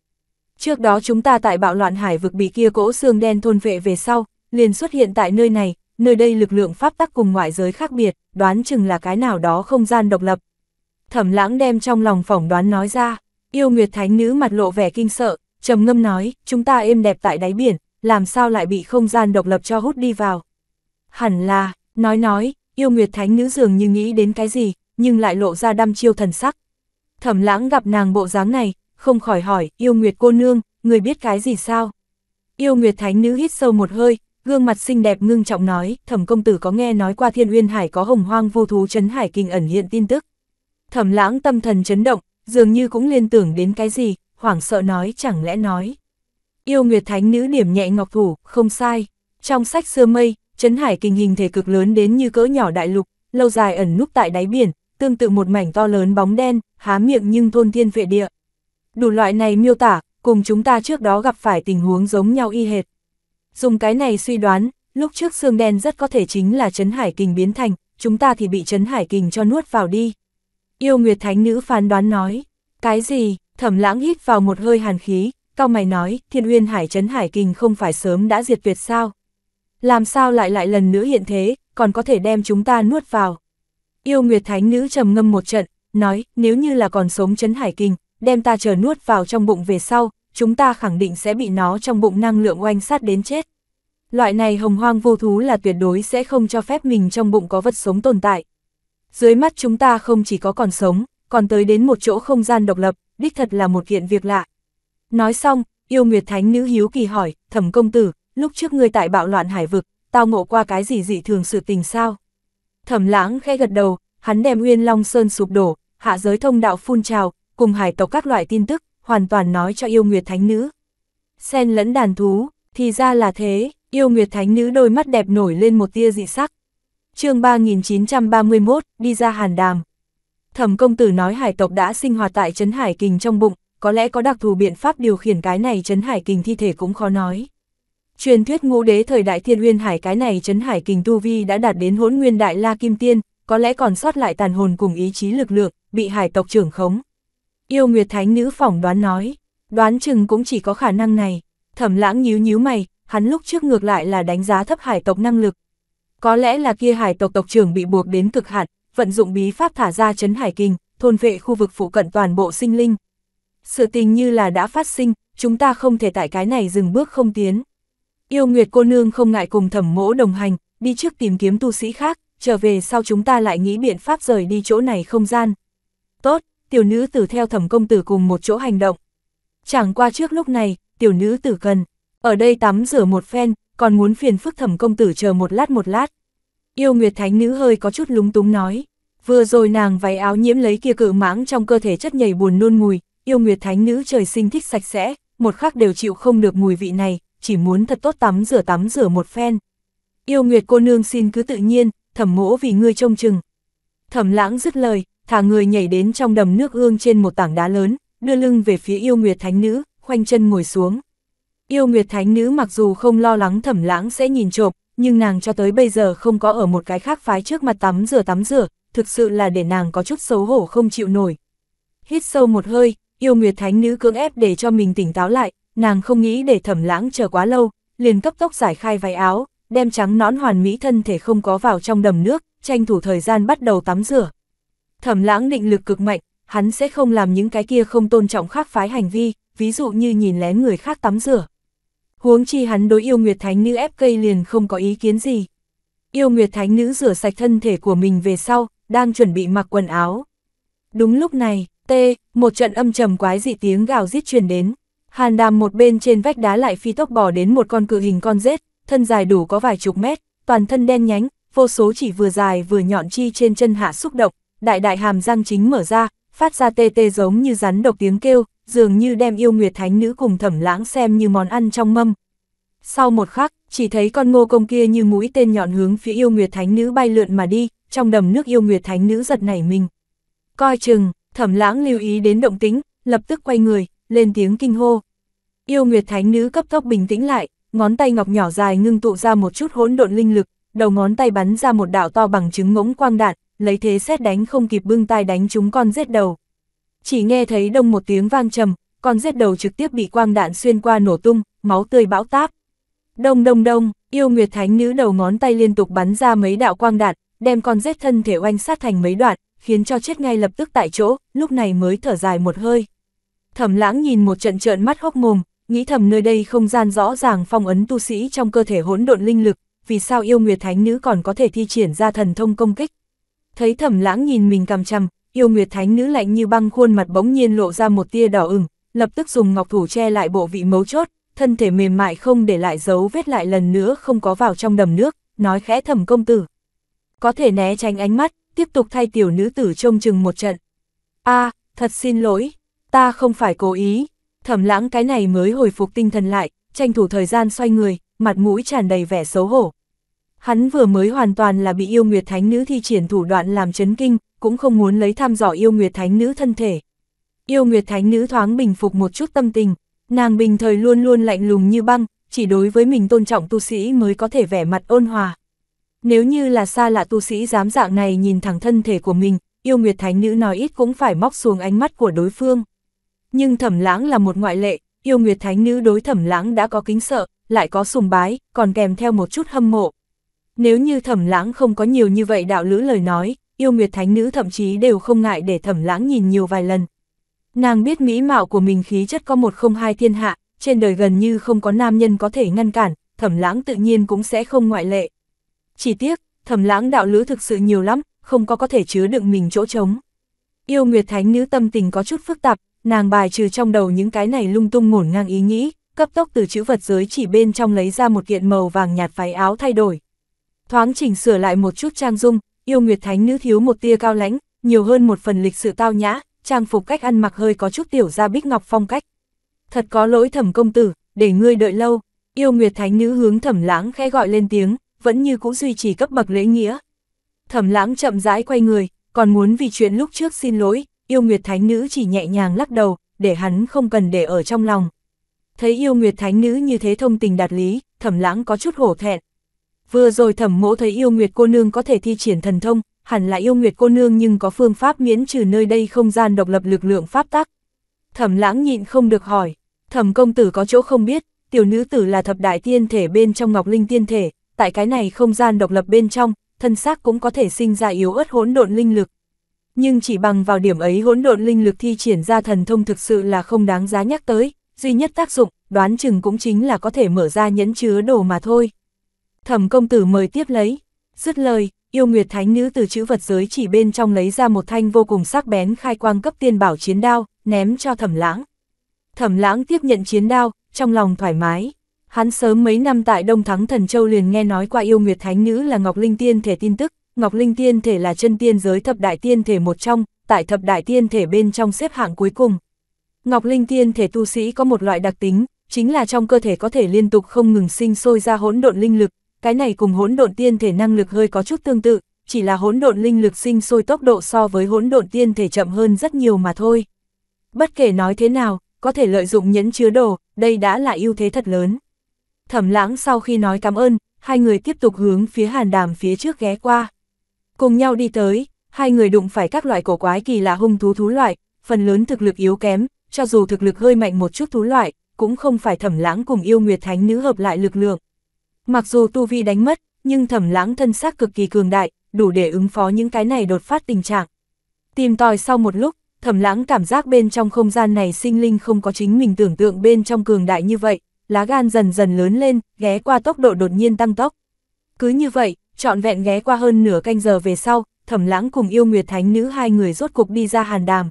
Trước đó chúng ta tại bạo loạn hải vực bị kia cỗ xương đen thôn vệ về sau, liền xuất hiện tại nơi này, nơi đây lực lượng pháp tắc cùng ngoại giới khác biệt, đoán chừng là cái nào đó không gian độc lập. Thẩm lãng đem trong lòng phỏng đoán nói ra, yêu Nguyệt Thánh Nữ mặt lộ vẻ kinh sợ, trầm ngâm nói, chúng ta êm đẹp tại đáy biển, làm sao lại bị không gian độc lập cho hút đi vào hẳn là, nói nói, yêu nguyệt thánh nữ dường như nghĩ đến cái gì, nhưng lại lộ ra đăm chiêu thần sắc. Thẩm lãng gặp nàng bộ dáng này, không khỏi hỏi, yêu nguyệt cô nương, người biết cái gì sao? Yêu nguyệt thánh nữ hít sâu một hơi, gương mặt xinh đẹp ngưng trọng nói, thẩm công tử có nghe nói qua thiên uyên hải có hồng hoang vô thú chấn hải kinh ẩn hiện tin tức. Thẩm lãng tâm thần chấn động, dường như cũng liên tưởng đến cái gì, hoảng sợ nói chẳng lẽ nói. Yêu Nguyệt Thánh Nữ điểm nhẹ ngọc thủ, không sai. Trong sách xưa mây, Trấn hải kinh hình thể cực lớn đến như cỡ nhỏ đại lục, lâu dài ẩn núp tại đáy biển, tương tự một mảnh to lớn bóng đen, há miệng nhưng thôn thiên vệ địa. Đủ loại này miêu tả, cùng chúng ta trước đó gặp phải tình huống giống nhau y hệt. Dùng cái này suy đoán, lúc trước xương đen rất có thể chính là Trấn hải kinh biến thành, chúng ta thì bị Trấn hải kinh cho nuốt vào đi. Yêu Nguyệt Thánh Nữ phán đoán nói, cái gì, thẩm lãng hít vào một hơi hàn khí, cao mày nói, thiên uyên hải Trấn hải kinh không phải sớm đã diệt tuyệt sao làm sao lại lại lần nữa hiện thế, còn có thể đem chúng ta nuốt vào. Yêu Nguyệt Thánh Nữ trầm ngâm một trận, nói, nếu như là còn sống chấn hải kinh, đem ta chờ nuốt vào trong bụng về sau, chúng ta khẳng định sẽ bị nó trong bụng năng lượng oanh sát đến chết. Loại này hồng hoang vô thú là tuyệt đối sẽ không cho phép mình trong bụng có vật sống tồn tại. Dưới mắt chúng ta không chỉ có còn sống, còn tới đến một chỗ không gian độc lập, đích thật là một kiện việc lạ. Nói xong, yêu Nguyệt Thánh Nữ hiếu kỳ hỏi, thẩm công tử, lúc trước ngươi tại bạo loạn hải vực, tao ngộ qua cái gì dị thường sự tình sao? Thẩm lãng khẽ gật đầu, hắn đem nguyên Long Sơn sụp đổ, hạ giới thông đạo phun trào, cùng hải tộc các loại tin tức, hoàn toàn nói cho yêu nguyệt thánh nữ. Xen lẫn đàn thú, thì ra là thế, yêu nguyệt thánh nữ đôi mắt đẹp nổi lên một tia dị sắc. chương 3931, đi ra hàn đàm. Thẩm công tử nói hải tộc đã sinh hoạt tại Trấn Hải Kình trong bụng, có lẽ có đặc thù biện pháp điều khiển cái này Trấn Hải Kình thi thể cũng khó nói. Truyền thuyết ngũ đế thời đại thiên uyên hải cái này chấn hải kình tu vi đã đạt đến hỗn nguyên đại la kim tiên, có lẽ còn sót lại tàn hồn cùng ý chí lực lượng, bị hải tộc trưởng khống. Yêu Nguyệt Thánh Nữ phỏng đoán nói, đoán chừng cũng chỉ có khả năng này. Thẩm lãng nhíu nhíu mày, hắn lúc trước ngược lại là đánh giá thấp hải tộc năng lực. Có lẽ là kia hải tộc tộc trưởng bị buộc đến cực hạn, vận dụng bí pháp thả ra chấn hải Kình thôn vệ khu vực phụ cận toàn bộ sinh linh. Sự tình như là đã phát sinh, chúng ta không thể tại cái này dừng bước không tiến. Yêu Nguyệt cô nương không ngại cùng thẩm mỗ đồng hành, đi trước tìm kiếm tu sĩ khác, trở về sau chúng ta lại nghĩ biện pháp rời đi chỗ này không gian. Tốt, tiểu nữ tử theo thẩm công tử cùng một chỗ hành động. Chẳng qua trước lúc này, tiểu nữ tử cần, ở đây tắm rửa một phen, còn muốn phiền phức thẩm công tử chờ một lát một lát. Yêu Nguyệt Thánh Nữ hơi có chút lúng túng nói, vừa rồi nàng váy áo nhiễm lấy kia cự mãng trong cơ thể chất nhảy buồn nôn mùi, Yêu Nguyệt Thánh Nữ trời sinh thích sạch sẽ, một khắc đều chịu không được mùi vị này, chỉ muốn thật tốt tắm rửa tắm rửa một phen. Yêu Nguyệt cô nương xin cứ tự nhiên, thẩm mỗ vì ngươi trông chừng. Thẩm lãng dứt lời, thả người nhảy đến trong đầm nước ương trên một tảng đá lớn, đưa lưng về phía yêu Nguyệt Thánh Nữ, khoanh chân ngồi xuống. Yêu Nguyệt Thánh Nữ mặc dù không lo lắng thẩm lãng sẽ nhìn trộm, nhưng nàng cho tới bây giờ không có ở một cái khác phái trước mặt tắm rửa tắm rửa, thực sự là để nàng có chút xấu hổ không chịu nổi. Hít sâu một hơi, yêu Nguyệt Thánh Nữ cưỡng ép để cho mình tỉnh táo lại, nàng không nghĩ để thẩm lãng chờ quá lâu, liền cấp tốc giải khai váy áo, đem trắng nón hoàn mỹ thân thể không có vào trong đầm nước, tranh thủ thời gian bắt đầu tắm rửa. Thẩm lãng định lực cực mạnh, hắn sẽ không làm những cái kia không tôn trọng khác phái hành vi, ví dụ như nhìn lén người khác tắm rửa. Huống chi hắn đối yêu Nguyệt Thánh Nữ ép cây liền không có ý kiến gì. Yêu Nguyệt Thánh Nữ rửa sạch thân thể của mình về sau, đang chuẩn bị mặc quần áo. Đúng lúc này, tê, một trận âm trầm quái dị tiếng gào rít truyền đến. Hàn đàm một bên trên vách đá lại phi tốc bỏ đến một con cự hình con rết, thân dài đủ có vài chục mét, toàn thân đen nhánh, vô số chỉ vừa dài vừa nhọn chi trên chân hạ xúc động, đại đại hàm răng chính mở ra, phát ra tê tê giống như rắn độc tiếng kêu, dường như đem yêu nguyệt thánh nữ cùng thẩm lãng xem như món ăn trong mâm. Sau một khắc, chỉ thấy con ngô công kia như mũi tên nhọn hướng phía yêu nguyệt thánh nữ bay lượn mà đi, trong đầm nước yêu nguyệt thánh nữ giật nảy mình. Coi chừng, thẩm lãng lưu ý đến động tính, lập tức quay người, lên tiếng kinh hô. Yêu Nguyệt Thánh Nữ cấp tốc bình tĩnh lại, ngón tay ngọc nhỏ dài ngưng tụ ra một chút hỗn độn linh lực, đầu ngón tay bắn ra một đạo to bằng trứng ngỗng quang đạn, lấy thế xét đánh không kịp bưng tay đánh chúng con rết đầu. Chỉ nghe thấy đông một tiếng vang trầm, con rết đầu trực tiếp bị quang đạn xuyên qua nổ tung, máu tươi bão táp. Đông đông đông, yêu Nguyệt Thánh Nữ đầu ngón tay liên tục bắn ra mấy đạo quang đạn, đem con rết thân thể oanh sát thành mấy đoạn, khiến cho chết ngay lập tức tại chỗ, lúc này mới thở dài một hơi. Thẩm lãng nhìn một trận trợn mắt hốc mồm, nghĩ thầm nơi đây không gian rõ ràng phong ấn tu sĩ trong cơ thể hỗn độn linh lực, vì sao yêu nguyệt thánh nữ còn có thể thi triển ra thần thông công kích. Thấy thẩm lãng nhìn mình cầm chầm, yêu nguyệt thánh nữ lạnh như băng khuôn mặt bỗng nhiên lộ ra một tia đỏ ửng, lập tức dùng ngọc thủ che lại bộ vị mấu chốt, thân thể mềm mại không để lại dấu vết lại lần nữa không có vào trong đầm nước, nói khẽ thẩm công tử. Có thể né tránh ánh mắt, tiếp tục thay tiểu nữ tử trông chừng một trận. a thật xin lỗi, ta không phải cố ý, thẩm lãng cái này mới hồi phục tinh thần lại, tranh thủ thời gian xoay người, mặt mũi tràn đầy vẻ xấu hổ. Hắn vừa mới hoàn toàn là bị yêu nguyệt thánh nữ thi triển thủ đoạn làm chấn kinh, cũng không muốn lấy thăm dò yêu nguyệt thánh nữ thân thể. Yêu nguyệt thánh nữ thoáng bình phục một chút tâm tình, nàng bình thời luôn luôn lạnh lùng như băng, chỉ đối với mình tôn trọng tu sĩ mới có thể vẻ mặt ôn hòa. Nếu như là xa lạ tu sĩ dám dạng này nhìn thẳng thân thể của mình, yêu nguyệt thánh nữ nói ít cũng phải móc xuống ánh mắt của đối phương. Nhưng thẩm lãng là một ngoại lệ, yêu nguyệt thánh nữ đối thẩm lãng đã có kính sợ, lại có sùng bái, còn kèm theo một chút hâm mộ. Nếu như thẩm lãng không có nhiều như vậy đạo lữ lời nói, yêu nguyệt thánh nữ thậm chí đều không ngại để thẩm lãng nhìn nhiều vài lần. Nàng biết mỹ mạo của mình khí chất có một không hai thiên hạ, trên đời gần như không có nam nhân có thể ngăn cản, thẩm lãng tự nhiên cũng sẽ không ngoại lệ. Chỉ tiếc, thẩm lãng đạo lữ thực sự nhiều lắm, không có có thể chứa đựng mình chỗ trống. Yêu Nguyệt Thánh Nữ tâm tình có chút phức tạp, nàng bài trừ trong đầu những cái này lung tung ngổn ngang ý nghĩ, cấp tốc từ chữ vật giới chỉ bên trong lấy ra một kiện màu vàng nhạt váy áo thay đổi. Thoáng chỉnh sửa lại một chút trang dung, yêu nguyệt thánh nữ thiếu một tia cao lãnh, nhiều hơn một phần lịch sự tao nhã, trang phục cách ăn mặc hơi có chút tiểu ra bích ngọc phong cách. Thật có lỗi thẩm công tử, để ngươi đợi lâu, yêu nguyệt thánh nữ hướng thẩm lãng khẽ gọi lên tiếng, vẫn như cũ duy trì cấp bậc lễ nghĩa. Thẩm lãng chậm rãi quay người, còn muốn vì chuyện lúc trước xin lỗi, yêu Nguyệt Thánh Nữ chỉ nhẹ nhàng lắc đầu, để hắn không cần để ở trong lòng. Thấy yêu Nguyệt Thánh Nữ như thế thông tình đạt lý, thẩm lãng có chút hổ thẹn. Vừa rồi thẩm mỗ thấy yêu Nguyệt cô nương có thể thi triển thần thông, hẳn là yêu Nguyệt cô nương nhưng có phương pháp miễn trừ nơi đây không gian độc lập lực lượng pháp tắc. Thẩm lãng nhịn không được hỏi, thẩm công tử có chỗ không biết, tiểu nữ tử là thập đại tiên thể bên trong ngọc linh tiên thể, tại cái này không gian độc lập bên trong, thân xác cũng có thể sinh ra yếu ớt hỗn độn linh lực, nhưng chỉ bằng vào điểm ấy hỗn độn linh lực thi triển ra thần thông thực sự là không đáng giá nhắc tới, duy nhất tác dụng, đoán chừng cũng chính là có thể mở ra nhẫn chứa đồ mà thôi. Thẩm công tử mời tiếp lấy, dứt lời, yêu nguyệt thánh nữ từ chữ vật giới chỉ bên trong lấy ra một thanh vô cùng sắc bén khai quang cấp tiên bảo chiến đao, ném cho thẩm lãng. Thẩm lãng tiếp nhận chiến đao, trong lòng thoải mái. Hắn sớm mấy năm tại Đông Thắng Thần Châu liền nghe nói qua yêu nguyệt thánh nữ là Ngọc Linh Tiên thể tin tức, Ngọc Linh Tiên Thể là chân tiên giới thập đại tiên thể một trong, tại thập đại tiên thể bên trong xếp hạng cuối cùng. Ngọc Linh Tiên Thể tu sĩ có một loại đặc tính, chính là trong cơ thể có thể liên tục không ngừng sinh sôi ra hỗn độn linh lực, cái này cùng hỗn độn tiên thể năng lực hơi có chút tương tự, chỉ là hỗn độn linh lực sinh sôi tốc độ so với hỗn độn tiên thể chậm hơn rất nhiều mà thôi. Bất kể nói thế nào, có thể lợi dụng nhẫn chứa đồ, đây đã là ưu thế thật lớn. Thẩm lãng sau khi nói cảm ơn, hai người tiếp tục hướng phía hàn đàm phía trước ghé qua. Cùng nhau đi tới, hai người đụng phải các loại cổ quái kỳ lạ hung thú thú loại, phần lớn thực lực yếu kém, cho dù thực lực hơi mạnh một chút thú loại, cũng không phải thẩm lãng cùng yêu nguyệt thánh nữ hợp lại lực lượng. Mặc dù tu vi đánh mất, nhưng thẩm lãng thân xác cực kỳ cường đại, đủ để ứng phó những cái này đột phát tình trạng. Tìm tòi sau một lúc, thẩm lãng cảm giác bên trong không gian này sinh linh không có chính mình tưởng tượng bên trong cường đại như vậy, lá gan dần dần lớn lên, ghé qua tốc độ đột nhiên tăng tốc. Cứ như vậy, trọn vẹn ghé qua hơn nửa canh giờ về sau, thẩm lãng cùng yêu nguyệt thánh nữ hai người rốt cục đi ra hàn đàm.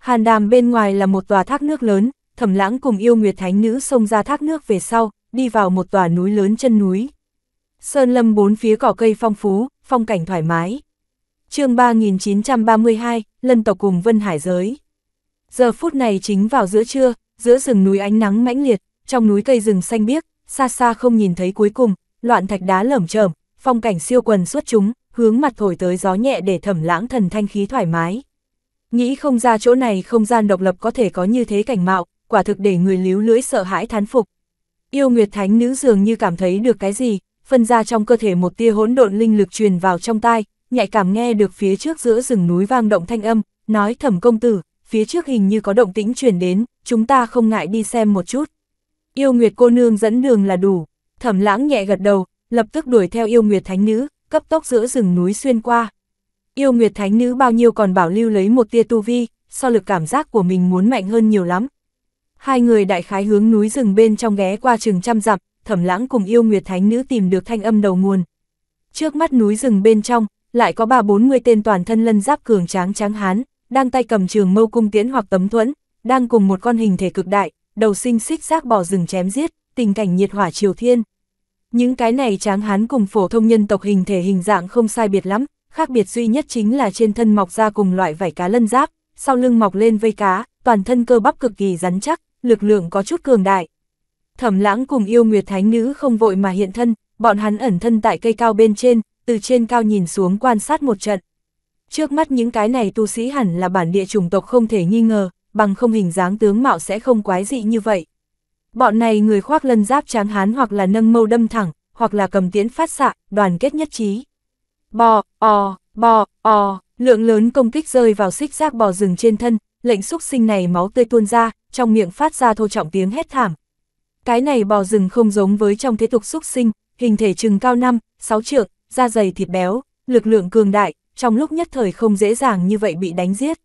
Hàn đàm bên ngoài là một tòa thác nước lớn, thẩm lãng cùng yêu nguyệt thánh nữ xông ra thác nước về sau, đi vào một tòa núi lớn chân núi. Sơn lâm bốn phía cỏ cây phong phú, phong cảnh thoải mái. chương 3932, lân tộc cùng vân hải giới. Giờ phút này chính vào giữa trưa, giữa rừng núi ánh nắng mãnh liệt, trong núi cây rừng xanh biếc, xa xa không nhìn thấy cuối cùng, loạn thạch đá lởm chởm, phong cảnh siêu quần xuất chúng, hướng mặt thổi tới gió nhẹ để thẩm lãng thần thanh khí thoải mái. Nghĩ không ra chỗ này không gian độc lập có thể có như thế cảnh mạo, quả thực để người líu lưỡi sợ hãi thán phục. Yêu Nguyệt Thánh Nữ dường như cảm thấy được cái gì, phân ra trong cơ thể một tia hỗn độn linh lực truyền vào trong tai, nhạy cảm nghe được phía trước giữa rừng núi vang động thanh âm, nói thẩm công tử, phía trước hình như có động tĩnh truyền đến, chúng ta không ngại đi xem một chút. Yêu Nguyệt cô nương dẫn đường là đủ, thẩm lãng nhẹ gật đầu, lập tức đuổi theo yêu nguyệt thánh nữ, cấp tốc giữa rừng núi xuyên qua. Yêu nguyệt thánh nữ bao nhiêu còn bảo lưu lấy một tia tu vi, so lực cảm giác của mình muốn mạnh hơn nhiều lắm. Hai người đại khái hướng núi rừng bên trong ghé qua chừng trăm dặm, thẩm lãng cùng yêu nguyệt thánh nữ tìm được thanh âm đầu nguồn. Trước mắt núi rừng bên trong, lại có ba bốn người tên toàn thân lân giáp cường tráng tráng hán, đang tay cầm trường mâu cung tiễn hoặc tấm thuẫn, đang cùng một con hình thể cực đại, đầu sinh xích xác bỏ rừng chém giết, tình cảnh nhiệt hỏa triều thiên. Những cái này tráng hán cùng phổ thông nhân tộc hình thể hình dạng không sai biệt lắm, khác biệt duy nhất chính là trên thân mọc ra cùng loại vảy cá lân giáp, sau lưng mọc lên vây cá, toàn thân cơ bắp cực kỳ rắn chắc, lực lượng có chút cường đại. Thẩm lãng cùng yêu nguyệt thánh nữ không vội mà hiện thân, bọn hắn ẩn thân tại cây cao bên trên, từ trên cao nhìn xuống quan sát một trận. Trước mắt những cái này tu sĩ hẳn là bản địa chủng tộc không thể nghi ngờ, bằng không hình dáng tướng mạo sẽ không quái dị như vậy. Bọn này người khoác lân giáp tráng hán hoặc là nâng mâu đâm thẳng, hoặc là cầm tiễn phát xạ, đoàn kết nhất trí. Bò, o, bò, o, lượng lớn công kích rơi vào xích giác bò rừng trên thân, lệnh xúc sinh này máu tươi tuôn ra, trong miệng phát ra thô trọng tiếng hét thảm. Cái này bò rừng không giống với trong thế tục xúc sinh, hình thể chừng cao năm, sáu trượng, da dày thịt béo, lực lượng cường đại, trong lúc nhất thời không dễ dàng như vậy bị đánh giết.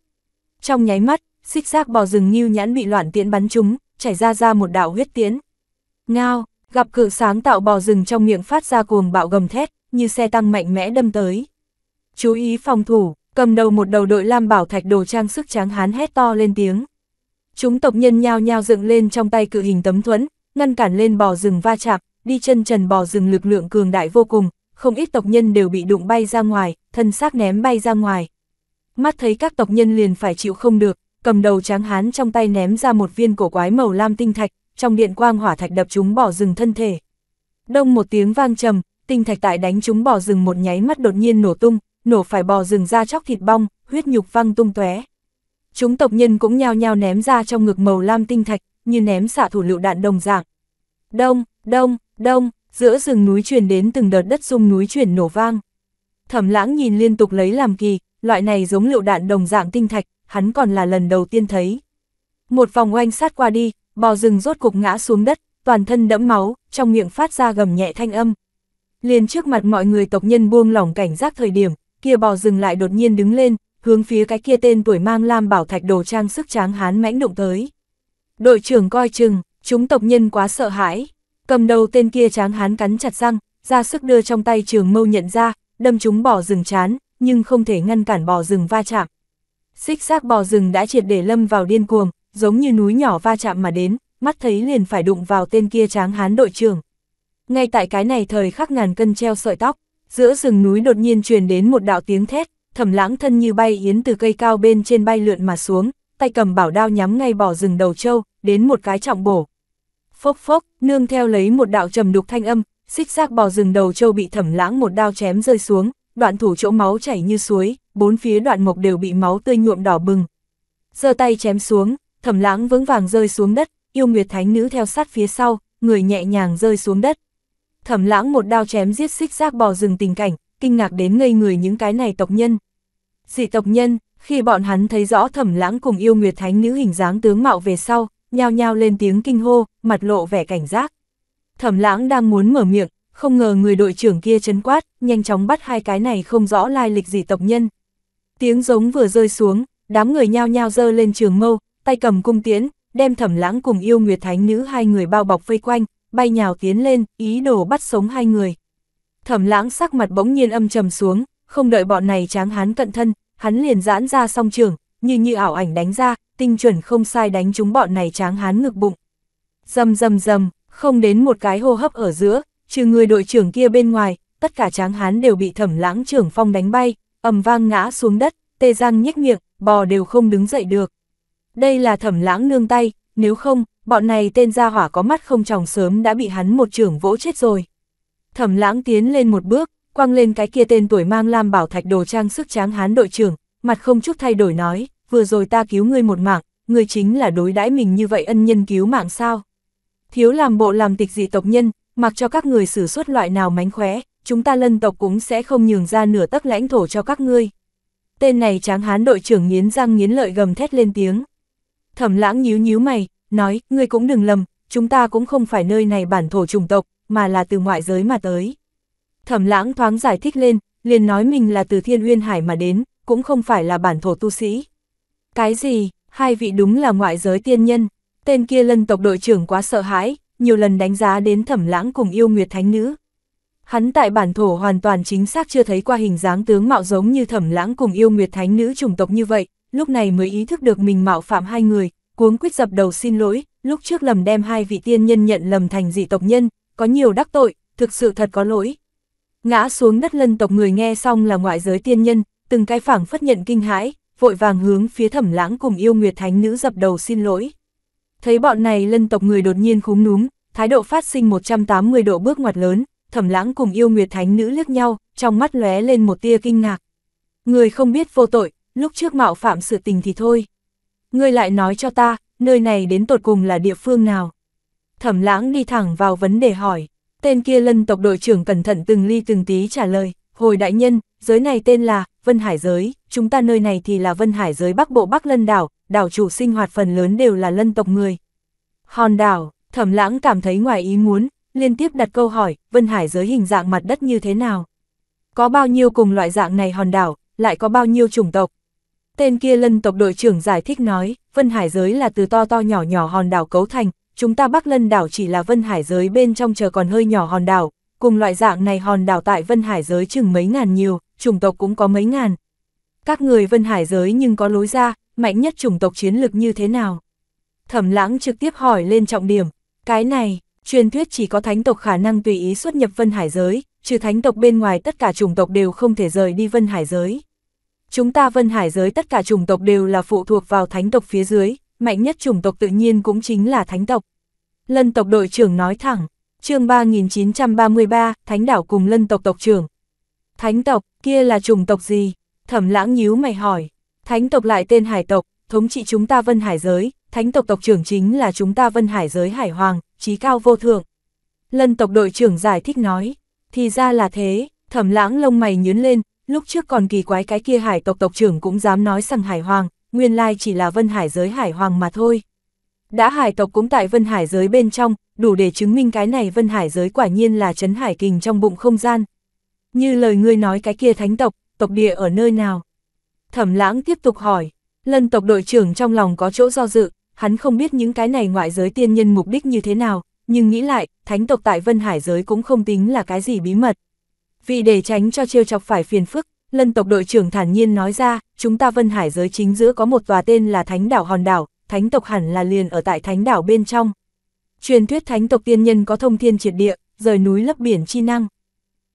Trong nháy mắt, xích giác bò rừng như nhãn bị loạn tiễn bắn trúng, chảy ra ra một đạo huyết tiến. Ngao, gặp cự sáng tạo bò rừng trong miệng phát ra cuồng bạo gầm thét, như xe tăng mạnh mẽ đâm tới. Chú ý phòng thủ, cầm đầu một đầu đội lam bảo thạch đồ trang sức tráng hán hét to lên tiếng. Chúng tộc nhân nhao nhao dựng lên trong tay cự hình tấm thuẫn, ngăn cản lên bò rừng va chạm, đi chân trần bò rừng lực lượng cường đại vô cùng, không ít tộc nhân đều bị đụng bay ra ngoài, thân xác ném bay ra ngoài. Mắt thấy các tộc nhân liền phải chịu không được, cầm đầu tráng hán trong tay ném ra một viên cổ quái màu lam tinh thạch, trong điện quang hỏa thạch đập chúng bỏ rừng thân thể. Đông một tiếng vang trầm, tinh thạch tại đánh chúng bỏ rừng một nháy mắt đột nhiên nổ tung, nổ phải bò rừng ra chóc thịt bong, huyết nhục văng tung tóe. Chúng tộc nhân cũng nhao nhao ném ra trong ngực màu lam tinh thạch, như ném xạ thủ lựu đạn đồng dạng. Đông, đông, đông, giữa rừng núi truyền đến từng đợt đất rung núi chuyển nổ vang. Thẩm Lãng nhìn liên tục lấy làm kỳ, loại này giống lựu đạn đồng dạng tinh thạch, hắn còn là lần đầu tiên thấy. Một vòng oanh sát qua đi, bò rừng rốt cục ngã xuống đất, toàn thân đẫm máu, trong miệng phát ra gầm nhẹ thanh âm. Liền trước mặt mọi người tộc nhân buông lỏng cảnh giác thời điểm, kia bò rừng lại đột nhiên đứng lên, hướng phía cái kia tên tuổi mang lam bảo thạch đồ trang sức tráng hán mãnh đụng tới. Đội trưởng coi chừng, chúng tộc nhân quá sợ hãi, cầm đầu tên kia tráng hán cắn chặt răng, ra sức đưa trong tay trường mâu nhận ra, đâm chúng bò rừng chán, nhưng không thể ngăn cản bò rừng va chạm. Xích xác bò rừng đã triệt để lâm vào điên cuồng, giống như núi nhỏ va chạm mà đến, mắt thấy liền phải đụng vào tên kia tráng hán đội trưởng. Ngay tại cái này thời khắc ngàn cân treo sợi tóc, giữa rừng núi đột nhiên truyền đến một đạo tiếng thét, thẩm lãng thân như bay yến từ cây cao bên trên bay lượn mà xuống, tay cầm bảo đao nhắm ngay bò rừng đầu trâu, đến một cái trọng bổ. Phốc phốc, nương theo lấy một đạo trầm đục thanh âm, xích xác bò rừng đầu trâu bị thẩm lãng một đao chém rơi xuống, đoạn thủ chỗ máu chảy như suối, bốn phía đoạn mộc đều bị máu tươi nhuộm đỏ bừng. Giơ tay chém xuống, thẩm lãng vững vàng rơi xuống đất, yêu nguyệt thánh nữ theo sát phía sau, người nhẹ nhàng rơi xuống đất. Thẩm lãng một đao chém giết xích giác bò rừng tình cảnh, kinh ngạc đến ngây người những cái này tộc nhân. Dị tộc nhân, khi bọn hắn thấy rõ thẩm lãng cùng yêu nguyệt thánh nữ hình dáng tướng mạo về sau, nhao nhao lên tiếng kinh hô, mặt lộ vẻ cảnh giác. Thẩm lãng đang muốn mở miệng, không ngờ người đội trưởng kia chấn quát, nhanh chóng bắt hai cái này không rõ lai lịch gì tộc nhân. Tiếng giống vừa rơi xuống, đám người nhao nhao dơ lên trường mâu, tay cầm cung tiễn, đem thẩm lãng cùng yêu nguyệt thánh nữ hai người bao bọc vây quanh, bay nhào tiến lên, ý đồ bắt sống hai người. Thẩm lãng sắc mặt bỗng nhiên âm trầm xuống, không đợi bọn này tráng hán cận thân, hắn liền giãn ra song trường, như như ảo ảnh đánh ra, tinh chuẩn không sai đánh chúng bọn này tráng hán ngực bụng. Dầm dầm dầm, không đến một cái hô hấp ở giữa, trừ người đội trưởng kia bên ngoài, tất cả tráng hán đều bị thẩm lãng trưởng phong đánh bay, ầm vang ngã xuống đất, tê giang nhếch miệng, bò đều không đứng dậy được. Đây là thẩm lãng nương tay, nếu không, bọn này tên gia hỏa có mắt không tròng sớm đã bị hắn một trưởng vỗ chết rồi. Thẩm lãng tiến lên một bước, quăng lên cái kia tên tuổi mang lam bảo thạch đồ trang sức tráng hán đội trưởng, mặt không chút thay đổi nói, vừa rồi ta cứu ngươi một mạng, ngươi chính là đối đãi mình như vậy ân nhân cứu mạng sao. Thiếu làm bộ làm tịch dị tộc nhân, mặc cho các người xử suất loại nào mánh khóe, chúng ta lân tộc cũng sẽ không nhường ra nửa tấc lãnh thổ cho các ngươi. Tên này tráng hán đội trưởng nghiến răng nghiến lợi gầm thét lên tiếng. Thẩm lãng nhíu nhíu mày, nói, ngươi cũng đừng lầm, chúng ta cũng không phải nơi này bản thổ chủng tộc, mà là từ ngoại giới mà tới. Thẩm lãng thoáng giải thích lên, liền nói mình là từ thiên uyên hải mà đến, cũng không phải là bản thổ tu sĩ. Cái gì, hai vị đúng là ngoại giới tiên nhân, tên kia lân tộc đội trưởng quá sợ hãi, nhiều lần đánh giá đến thẩm lãng cùng yêu nguyệt thánh nữ. Hắn tại bản thổ hoàn toàn chính xác chưa thấy qua hình dáng tướng mạo giống như thẩm lãng cùng yêu nguyệt thánh nữ chủng tộc như vậy, lúc này mới ý thức được mình mạo phạm hai người, cuống quyết dập đầu xin lỗi, lúc trước lầm đem hai vị tiên nhân nhận lầm thành dị tộc nhân, có nhiều đắc tội, thực sự thật có lỗi. Ngã xuống đất lân tộc người nghe xong là ngoại giới tiên nhân, từng cái phảng phất nhận kinh hãi, vội vàng hướng phía thẩm lãng cùng yêu nguyệt thánh nữ dập đầu xin lỗi. Thấy bọn này lân tộc người đột nhiên khúm núm, thái độ phát sinh 180 độ bước ngoặt lớn, thẩm lãng cùng yêu nguyệt thánh nữ liếc nhau, trong mắt lóe lên một tia kinh ngạc. Người không biết vô tội, lúc trước mạo phạm sự tình thì thôi. người lại nói cho ta, nơi này đến tột cùng là địa phương nào? Thẩm lãng đi thẳng vào vấn đề hỏi, tên kia lân tộc đội trưởng cẩn thận từng ly từng tí trả lời. Hồi đại nhân, giới này tên là Vân Hải giới, chúng ta nơi này thì là Vân Hải giới Bắc Bộ Bắc Lân đảo, đảo chủ sinh hoạt phần lớn đều là lân tộc người. Hòn đảo, Thẩm Lãng cảm thấy ngoài ý muốn, liên tiếp đặt câu hỏi, Vân Hải giới hình dạng mặt đất như thế nào? Có bao nhiêu cùng loại dạng này hòn đảo, lại có bao nhiêu chủng tộc? Tên kia lân tộc đội trưởng giải thích nói, Vân Hải giới là từ to to nhỏ nhỏ hòn đảo cấu thành, chúng ta Bắc Lân đảo chỉ là Vân Hải giới bên trong chờ còn hơi nhỏ hòn đảo, cùng loại dạng này hòn đảo tại Vân Hải giới chừng mấy ngàn nhiều, chủng tộc cũng có mấy ngàn. Các người Vân Hải giới nhưng có lối ra, mạnh nhất chủng tộc chiến lực như thế nào? Thẩm lãng trực tiếp hỏi lên trọng điểm, cái này, truyền thuyết chỉ có thánh tộc khả năng tùy ý xuất nhập Vân Hải giới, trừ thánh tộc bên ngoài tất cả chủng tộc đều không thể rời đi Vân Hải giới. Chúng ta Vân Hải giới tất cả chủng tộc đều là phụ thuộc vào thánh tộc phía dưới, mạnh nhất chủng tộc tự nhiên cũng chính là thánh tộc. Lân tộc đội trưởng nói thẳng, chương 3933, Thánh đảo cùng lân tộc tộc trưởng. Thánh tộc, kia là chủng tộc gì? Thẩm lãng nhíu mày hỏi. Thánh tộc lại tên hải tộc, thống trị chúng ta vân hải giới, thánh tộc tộc trưởng chính là chúng ta vân hải giới hải hoàng, trí cao vô thượng. Lân tộc đội trưởng giải thích nói, thì ra là thế, thẩm lãng lông mày nhướng lên, lúc trước còn kỳ quái cái kia hải tộc tộc trưởng cũng dám nói rằng hải hoàng, nguyên lai chỉ là vân hải giới hải hoàng mà thôi. Đã hải tộc cũng tại vân hải giới bên trong, đủ để chứng minh cái này vân hải giới quả nhiên là Trấn hải kình trong bụng không gian. Như lời ngươi nói cái kia thánh tộc, tộc địa ở nơi nào? Thẩm lãng tiếp tục hỏi, lân tộc đội trưởng trong lòng có chỗ do dự, hắn không biết những cái này ngoại giới tiên nhân mục đích như thế nào, nhưng nghĩ lại, thánh tộc tại vân hải giới cũng không tính là cái gì bí mật. Vì để tránh cho trêu chọc phải phiền phức, lân tộc đội trưởng thản nhiên nói ra, chúng ta vân hải giới chính giữa có một tòa tên là thánh đảo hòn đảo, thánh tộc hẳn là liền ở tại thánh đảo bên trong truyền thuyết thánh tộc tiên nhân có thông thiên triệt địa, rời núi lấp biển chi năng.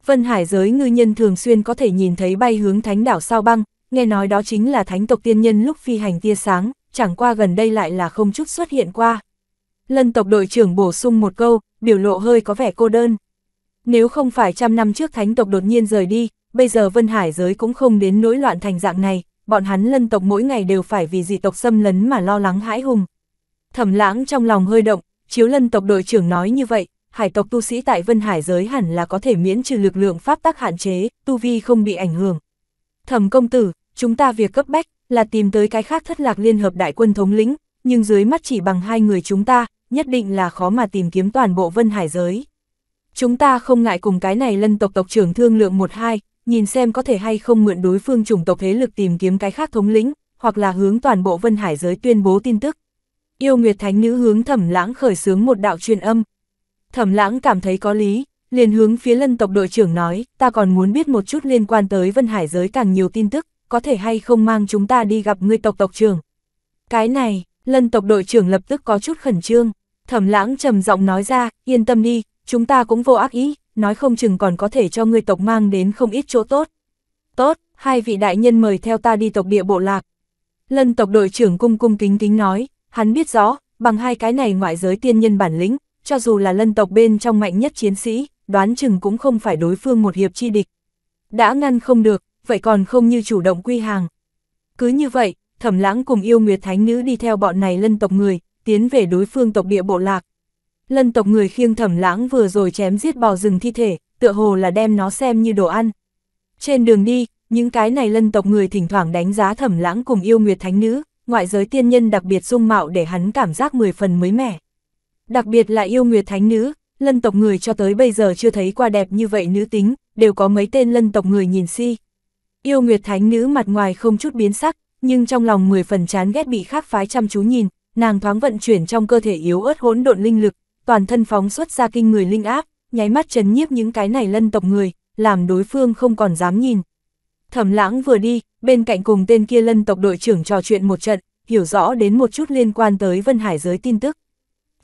Vân Hải giới ngư nhân thường xuyên có thể nhìn thấy bay hướng thánh đảo sao băng, nghe nói đó chính là thánh tộc tiên nhân lúc phi hành tia sáng, chẳng qua gần đây lại là không chút xuất hiện qua. Lân tộc đội trưởng bổ sung một câu, biểu lộ hơi có vẻ cô đơn. Nếu không phải trăm năm trước thánh tộc đột nhiên rời đi, bây giờ Vân Hải giới cũng không đến nỗi loạn thành dạng này, bọn hắn lân tộc mỗi ngày đều phải vì dị tộc xâm lấn mà lo lắng hãi hùng. Thẩm lãng trong lòng hơi động, Chiếu lân tộc đội trưởng nói như vậy, hải tộc tu sĩ tại Vân Hải giới hẳn là có thể miễn trừ lực lượng pháp tắc hạn chế, tu vi không bị ảnh hưởng. Thẩm công tử, chúng ta việc cấp bách là tìm tới cái khác thất lạc liên hợp đại quân thống lĩnh, nhưng dưới mắt chỉ bằng hai người chúng ta, nhất định là khó mà tìm kiếm toàn bộ Vân Hải giới. Chúng ta không ngại cùng cái này lân tộc tộc trưởng thương lượng một hai, nhìn xem có thể hay không mượn đối phương chủng tộc thế lực tìm kiếm cái khác thống lĩnh, hoặc là hướng toàn bộ Vân Hải giới tuyên bố tin tức yêu nguyệt thánh nữ hướng thẩm lãng khởi xướng một đạo truyền âm. Thẩm lãng cảm thấy có lý, liền hướng phía lân tộc đội trưởng nói, ta còn muốn biết một chút liên quan tới Vân Hải giới càng nhiều tin tức, có thể hay không mang chúng ta đi gặp người tộc tộc trưởng. Cái này, lân tộc đội trưởng lập tức có chút khẩn trương, thẩm lãng trầm giọng nói ra, yên tâm đi, chúng ta cũng vô ác ý, nói không chừng còn có thể cho người tộc mang đến không ít chỗ tốt. Tốt, hai vị đại nhân mời theo ta đi tộc địa bộ lạc. Lân tộc đội trưởng cung cung kính kính nói, Hắn biết rõ, bằng hai cái này ngoại giới tiên nhân bản lĩnh, cho dù là lân tộc bên trong mạnh nhất chiến sĩ, đoán chừng cũng không phải đối phương một hiệp chi địch. Đã ngăn không được, vậy còn không như chủ động quy hàng. Cứ như vậy, thẩm lãng cùng yêu nguyệt thánh nữ đi theo bọn này lân tộc người, tiến về đối phương tộc địa bộ lạc. Lân tộc người khiêng thẩm lãng vừa rồi chém giết bò rừng thi thể, tựa hồ là đem nó xem như đồ ăn. Trên đường đi, những cái này lân tộc người thỉnh thoảng đánh giá thẩm lãng cùng yêu nguyệt thánh nữ, ngoại giới tiên nhân đặc biệt dung mạo để hắn cảm giác 10 phần mới mẻ. Đặc biệt là yêu nguyệt thánh nữ, lân tộc người cho tới bây giờ chưa thấy qua đẹp như vậy nữ tính, đều có mấy tên lân tộc người nhìn si. Yêu nguyệt thánh nữ mặt ngoài không chút biến sắc, nhưng trong lòng 10 phần chán ghét bị khác phái chăm chú nhìn, nàng thoáng vận chuyển trong cơ thể yếu ớt hỗn độn linh lực, toàn thân phóng xuất ra kinh người linh áp, nháy mắt chấn nhiếp những cái này lân tộc người, làm đối phương không còn dám nhìn. Thẩm lãng vừa đi, bên cạnh cùng tên kia lân tộc đội trưởng trò chuyện một trận, hiểu rõ đến một chút liên quan tới Vân Hải giới tin tức.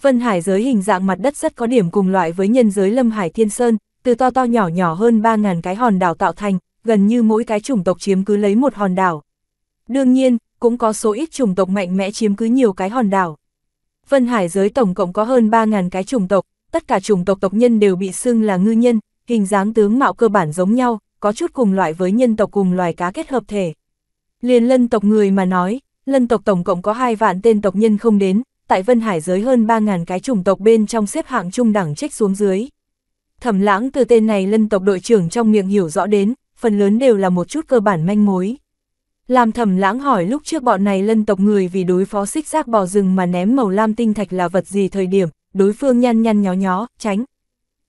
Vân Hải giới hình dạng mặt đất rất có điểm cùng loại với nhân giới Lâm Hải Thiên Sơn, từ to to nhỏ nhỏ hơn 3.000 cái hòn đảo tạo thành, gần như mỗi cái chủng tộc chiếm cứ lấy một hòn đảo. Đương nhiên, cũng có số ít chủng tộc mạnh mẽ chiếm cứ nhiều cái hòn đảo. Vân Hải giới tổng cộng có hơn 3.000 cái chủng tộc, tất cả chủng tộc tộc nhân đều bị xưng là ngư nhân, hình dáng tướng mạo cơ bản giống nhau, có chút cùng loại với nhân tộc cùng loài cá kết hợp thể. Liền lân tộc người mà nói, lân tộc tổng cộng có hai vạn tên tộc nhân không đến, tại Vân Hải giới hơn 3.000 cái chủng tộc bên trong xếp hạng trung đẳng trích xuống dưới. Thẩm lãng từ tên này lân tộc đội trưởng trong miệng hiểu rõ đến, phần lớn đều là một chút cơ bản manh mối. Làm thẩm lãng hỏi lúc trước bọn này lân tộc người vì đối phó xích giác bò rừng mà ném màu lam tinh thạch là vật gì thời điểm, đối phương nhăn nhăn nhó nhó, tránh.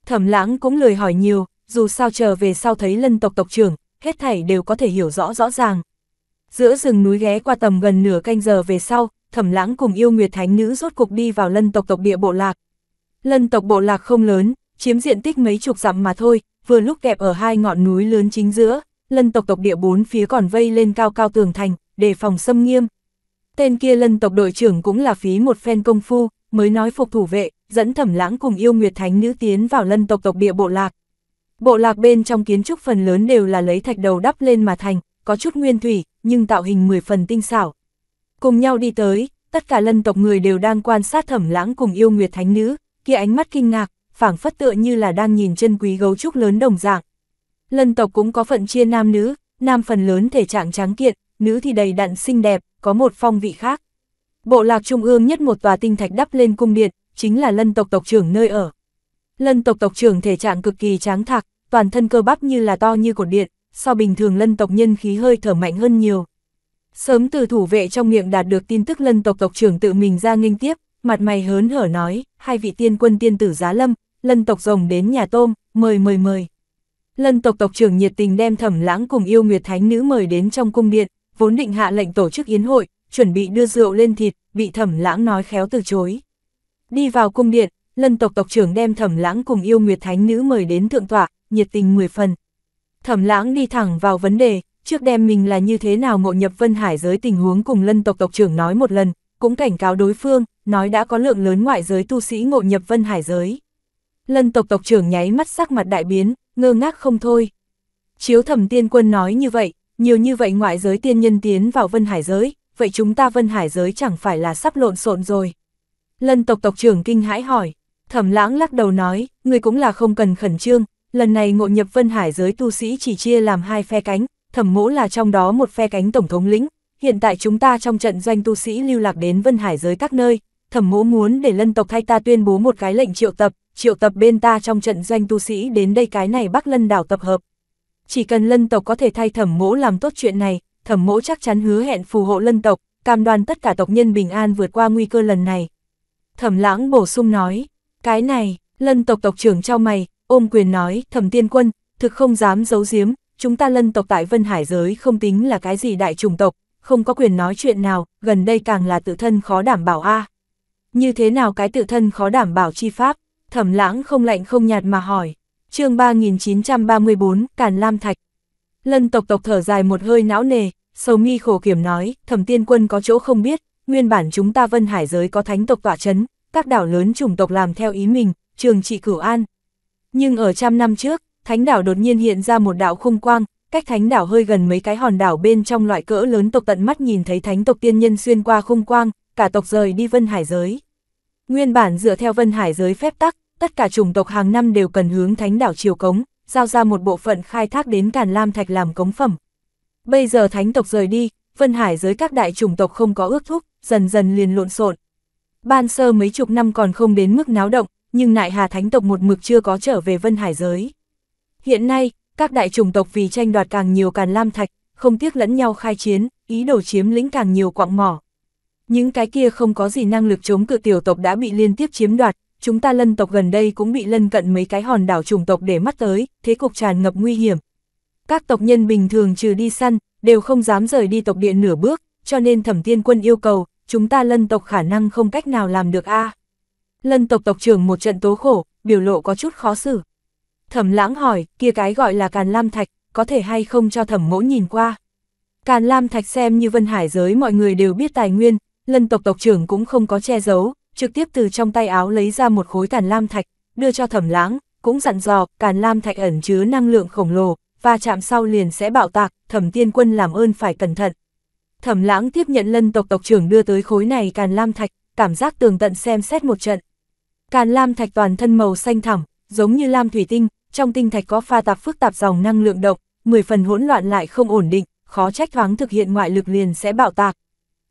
Thẩm lãng cũng lười hỏi nhiều, dù sao chờ về sau thấy lân tộc tộc trưởng, hết thảy đều có thể hiểu rõ rõ ràng. Giữa rừng núi ghé qua tầm gần nửa canh giờ về sau, thẩm lãng cùng yêu nguyệt thánh nữ rốt cục đi vào lân tộc tộc địa bộ lạc. Lân tộc bộ lạc không lớn, chiếm diện tích mấy chục dặm mà thôi, vừa lúc kẹp ở hai ngọn núi lớn chính giữa, lân tộc tộc địa bốn phía còn vây lên cao cao tường thành, để phòng xâm nghiêm. Tên kia lân tộc đội trưởng cũng là phí một phen công phu, mới nói phục thủ vệ, dẫn thẩm lãng cùng yêu nguyệt thánh nữ tiến vào lân tộc tộc địa bộ lạc. Bộ lạc bên trong kiến trúc phần lớn đều là lấy thạch đầu đắp lên mà thành, có chút nguyên thủy, nhưng tạo hình 10 phần tinh xảo. Cùng nhau đi tới, tất cả lân tộc người đều đang quan sát thẩm lãng cùng yêu nguyệt thánh nữ, kia ánh mắt kinh ngạc, phảng phất tựa như là đang nhìn chân quý gấu trúc lớn đồng dạng. Lân tộc cũng có phận chia nam nữ, nam phần lớn thể trạng trắng kiện, nữ thì đầy đặn xinh đẹp, có một phong vị khác. Bộ lạc trung ương nhất một tòa tinh thạch đắp lên cung điện, chính là lân tộc tộc trưởng nơi ở. Lân tộc tộc trưởng thể trạng cực kỳ tráng thạc, toàn thân cơ bắp như là to như cột điện, so bình thường lân tộc nhân khí hơi thở mạnh hơn nhiều. Sớm từ thủ vệ trong miệng đạt được tin tức lân tộc tộc trưởng tự mình ra nghênh tiếp, mặt mày hớn hở nói, hai vị tiên quân tiên tử giá lâm, lân tộc rồng đến nhà tôm, mời mời mời. Lân tộc tộc trưởng nhiệt tình đem thẩm lãng cùng yêu nguyệt thánh nữ mời đến trong cung điện, vốn định hạ lệnh tổ chức yến hội, chuẩn bị đưa rượu lên thịt, bị thẩm lãng nói khéo từ chối. Đi vào cung điện, lân tộc tộc trưởng đem thẩm lãng cùng yêu nguyệt thánh nữ mời đến thượng tọa, nhiệt tình mười phần. Thẩm lãng đi thẳng vào vấn đề, trước đem mình là như thế nào ngộ nhập vân hải giới tình huống cùng lân tộc tộc trưởng nói một lần, cũng cảnh cáo đối phương, nói đã có lượng lớn ngoại giới tu sĩ ngộ nhập vân hải giới. Lân tộc tộc trưởng nháy mắt sắc mặt đại biến, ngơ ngác không thôi. Chiếu thẩm tiên quân nói như vậy, nhiều như vậy ngoại giới tiên nhân tiến vào vân hải giới, vậy chúng ta vân hải giới chẳng phải là sắp lộn xộn rồi. Lân tộc tộc trưởng kinh hãi hỏi. Thẩm lãng lắc đầu nói, Ngươi cũng là không cần khẩn trương, lần này ngộ nhập vân hải giới tu sĩ chỉ chia làm hai phe cánh, thẩm mỗ là trong đó một phe cánh tổng thống lĩnh, hiện tại chúng ta trong trận doanh tu sĩ lưu lạc đến vân hải giới các nơi, thẩm mỗ muốn để lân tộc thay ta tuyên bố một cái lệnh triệu tập, triệu tập bên ta trong trận doanh tu sĩ đến đây cái này bắc lân đảo tập hợp. Chỉ cần lân tộc có thể thay thẩm mỗ làm tốt chuyện này, thẩm mỗ chắc chắn hứa hẹn phù hộ lân tộc, cam đoan tất cả tộc nhân bình an vượt qua nguy cơ lần này. Thẩm lãng bổ sung nói, cái này, lân tộc tộc trưởng trao mày, ôm quyền nói, thẩm tiên quân, thực không dám giấu giếm, chúng ta lân tộc tại Vân Hải giới không tính là cái gì đại trùng tộc, không có quyền nói chuyện nào, gần đây càng là tự thân khó đảm bảo a Như thế nào cái tự thân khó đảm bảo chi pháp? Thẩm lãng không lạnh không nhạt mà hỏi. chương 3934, Càn Lam Thạch. Lân tộc tộc thở dài một hơi não nề, sầu mi khổ kiểm nói, thẩm tiên quân có chỗ không biết, nguyên bản chúng ta Vân Hải giới có thánh tộc tỏa chấn, các đảo lớn chủng tộc làm theo ý mình, trường trị cửu an. Nhưng ở trăm năm trước, thánh đảo đột nhiên hiện ra một đảo khung quang, cách thánh đảo hơi gần mấy cái hòn đảo bên trong loại cỡ lớn tộc tận mắt nhìn thấy thánh tộc tiên nhân xuyên qua khung quang, cả tộc rời đi vân hải giới. Nguyên bản dựa theo vân hải giới phép tắc, tất cả chủng tộc hàng năm đều cần hướng thánh đảo chiều cống, giao ra một bộ phận khai thác đến Càn Lam Thạch làm cống phẩm. Bây giờ thánh tộc rời đi, Vân Hải giới các đại chủng tộc không có ước thúc, dần dần liền lộn xộn, Ban sơ mấy chục năm còn không đến mức náo động, nhưng nại hà thánh tộc một mực chưa có trở về vân hải giới. Hiện nay, các đại chủng tộc vì tranh đoạt càng nhiều càn lam thạch, không tiếc lẫn nhau khai chiến, ý đồ chiếm lĩnh càng nhiều quạng mỏ. Những cái kia không có gì năng lực chống cự tiểu tộc đã bị liên tiếp chiếm đoạt, chúng ta lân tộc gần đây cũng bị lân cận mấy cái hòn đảo chủng tộc để mắt tới, thế cục tràn ngập nguy hiểm. Các tộc nhân bình thường trừ đi săn, đều không dám rời đi tộc điện nửa bước, cho nên thẩm tiên quân yêu cầu, chúng ta lân tộc khả năng không cách nào làm được a à? Lân tộc tộc trưởng một trận tố khổ, biểu lộ có chút khó xử. Thẩm lãng hỏi, kia cái gọi là càn lam thạch, có thể hay không cho thẩm mỗ nhìn qua. Càn lam thạch xem như vân hải giới mọi người đều biết tài nguyên, lân tộc tộc trưởng cũng không có che giấu, trực tiếp từ trong tay áo lấy ra một khối càn lam thạch, đưa cho thẩm lãng, cũng dặn dò, càn lam thạch ẩn chứa năng lượng khổng lồ, và chạm sau liền sẽ bạo tạc, thẩm tiên quân làm ơn phải cẩn thận. Thẩm lãng tiếp nhận lân tộc tộc trưởng đưa tới khối này càn lam thạch, cảm giác tường tận xem xét một trận. Càn lam thạch toàn thân màu xanh thẳm, giống như lam thủy tinh, trong tinh thạch có pha tạp phức tạp dòng năng lượng độc, 10 phần hỗn loạn lại không ổn định, khó trách thoáng thực hiện ngoại lực liền sẽ bạo tạc.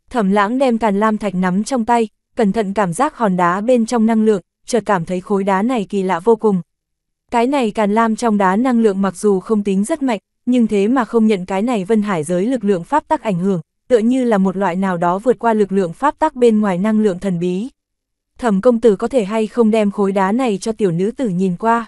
Thẩm lãng đem càn lam thạch nắm trong tay, cẩn thận cảm giác hòn đá bên trong năng lượng, chợt cảm thấy khối đá này kỳ lạ vô cùng. Cái này càn lam trong đá năng lượng mặc dù không tính rất mạnh, nhưng thế mà không nhận cái này vân hải giới lực lượng pháp tắc ảnh hưởng, tựa như là một loại nào đó vượt qua lực lượng pháp tắc bên ngoài năng lượng thần bí. Thẩm công tử có thể hay không đem khối đá này cho tiểu nữ tử nhìn qua.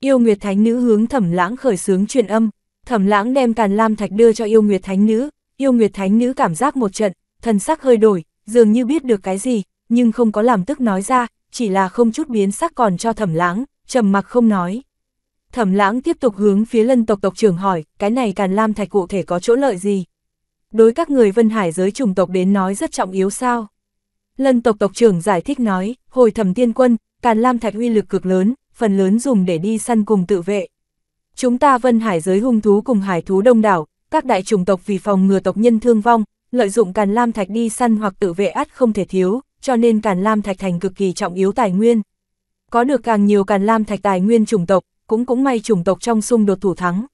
Yêu Nguyệt Thánh Nữ hướng Thẩm Lãng khởi sướng truyền âm, Thẩm Lãng đem Càn Lam Thạch đưa cho Yêu Nguyệt Thánh Nữ, Yêu Nguyệt Thánh Nữ cảm giác một trận, thần sắc hơi đổi, dường như biết được cái gì, nhưng không có làm tức nói ra, chỉ là không chút biến sắc còn cho Thẩm Lãng, trầm mặc không nói. Thẩm Lãng tiếp tục hướng phía Lân tộc tộc trưởng hỏi, cái này Càn Lam Thạch cụ thể có chỗ lợi gì? đối các người Vân Hải giới chủng tộc đến nói rất trọng yếu sao. Lân tộc tộc trưởng giải thích nói, hồi thẩm tiên quân, Càn Lam Thạch huy lực cực lớn, phần lớn dùng để đi săn cùng tự vệ. Chúng ta Vân Hải giới hung thú cùng hải thú đông đảo, các đại chủng tộc vì phòng ngừa tộc nhân thương vong, lợi dụng Càn Lam Thạch đi săn hoặc tự vệ ắt không thể thiếu, cho nên Càn Lam Thạch thành cực kỳ trọng yếu tài nguyên. Có được càng nhiều Càn Lam Thạch tài nguyên chủng tộc, cũng cũng may chủng tộc trong xung đột thủ thắng.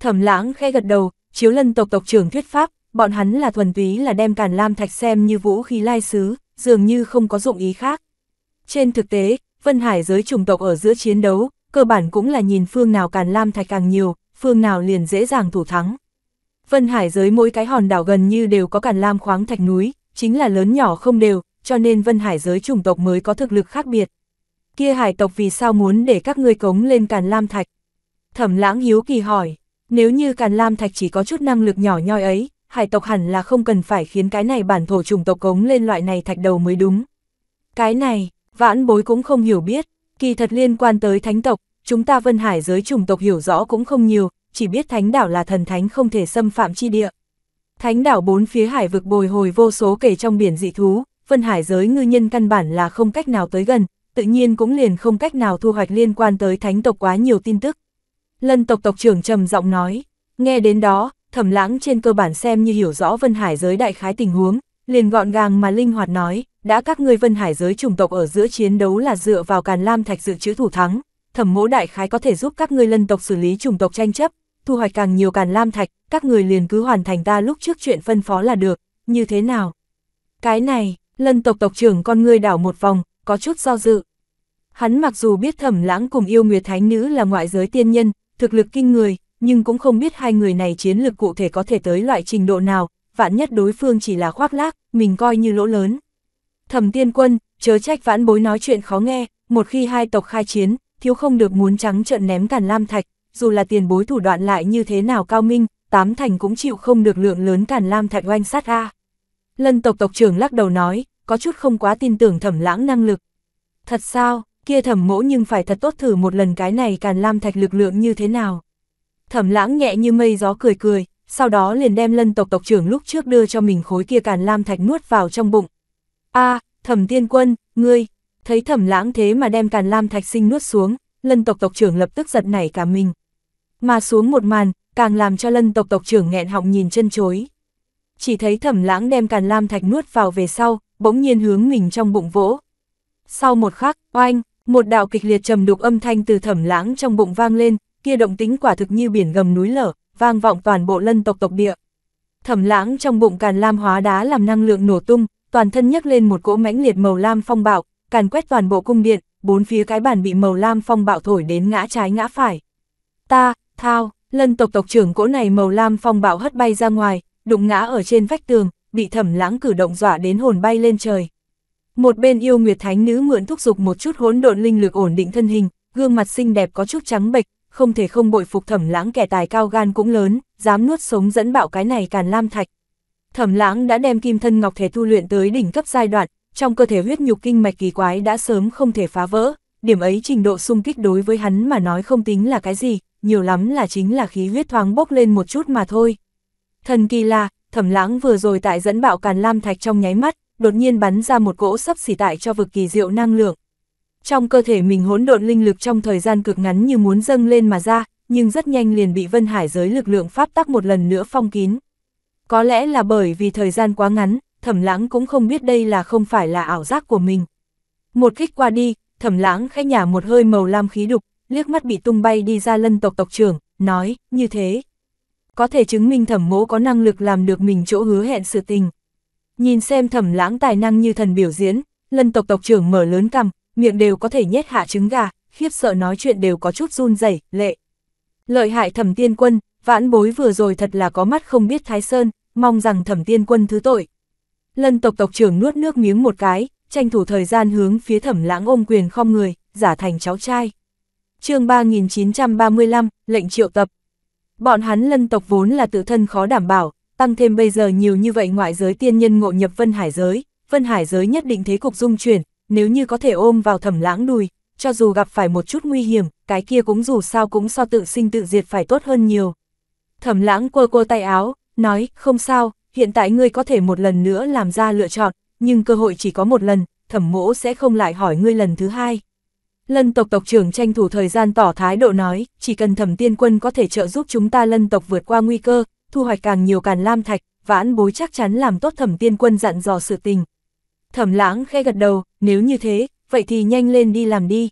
Thẩm Lãng khẽ gật đầu, chiếu Lân tộc tộc trưởng thuyết pháp, bọn hắn là thuần túy là đem Càn Lam Thạch xem như vũ khí lai sứ, dường như không có dụng ý khác. Trên thực tế, Vân Hải giới chủng tộc ở giữa chiến đấu, cơ bản cũng là nhìn phương nào Càn Lam Thạch càng nhiều, phương nào liền dễ dàng thủ thắng. Vân Hải giới mỗi cái hòn đảo gần như đều có Càn Lam khoáng thạch núi, chính là lớn nhỏ không đều, cho nên Vân Hải giới chủng tộc mới có thực lực khác biệt. Kia hải tộc vì sao muốn để các ngươi cống lên Càn Lam Thạch? Thẩm Lãng Hiếu kỳ hỏi, nếu như Càn Lam Thạch chỉ có chút năng lực nhỏ nhoi ấy, hải tộc hẳn là không cần phải khiến cái này bản thổ chủng tộc cống lên loại này thạch đầu mới đúng. Cái này, vãn bối cũng không hiểu biết, kỳ thật liên quan tới thánh tộc, chúng ta vân hải giới chủng tộc hiểu rõ cũng không nhiều, chỉ biết thánh đảo là thần thánh không thể xâm phạm chi địa. Thánh đảo bốn phía hải vực bồi hồi vô số kể trong biển dị thú, vân hải giới ngư nhân căn bản là không cách nào tới gần, tự nhiên cũng liền không cách nào thu hoạch liên quan tới thánh tộc quá nhiều tin tức. Lân tộc tộc trưởng trầm giọng nói, nghe đến đó, thẩm lãng trên cơ bản xem như hiểu rõ Vân Hải giới đại khái tình huống, liền gọn gàng mà linh hoạt nói, đã các ngươi Vân Hải giới chủng tộc ở giữa chiến đấu là dựa vào Càn Lam Thạch dự trữ thủ thắng, thẩm mỗ đại khái có thể giúp các ngươi lân tộc xử lý chủng tộc tranh chấp, thu hoạch càng nhiều Càn Lam Thạch, các người liền cứ hoàn thành ta lúc trước chuyện phân phó là được, như thế nào? Cái này, lân tộc tộc trưởng con ngươi đảo một vòng, có chút do dự. Hắn mặc dù biết thẩm lãng cùng yêu nguyệt thánh nữ là ngoại giới tiên nhân, thực lực kinh người, nhưng cũng không biết hai người này chiến lược cụ thể có thể tới loại trình độ nào, vạn nhất đối phương chỉ là khoác lác, mình coi như lỗ lớn. Thẩm tiên quân, chớ trách vãn bối nói chuyện khó nghe, một khi hai tộc khai chiến, thiếu không được muốn trắng trợn ném càn lam thạch, dù là tiền bối thủ đoạn lại như thế nào cao minh, tám thành cũng chịu không được lượng lớn càn lam thạch oanh sát a. Lân tộc tộc trưởng lắc đầu nói, có chút không quá tin tưởng thẩm lãng năng lực. Thật sao, kia thẩm mỗ nhưng phải thật tốt thử một lần cái này càn lam thạch lực lượng như thế nào. Thẩm lãng nhẹ như mây gió cười cười, sau đó liền đem lân tộc tộc trưởng lúc trước đưa cho mình khối kia càn lam thạch nuốt vào trong bụng. a thẩm tiên quân, ngươi, thấy thẩm lãng thế mà đem càn lam thạch sinh nuốt xuống, lân tộc tộc trưởng lập tức giật nảy cả mình. Mà xuống một màn, càng làm cho lân tộc tộc trưởng nghẹn họng nhìn chân chối. Chỉ thấy thẩm lãng đem càn lam thạch nuốt vào về sau, bỗng nhiên hướng mình trong bụng vỗ. Sau một khắc, oanh, một đạo kịch liệt trầm đục âm thanh từ thẩm lãng trong bụng vang lên, kia động tính quả thực như biển gầm núi lở, vang vọng toàn bộ lân tộc tộc địa. Thẩm lãng trong bụng càn lam hóa đá làm năng lượng nổ tung, toàn thân nhấc lên một cỗ mãnh liệt màu lam phong bạo, càn quét toàn bộ cung điện, bốn phía cái bàn bị màu lam phong bạo thổi đến ngã trái ngã phải. Ta, thao, lân tộc tộc trưởng cỗ này màu lam phong bạo hất bay ra ngoài, đụng ngã ở trên vách tường, bị thẩm lãng cử động dọa đến hồn bay lên trời. Một bên yêu nguyệt thánh nữ mượn thúc giục một chút hỗn độn linh lực ổn định thân hình, gương mặt xinh đẹp có chút trắng bệch, không thể không bội phục thẩm lãng kẻ tài cao gan cũng lớn, dám nuốt sống dẫn bạo cái này càn lam thạch. Thẩm lãng đã đem kim thân ngọc thể tu luyện tới đỉnh cấp giai đoạn, trong cơ thể huyết nhục kinh mạch kỳ quái đã sớm không thể phá vỡ, điểm ấy trình độ xung kích đối với hắn mà nói không tính là cái gì, nhiều lắm là chính là khí huyết thoáng bốc lên một chút mà thôi. Thần kỳ là, thẩm lãng vừa rồi tại dẫn bạo càn lam thạch trong nháy mắt, đột nhiên bắn ra một cỗ sắp xỉ tại cho vực kỳ diệu năng lượng, trong cơ thể mình hỗn độn linh lực trong thời gian cực ngắn như muốn dâng lên mà ra, nhưng rất nhanh liền bị Vân Hải giới lực lượng pháp tắc một lần nữa phong kín. Có lẽ là bởi vì thời gian quá ngắn, thẩm lãng cũng không biết đây là không phải là ảo giác của mình. Một kích qua đi, thẩm lãng khẽ nhả một hơi màu lam khí đục, liếc mắt bị tung bay đi ra lân tộc tộc trưởng, nói, như thế. Có thể chứng minh thẩm mỗ có năng lực làm được mình chỗ hứa hẹn sự tình. Nhìn xem thẩm lãng tài năng như thần biểu diễn, lân tộc tộc trưởng mở lớn cằm, miệng đều có thể nhét hạ trứng gà, khiếp sợ nói chuyện đều có chút run rẩy lệ. Lợi hại thẩm tiên quân, vãn bối vừa rồi thật là có mắt không biết Thái Sơn, mong rằng thẩm tiên quân thứ tội. Lân tộc tộc trưởng nuốt nước miếng một cái, tranh thủ thời gian hướng phía thẩm lãng ôm quyền không người, giả thành cháu trai. chương 3935, lệnh triệu tập. Bọn hắn lân tộc vốn là tự thân khó đảm bảo, tăng thêm bây giờ nhiều như vậy ngoại giới tiên nhân ngộ nhập Vân Hải giới, Vân Hải giới nhất định thế cục dung chuyển, nếu như có thể ôm vào thẩm lãng đùi, cho dù gặp phải một chút nguy hiểm, cái kia cũng dù sao cũng so tự sinh tự diệt phải tốt hơn nhiều. Thẩm lãng quơ quơ tay áo, nói, không sao, hiện tại ngươi có thể một lần nữa làm ra lựa chọn, nhưng cơ hội chỉ có một lần, thẩm mỗ sẽ không lại hỏi ngươi lần thứ hai. Lân tộc tộc trưởng tranh thủ thời gian tỏ thái độ nói, chỉ cần thẩm tiên quân có thể trợ giúp chúng ta lân tộc vượt qua nguy cơ, thu hoạch càng nhiều càn lam thạch, vãn bối chắc chắn làm tốt thẩm tiên quân dặn dò sự tình. Thẩm lãng khẽ gật đầu, nếu như thế, vậy thì nhanh lên đi làm đi.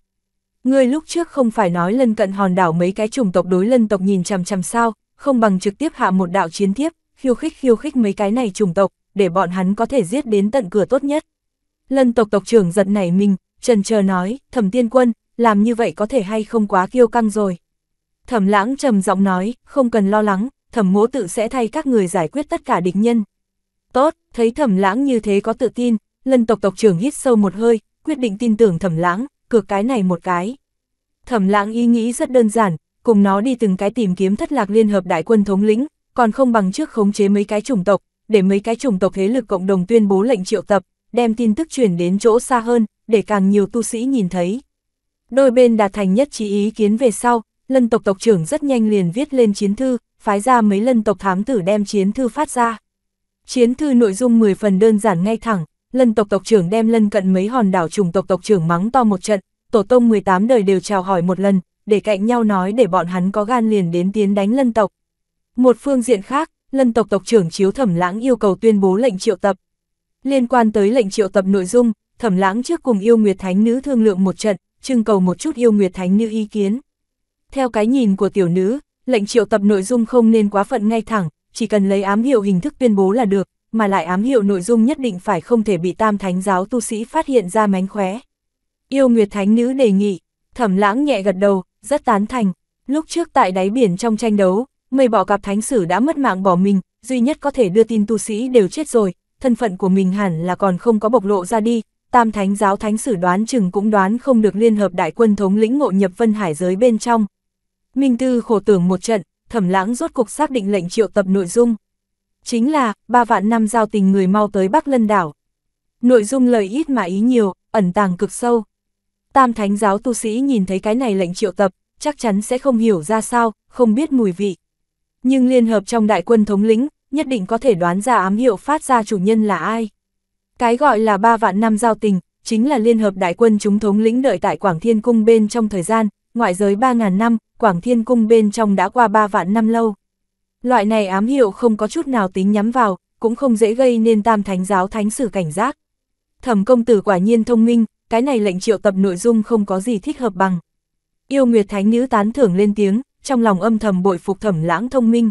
Ngươi lúc trước không phải nói lân cận hòn đảo mấy cái chủng tộc đối lân tộc nhìn chằm chằm sao, không bằng trực tiếp hạ một đạo chiến tiếp, khiêu khích khiêu khích mấy cái này chủng tộc, để bọn hắn có thể giết đến tận cửa tốt nhất. Lân tộc tộc trưởng giật nảy mình, trần chờ nói, thẩm tiên quân, làm như vậy có thể hay không quá kiêu căng rồi. Thẩm lãng trầm giọng nói, không cần lo lắng, thẩm mỗ tự sẽ thay các người giải quyết tất cả địch nhân. Tốt, thấy thẩm lãng như thế có tự tin, lân tộc tộc trưởng hít sâu một hơi, quyết định tin tưởng thẩm lãng, cược cái này một cái. Thẩm lãng ý nghĩ rất đơn giản, cùng nó đi từng cái tìm kiếm thất lạc liên hợp đại quân thống lĩnh, còn không bằng trước khống chế mấy cái chủng tộc, để mấy cái chủng tộc thế lực cộng đồng tuyên bố lệnh triệu tập, đem tin tức truyền đến chỗ xa hơn, để càng nhiều tu sĩ nhìn thấy. Đôi bên đạt thành nhất trí ý kiến về sau, lân tộc tộc trưởng rất nhanh liền viết lên chiến thư, phái ra mấy lân tộc thám tử đem chiến thư phát ra. Chiến thư nội dung 10 phần đơn giản ngay thẳng, lân tộc tộc trưởng đem lân cận mấy hòn đảo trùng tộc tộc trưởng mắng to một trận, tổ tông 18 đời đều chào hỏi một lần, để cạnh nhau nói để bọn hắn có gan liền đến tiến đánh lân tộc. Một phương diện khác, lân tộc tộc trưởng chiếu thẩm lãng yêu cầu tuyên bố lệnh triệu tập. Liên quan tới lệnh triệu tập nội dung, thẩm lãng trước cùng yêu nguyệt thánh nữ thương lượng một trận, trưng cầu một chút yêu nguyệt thánh nữ ý kiến. Theo cái nhìn của tiểu nữ, lệnh triệu tập nội dung không nên quá phận ngay thẳng, chỉ cần lấy ám hiệu hình thức tuyên bố là được, mà lại ám hiệu nội dung nhất định phải không thể bị tam thánh giáo tu sĩ phát hiện ra mánh khóe. Yêu Nguyệt Thánh Nữ đề nghị, thẩm lãng nhẹ gật đầu, rất tán thành. Lúc trước tại đáy biển trong tranh đấu, mây bỏ cặp thánh sử đã mất mạng bỏ mình, duy nhất có thể đưa tin tu sĩ đều chết rồi, thân phận của mình hẳn là còn không có bộc lộ ra đi. Tam Thánh giáo thánh sử đoán chừng cũng đoán không được liên hợp đại quân thống lĩnh ngộ nhập Vân Hải giới bên trong. Minh Tư khổ tưởng một trận, Thẩm Lãng rốt cuộc xác định lệnh triệu tập nội dung chính là ba vạn năm giao tình người mau tới Bắc Lân Đảo. Nội dung lời ít mà ý nhiều, ẩn tàng cực sâu. Tam Thánh giáo tu sĩ nhìn thấy cái này lệnh triệu tập, chắc chắn sẽ không hiểu ra sao, không biết mùi vị. Nhưng liên hợp trong đại quân thống lĩnh, nhất định có thể đoán ra ám hiệu phát ra chủ nhân là ai. Cái gọi là ba vạn năm giao tình, chính là liên hợp đại quân chúng thống lĩnh đợi tại Quảng Thiên Cung bên trong thời gian, ngoại giới 3.000 năm, Quảng Thiên Cung bên trong đã qua 3 vạn năm lâu. Loại này ám hiệu không có chút nào tính nhắm vào, cũng không dễ gây nên tam thánh giáo thánh sử cảnh giác. Thẩm công tử quả nhiên thông minh, cái này lệnh triệu tập nội dung không có gì thích hợp bằng. Yêu Nguyệt Thánh Nữ tán thưởng lên tiếng, trong lòng âm thầm bội phục thẩm lãng thông minh.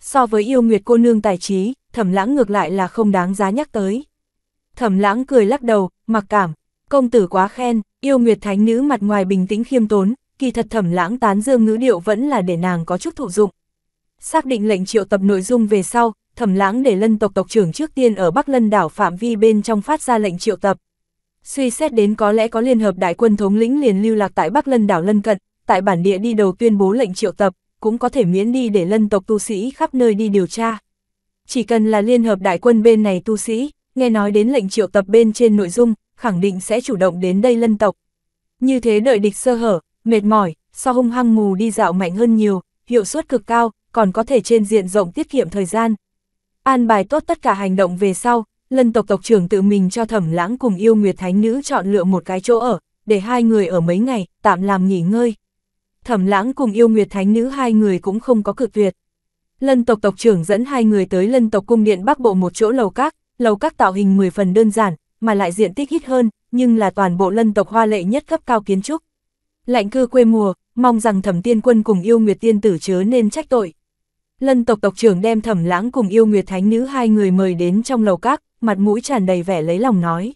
So với yêu Nguyệt cô nương tài trí, thẩm lãng ngược lại là không đáng giá nhắc tới. Thẩm lãng cười lắc đầu, mặc cảm, công tử quá khen, yêu Nguyệt Thánh Nữ mặt ngoài bình tĩnh khiêm tốn, kỳ thật thẩm lãng tán dương ngữ điệu vẫn là để nàng có chút thụ dụng, Xác định lệnh triệu tập nội dung về sau, thẩm lãng để lân tộc tộc trưởng trước tiên ở Bắc Lân đảo phạm vi bên trong phát ra lệnh triệu tập. Suy xét đến có lẽ có liên hợp đại quân thống lĩnh liền lưu lạc tại Bắc Lân đảo lân cận, tại bản địa đi đầu tuyên bố lệnh triệu tập, cũng có thể miễn đi để lân tộc tu sĩ khắp nơi đi điều tra. Chỉ cần là liên hợp đại quân bên này tu sĩ, nghe nói đến lệnh triệu tập bên trên nội dung, khẳng định sẽ chủ động đến đây lân tộc. Như thế đợi địch sơ hở, mệt mỏi, so hung hăng mù đi dạo mạnh hơn nhiều, hiệu suất cực cao, còn có thể trên diện rộng tiết kiệm thời gian. An bài tốt tất cả hành động về sau, lân tộc tộc trưởng tự mình cho thẩm lãng cùng yêu Nguyệt Thánh Nữ chọn lựa một cái chỗ ở, để hai người ở mấy ngày, tạm làm nghỉ ngơi. Thẩm lãng cùng yêu Nguyệt Thánh Nữ hai người cũng không có cực tuyệt. Lân tộc tộc trưởng dẫn hai người tới lân tộc cung điện bắc bộ một chỗ lầu các, lầu các tạo hình 10 phần đơn giản, mà lại diện tích ít hơn, nhưng là toàn bộ lân tộc hoa lệ nhất cấp cao kiến trúc. Lạnh cư quê mùa, mong rằng thẩm tiên quân cùng yêu Nguyệt Tiên tử chớ nên trách tội. Lân tộc tộc trưởng đem thẩm lãng cùng yêu nguyệt thánh nữ hai người mời đến trong lầu các, mặt mũi tràn đầy vẻ lấy lòng nói.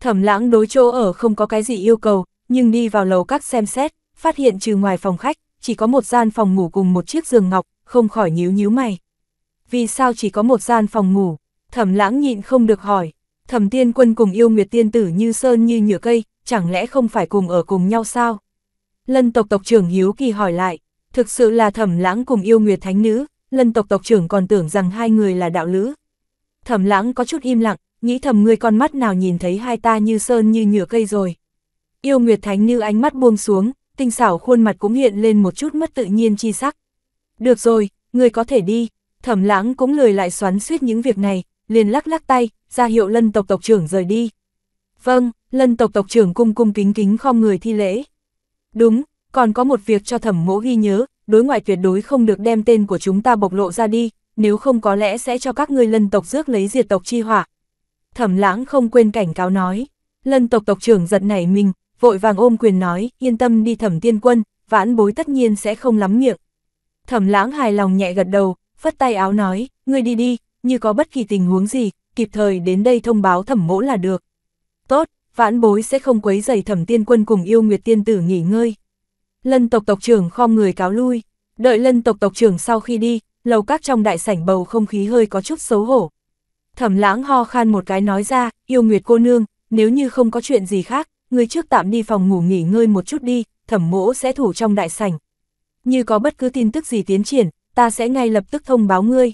Thẩm lãng đối chỗ ở không có cái gì yêu cầu, nhưng đi vào lầu các xem xét, phát hiện trừ ngoài phòng khách, chỉ có một gian phòng ngủ cùng một chiếc giường ngọc, không khỏi nhíu nhíu mày. Vì sao chỉ có một gian phòng ngủ? Thẩm lãng nhịn không được hỏi. Thẩm tiên quân cùng yêu nguyệt tiên tử như sơn như nhựa cây, chẳng lẽ không phải cùng ở cùng nhau sao? Lân tộc tộc trưởng hiếu kỳ hỏi lại. Thực sự là thẩm lãng cùng yêu nguyệt thánh nữ, lân tộc tộc trưởng còn tưởng rằng hai người là đạo lữ. Thẩm lãng có chút im lặng, nghĩ thầm người con mắt nào nhìn thấy hai ta như sơn như nhựa cây rồi. Yêu nguyệt thánh nữ ánh mắt buông xuống, tinh xảo khuôn mặt cũng hiện lên một chút mất tự nhiên chi sắc. Được rồi, người có thể đi, thẩm lãng cũng lười lại xoắn suýt những việc này, liền lắc lắc tay, ra hiệu lân tộc tộc trưởng rời đi. Vâng, lân tộc tộc trưởng cung cung kính kính khom người thi lễ. Đúng, còn có một việc cho thẩm mỗ ghi nhớ, đối ngoại tuyệt đối không được đem tên của chúng ta bộc lộ ra đi, nếu không có lẽ sẽ cho các ngươi lân tộc rước lấy diệt tộc chi hỏa. Thẩm lãng không quên cảnh cáo nói, lân tộc tộc trưởng giật nảy mình, vội vàng ôm quyền nói, yên tâm đi thẩm tiên quân, vãn bối tất nhiên sẽ không lắm miệng. Thẩm lãng hài lòng nhẹ gật đầu, phất tay áo nói, ngươi đi đi, như có bất kỳ tình huống gì, kịp thời đến đây thông báo thẩm mỗ là được. Tốt, vãn bối sẽ không quấy giày thẩm tiên quân cùng yêu nguyệt tiên tử nghỉ ngơi. Lân tộc tộc trưởng khom người cáo lui, đợi lân tộc tộc trưởng sau khi đi, lầu các trong đại sảnh bầu không khí hơi có chút xấu hổ. Thẩm lãng ho khan một cái nói ra, yêu nguyệt cô nương, nếu như không có chuyện gì khác, người trước tạm đi phòng ngủ nghỉ ngơi một chút đi, thẩm mỗ sẽ thủ trong đại sảnh. Như có bất cứ tin tức gì tiến triển, ta sẽ ngay lập tức thông báo ngươi.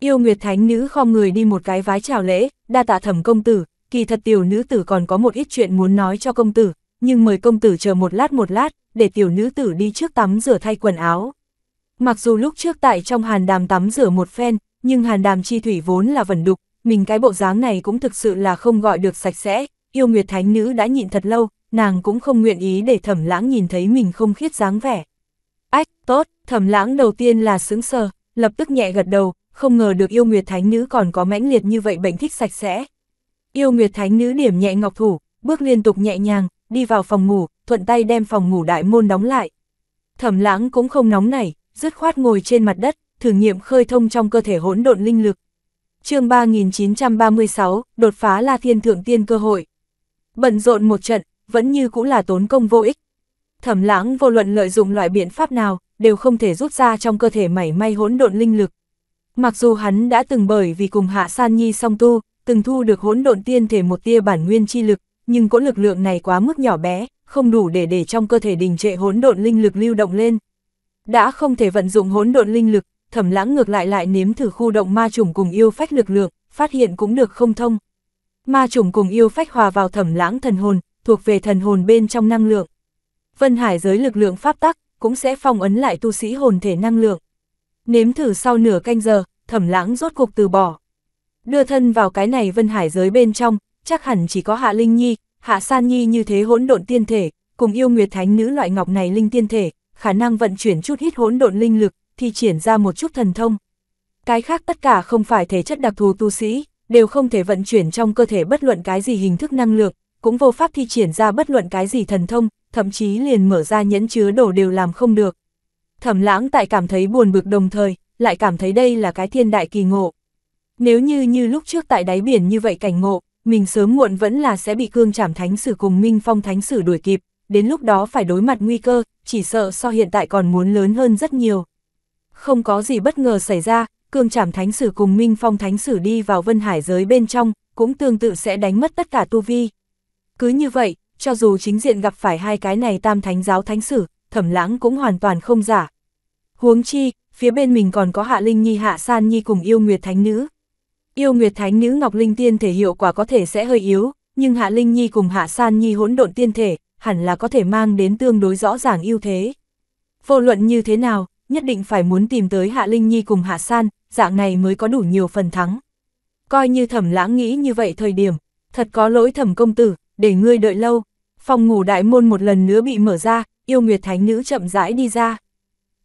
Yêu Nguyệt Thánh Nữ khom người đi một cái vái chào lễ, đa tạ thẩm công tử, kỳ thật tiểu nữ tử còn có một ít chuyện muốn nói cho công tử, nhưng mời công tử chờ một lát một lát, để tiểu nữ tử đi trước tắm rửa thay quần áo. Mặc dù lúc trước tại trong hàn đàm tắm rửa một phen, nhưng hàn đàm chi thủy vốn là vẩn đục, mình cái bộ dáng này cũng thực sự là không gọi được sạch sẽ, yêu nguyệt thánh nữ đã nhịn thật lâu, nàng cũng không nguyện ý để thẩm lãng nhìn thấy mình không khiết dáng vẻ. Ách, tốt, thẩm lãng đầu tiên là sướng sờ, lập tức nhẹ gật đầu, không ngờ được yêu nguyệt thánh nữ còn có mãnh liệt như vậy bệnh thích sạch sẽ. Yêu nguyệt thánh nữ điểm nhẹ ngọc thủ, bước liên tục nhẹ nhàng, đi vào phòng ngủ, thuận tay đem phòng ngủ đại môn đóng lại. Thẩm lãng cũng không nóng nảy, dứt khoát ngồi trên mặt đất, thử nghiệm khơi thông trong cơ thể hỗn độn linh lực. chương 3936, đột phá là Thiên Thượng Tiên cơ hội. Bận rộn một trận, vẫn như cũng là tốn công vô ích. Thẩm lãng vô luận lợi dụng loại biện pháp nào, đều không thể rút ra trong cơ thể mảy may hỗn độn linh lực. Mặc dù hắn đã từng bởi vì cùng Hạ San Nhi song tu, từng thu được hỗn độn tiên thể một tia bản nguyên chi lực, nhưng cỗ lực lượng này quá mức nhỏ bé, không đủ để để trong cơ thể đình trệ hỗn độn linh lực lưu động lên. Đã không thể vận dụng hỗn độn linh lực, thẩm lãng ngược lại lại nếm thử khu động ma trùng cùng yêu phách lực lượng, phát hiện cũng được không thông. Ma trùng cùng yêu phách hòa vào thẩm lãng thần hồn, thuộc về thần hồn bên trong năng lượng. Vân hải giới lực lượng pháp tắc, cũng sẽ phong ấn lại tu sĩ hồn thể năng lượng. Nếm thử sau nửa canh giờ, thẩm lãng rốt cục từ bỏ. Đưa thân vào cái này vân hải giới bên trong, chắc hẳn chỉ có Hạ Linh Nhi, Hạ San Nhi như thế hỗn độn tiên thể, cùng yêu nguyệt thánh nữ loại ngọc này linh tiên thể, khả năng vận chuyển chút ít hỗn độn linh lực, thì triển ra một chút thần thông. Cái khác tất cả không phải thể chất đặc thù tu sĩ, đều không thể vận chuyển trong cơ thể bất luận cái gì hình thức năng lượng, cũng vô pháp thi triển ra bất luận cái gì thần thông, thậm chí liền mở ra nhẫn chứa đồ đều làm không được. Thẩm lãng tại cảm thấy buồn bực đồng thời, lại cảm thấy đây là cái thiên đại kỳ ngộ. Nếu như như lúc trước tại đáy biển như vậy cảnh ngộ, mình sớm muộn vẫn là sẽ bị cương trảm thánh sử cùng minh phong thánh sử đuổi kịp, đến lúc đó phải đối mặt nguy cơ, chỉ sợ so hiện tại còn muốn lớn hơn rất nhiều. Không có gì bất ngờ xảy ra, cương trảm thánh sử cùng minh phong thánh sử đi vào vân hải giới bên trong, cũng tương tự sẽ đánh mất tất cả tu vi. Cứ như vậy, cho dù chính diện gặp phải hai cái này tam thánh giáo thánh sử, thẩm lãng cũng hoàn toàn không giả. Huống chi, phía bên mình còn có hạ linh nhi hạ san nhi cùng yêu nguyệt thánh nữ, Yêu Nguyệt Thánh Nữ Ngọc Linh Tiên thể hiệu quả có thể sẽ hơi yếu, nhưng Hạ Linh Nhi cùng Hạ San Nhi hỗn độn tiên thể, hẳn là có thể mang đến tương đối rõ ràng ưu thế. Vô luận như thế nào, nhất định phải muốn tìm tới Hạ Linh Nhi cùng Hạ San, dạng này mới có đủ nhiều phần thắng. Coi như thẩm lãng nghĩ như vậy thời điểm, thật có lỗi thẩm công tử, để ngươi đợi lâu. Phòng ngủ đại môn một lần nữa bị mở ra, yêu nguyệt thánh nữ chậm rãi đi ra.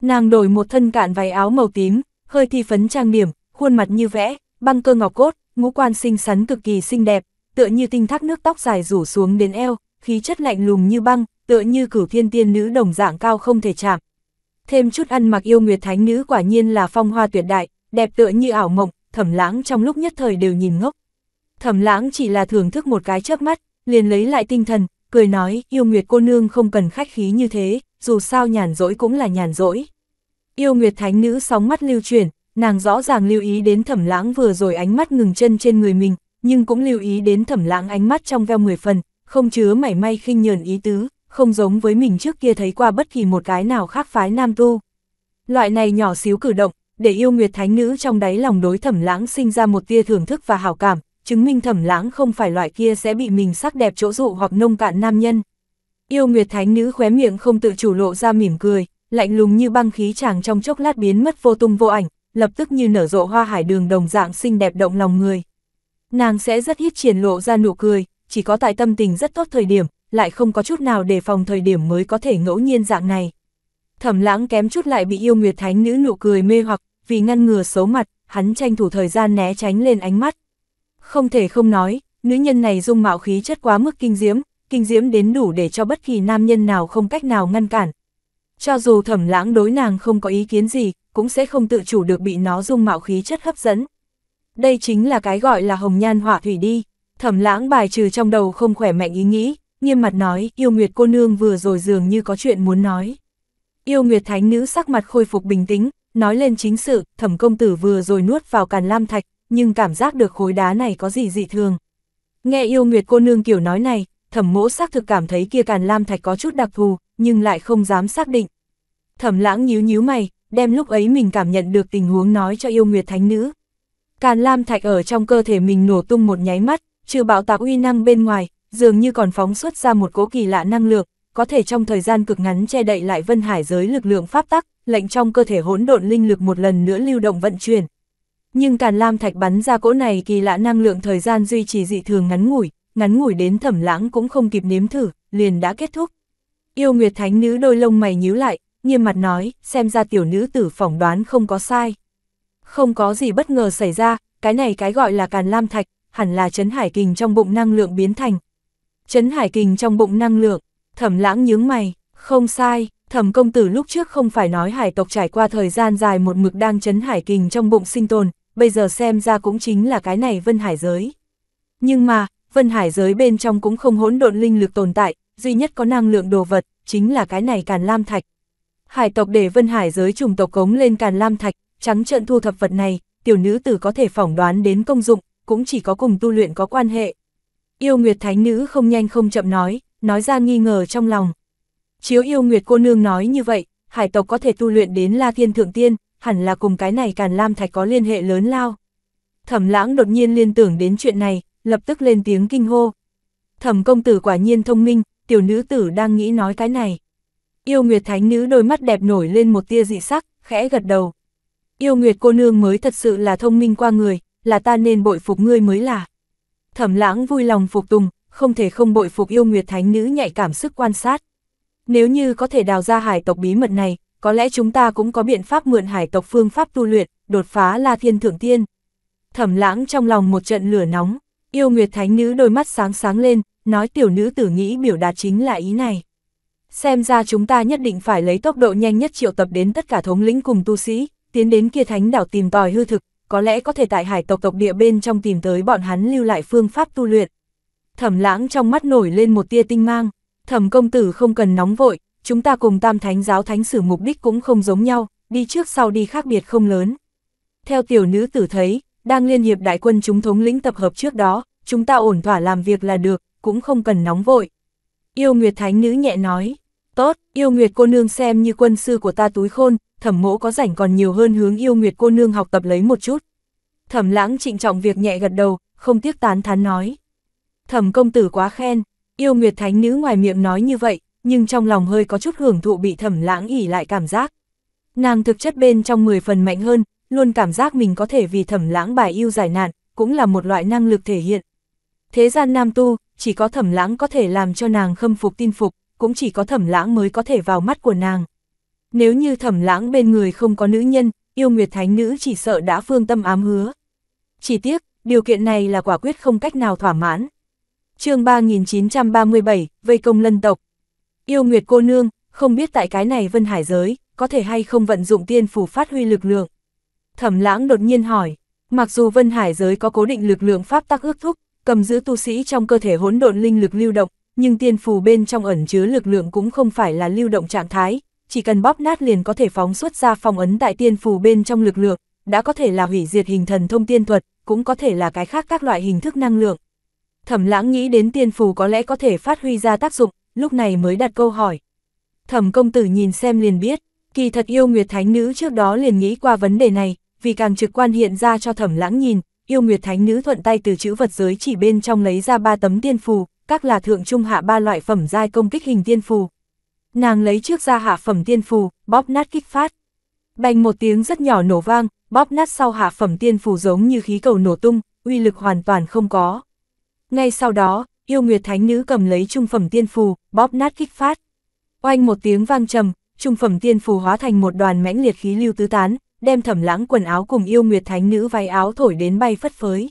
Nàng đổi một thân cạn váy áo màu tím, hơi thi phấn trang điểm, khuôn mặt như vẽ, băng cơ ngọc cốt, ngũ quan xinh xắn cực kỳ xinh đẹp, tựa như tinh thác nước tóc dài rủ xuống đến eo, khí chất lạnh lùng như băng, tựa như cửu thiên tiên nữ đồng dạng cao không thể chạm. Thêm chút ăn mặc yêu nguyệt thánh nữ quả nhiên là phong hoa tuyệt đại, đẹp tựa như ảo mộng, thẩm lãng trong lúc nhất thời đều nhìn ngốc. Thẩm lãng chỉ là thưởng thức một cái chớp mắt, liền lấy lại tinh thần, cười nói, yêu nguyệt cô nương không cần khách khí như thế, dù sao nhàn rỗi cũng là nhàn rỗi. Yêu nguyệt thánh nữ sóng mắt lưu chuyển, Nàng rõ ràng lưu ý đến thẩm lãng vừa rồi ánh mắt ngừng chân trên người mình, nhưng cũng lưu ý đến thẩm lãng ánh mắt trong veo mười phần, không chứa mảy may khinh nhờn ý tứ, không giống với mình trước kia thấy qua bất kỳ một cái nào khác phái nam tu. Loại này nhỏ xíu cử động, để yêu nguyệt thánh nữ trong đáy lòng đối thẩm lãng sinh ra một tia thưởng thức và hảo cảm, chứng minh thẩm lãng không phải loại kia sẽ bị mình sắc đẹp chỗ dụ hoặc nông cạn nam nhân. Yêu nguyệt thánh nữ khóe miệng không tự chủ lộ ra mỉm cười, lạnh lùng như băng khí chàng trong chốc lát biến mất vô tung vô ảnh, lập tức như nở rộ hoa hải đường đồng dạng xinh đẹp động lòng người. Nàng sẽ rất ít triển lộ ra nụ cười, chỉ có tại tâm tình rất tốt thời điểm, lại không có chút nào để phòng thời điểm mới có thể ngẫu nhiên dạng này. Thẩm lãng kém chút lại bị yêu nguyệt thánh nữ nụ cười mê hoặc, vì ngăn ngừa xấu mặt, hắn tranh thủ thời gian né tránh lên ánh mắt. Không thể không nói, nữ nhân này dung mạo khí chất quá mức kinh diễm, kinh diễm đến đủ để cho bất kỳ nam nhân nào không cách nào ngăn cản, cho dù thẩm lãng đối nàng không có ý kiến gì, cũng sẽ không tự chủ được bị nó dung mạo khí chất hấp dẫn. Đây chính là cái gọi là hồng nhan hỏa thủy đi. Thẩm lãng bài trừ trong đầu không khỏe mạnh ý nghĩ, nghiêm mặt nói, yêu nguyệt cô nương vừa rồi dường như có chuyện muốn nói. Yêu nguyệt thánh nữ sắc mặt khôi phục bình tĩnh, nói lên chính sự, thẩm công tử vừa rồi nuốt vào càn lam thạch, nhưng cảm giác được khối đá này có gì dị thường. Nghe yêu nguyệt cô nương kiểu nói này, thẩm mỗ xác thực cảm thấy kia càn lam thạch có chút đặc thù, nhưng lại không dám xác định. Thẩm lãng nhíu nhíu mày, đem lúc ấy mình cảm nhận được tình huống nói cho yêu nguyệt thánh nữ. Càn lam thạch ở trong cơ thể mình nổ tung một nháy mắt, trừ bạo tạc uy năng bên ngoài, dường như còn phóng xuất ra một cỗ kỳ lạ năng lượng, có thể trong thời gian cực ngắn che đậy lại vân hải giới lực lượng pháp tắc, lệnh trong cơ thể hỗn độn linh lực một lần nữa lưu động vận chuyển. Nhưng Càn Lam Thạch bắn ra cỗ này kỳ lạ năng lượng thời gian duy trì dị thường ngắn ngủi, ngắn ngủi đến thẩm lãng cũng không kịp nếm thử, liền đã kết thúc. Yêu Nguyệt Thánh Nữ đôi lông mày nhíu lại, nghiêm mặt nói, xem ra tiểu nữ tử phỏng đoán không có sai. Không có gì bất ngờ xảy ra, cái này cái gọi là càn lam thạch, hẳn là chấn hải kình trong bụng năng lượng biến thành. Chấn hải kình trong bụng năng lượng, thẩm lãng nhướng mày, không sai, thẩm công tử lúc trước không phải nói hải tộc trải qua thời gian dài một mực đang chấn hải kình trong bụng sinh tồn, bây giờ xem ra cũng chính là cái này vân hải giới. Nhưng mà, Vân Hải giới bên trong cũng không hỗn độn linh lực tồn tại, duy nhất có năng lượng đồ vật, chính là cái này Càn Lam Thạch. Hải tộc để Vân Hải giới trùng tộc cống lên Càn Lam Thạch, trắng trợn thu thập vật này, tiểu nữ tử có thể phỏng đoán đến công dụng, cũng chỉ có cùng tu luyện có quan hệ. Yêu Nguyệt Thánh Nữ không nhanh không chậm nói, nói ra nghi ngờ trong lòng. Chiếu Yêu Nguyệt cô nương nói như vậy, hải tộc có thể tu luyện đến La Thiên Thượng Tiên, hẳn là cùng cái này Càn Lam Thạch có liên hệ lớn lao. Thẩm lãng đột nhiên liên tưởng đến chuyện này, lập tức lên tiếng kinh hô. Thẩm công tử quả nhiên thông minh, tiểu nữ tử đang nghĩ nói cái này. Yêu Nguyệt Thánh Nữ đôi mắt đẹp nổi lên một tia dị sắc, khẽ gật đầu. Yêu Nguyệt cô nương mới thật sự là thông minh qua người, là ta nên bội phục ngươi mới là. Thẩm lãng vui lòng phục tùng, không thể không bội phục Yêu Nguyệt Thánh Nữ nhạy cảm sức quan sát. Nếu như có thể đào ra hải tộc bí mật này, có lẽ chúng ta cũng có biện pháp mượn hải tộc phương pháp tu luyện, đột phá la thiên thượng tiên. Thẩm lãng trong lòng một trận lửa nóng. Yêu Nguyệt Thánh Nữ đôi mắt sáng sáng lên, nói tiểu nữ tử nghĩ biểu đạt chính là ý này. Xem ra chúng ta nhất định phải lấy tốc độ nhanh nhất triệu tập đến tất cả thống lĩnh cùng tu sĩ, tiến đến kia thánh đảo tìm tòi hư thực, có lẽ có thể tại hải tộc tộc địa bên trong tìm tới bọn hắn lưu lại phương pháp tu luyện. Thẩm lãng trong mắt nổi lên một tia tinh mang, thẩm công tử không cần nóng vội, chúng ta cùng tam thánh giáo thánh sử mục đích cũng không giống nhau, đi trước sau đi khác biệt không lớn. Theo tiểu nữ tử thấy, đang liên hiệp đại quân chúng thống lĩnh tập hợp trước đó, chúng ta ổn thỏa làm việc là được, cũng không cần nóng vội. Yêu Nguyệt Thánh Nữ nhẹ nói, tốt, Yêu Nguyệt cô nương xem như quân sư của ta túi khôn, thẩm mỗ có rảnh còn nhiều hơn hướng Yêu Nguyệt cô nương học tập lấy một chút. Thẩm lãng trịnh trọng việc nhẹ gật đầu, không tiếc tán thán nói. Thẩm công tử quá khen, Yêu Nguyệt Thánh Nữ ngoài miệng nói như vậy, nhưng trong lòng hơi có chút hưởng thụ bị thẩm lãng ỉ lại cảm giác. Nàng thực chất bên trong 10 phần mạnh hơn, luôn cảm giác mình có thể vì thẩm lãng bài yêu giải nạn, cũng là một loại năng lực thể hiện. Thế gian nam tu, chỉ có thẩm lãng có thể làm cho nàng khâm phục tin phục, cũng chỉ có thẩm lãng mới có thể vào mắt của nàng. Nếu như thẩm lãng bên người không có nữ nhân, yêu nguyệt thánh nữ chỉ sợ đã phương tâm ám hứa. Chỉ tiếc, điều kiện này là quả quyết không cách nào thỏa mãn. chương 3937, Vây Công Lân Tộc Yêu nguyệt cô nương, không biết tại cái này vân hải giới, có thể hay không vận dụng tiên phù phát huy lực lượng. Thẩm lãng đột nhiên hỏi, mặc dù Vân Hải giới có cố định lực lượng pháp tắc ước thúc, cầm giữ tu sĩ trong cơ thể hỗn độn linh lực lưu động, nhưng tiên phù bên trong ẩn chứa lực lượng cũng không phải là lưu động trạng thái, chỉ cần bóp nát liền có thể phóng xuất ra phong ấn tại tiên phù bên trong lực lượng, đã có thể là hủy diệt hình thần thông tiên thuật, cũng có thể là cái khác các loại hình thức năng lượng. Thẩm lãng nghĩ đến tiên phù có lẽ có thể phát huy ra tác dụng, lúc này mới đặt câu hỏi. Thẩm công tử nhìn xem liền biết, kỳ thật yêu Nguyệt Thánh Nữ trước đó liền nghĩ qua vấn đề này, vì càng trực quan hiện ra cho thẩm lãng nhìn, yêu nguyệt thánh nữ thuận tay từ chữ vật giới chỉ bên trong lấy ra ba tấm tiên phù, các là thượng trung hạ ba loại phẩm giai công kích hình tiên phù. Nàng lấy trước ra hạ phẩm tiên phù, bóp nát kích phát. Bành một tiếng rất nhỏ nổ vang, bóp nát sau hạ phẩm tiên phù giống như khí cầu nổ tung, uy lực hoàn toàn không có. Ngay sau đó, yêu nguyệt thánh nữ cầm lấy trung phẩm tiên phù, bóp nát kích phát. Oanh một tiếng vang trầm, trung phẩm tiên phù hóa thành một đoàn mãnh liệt khí lưu tứ tán, đem thẩm lãng quần áo cùng yêu nguyệt thánh nữ váy áo thổi đến bay phất phới.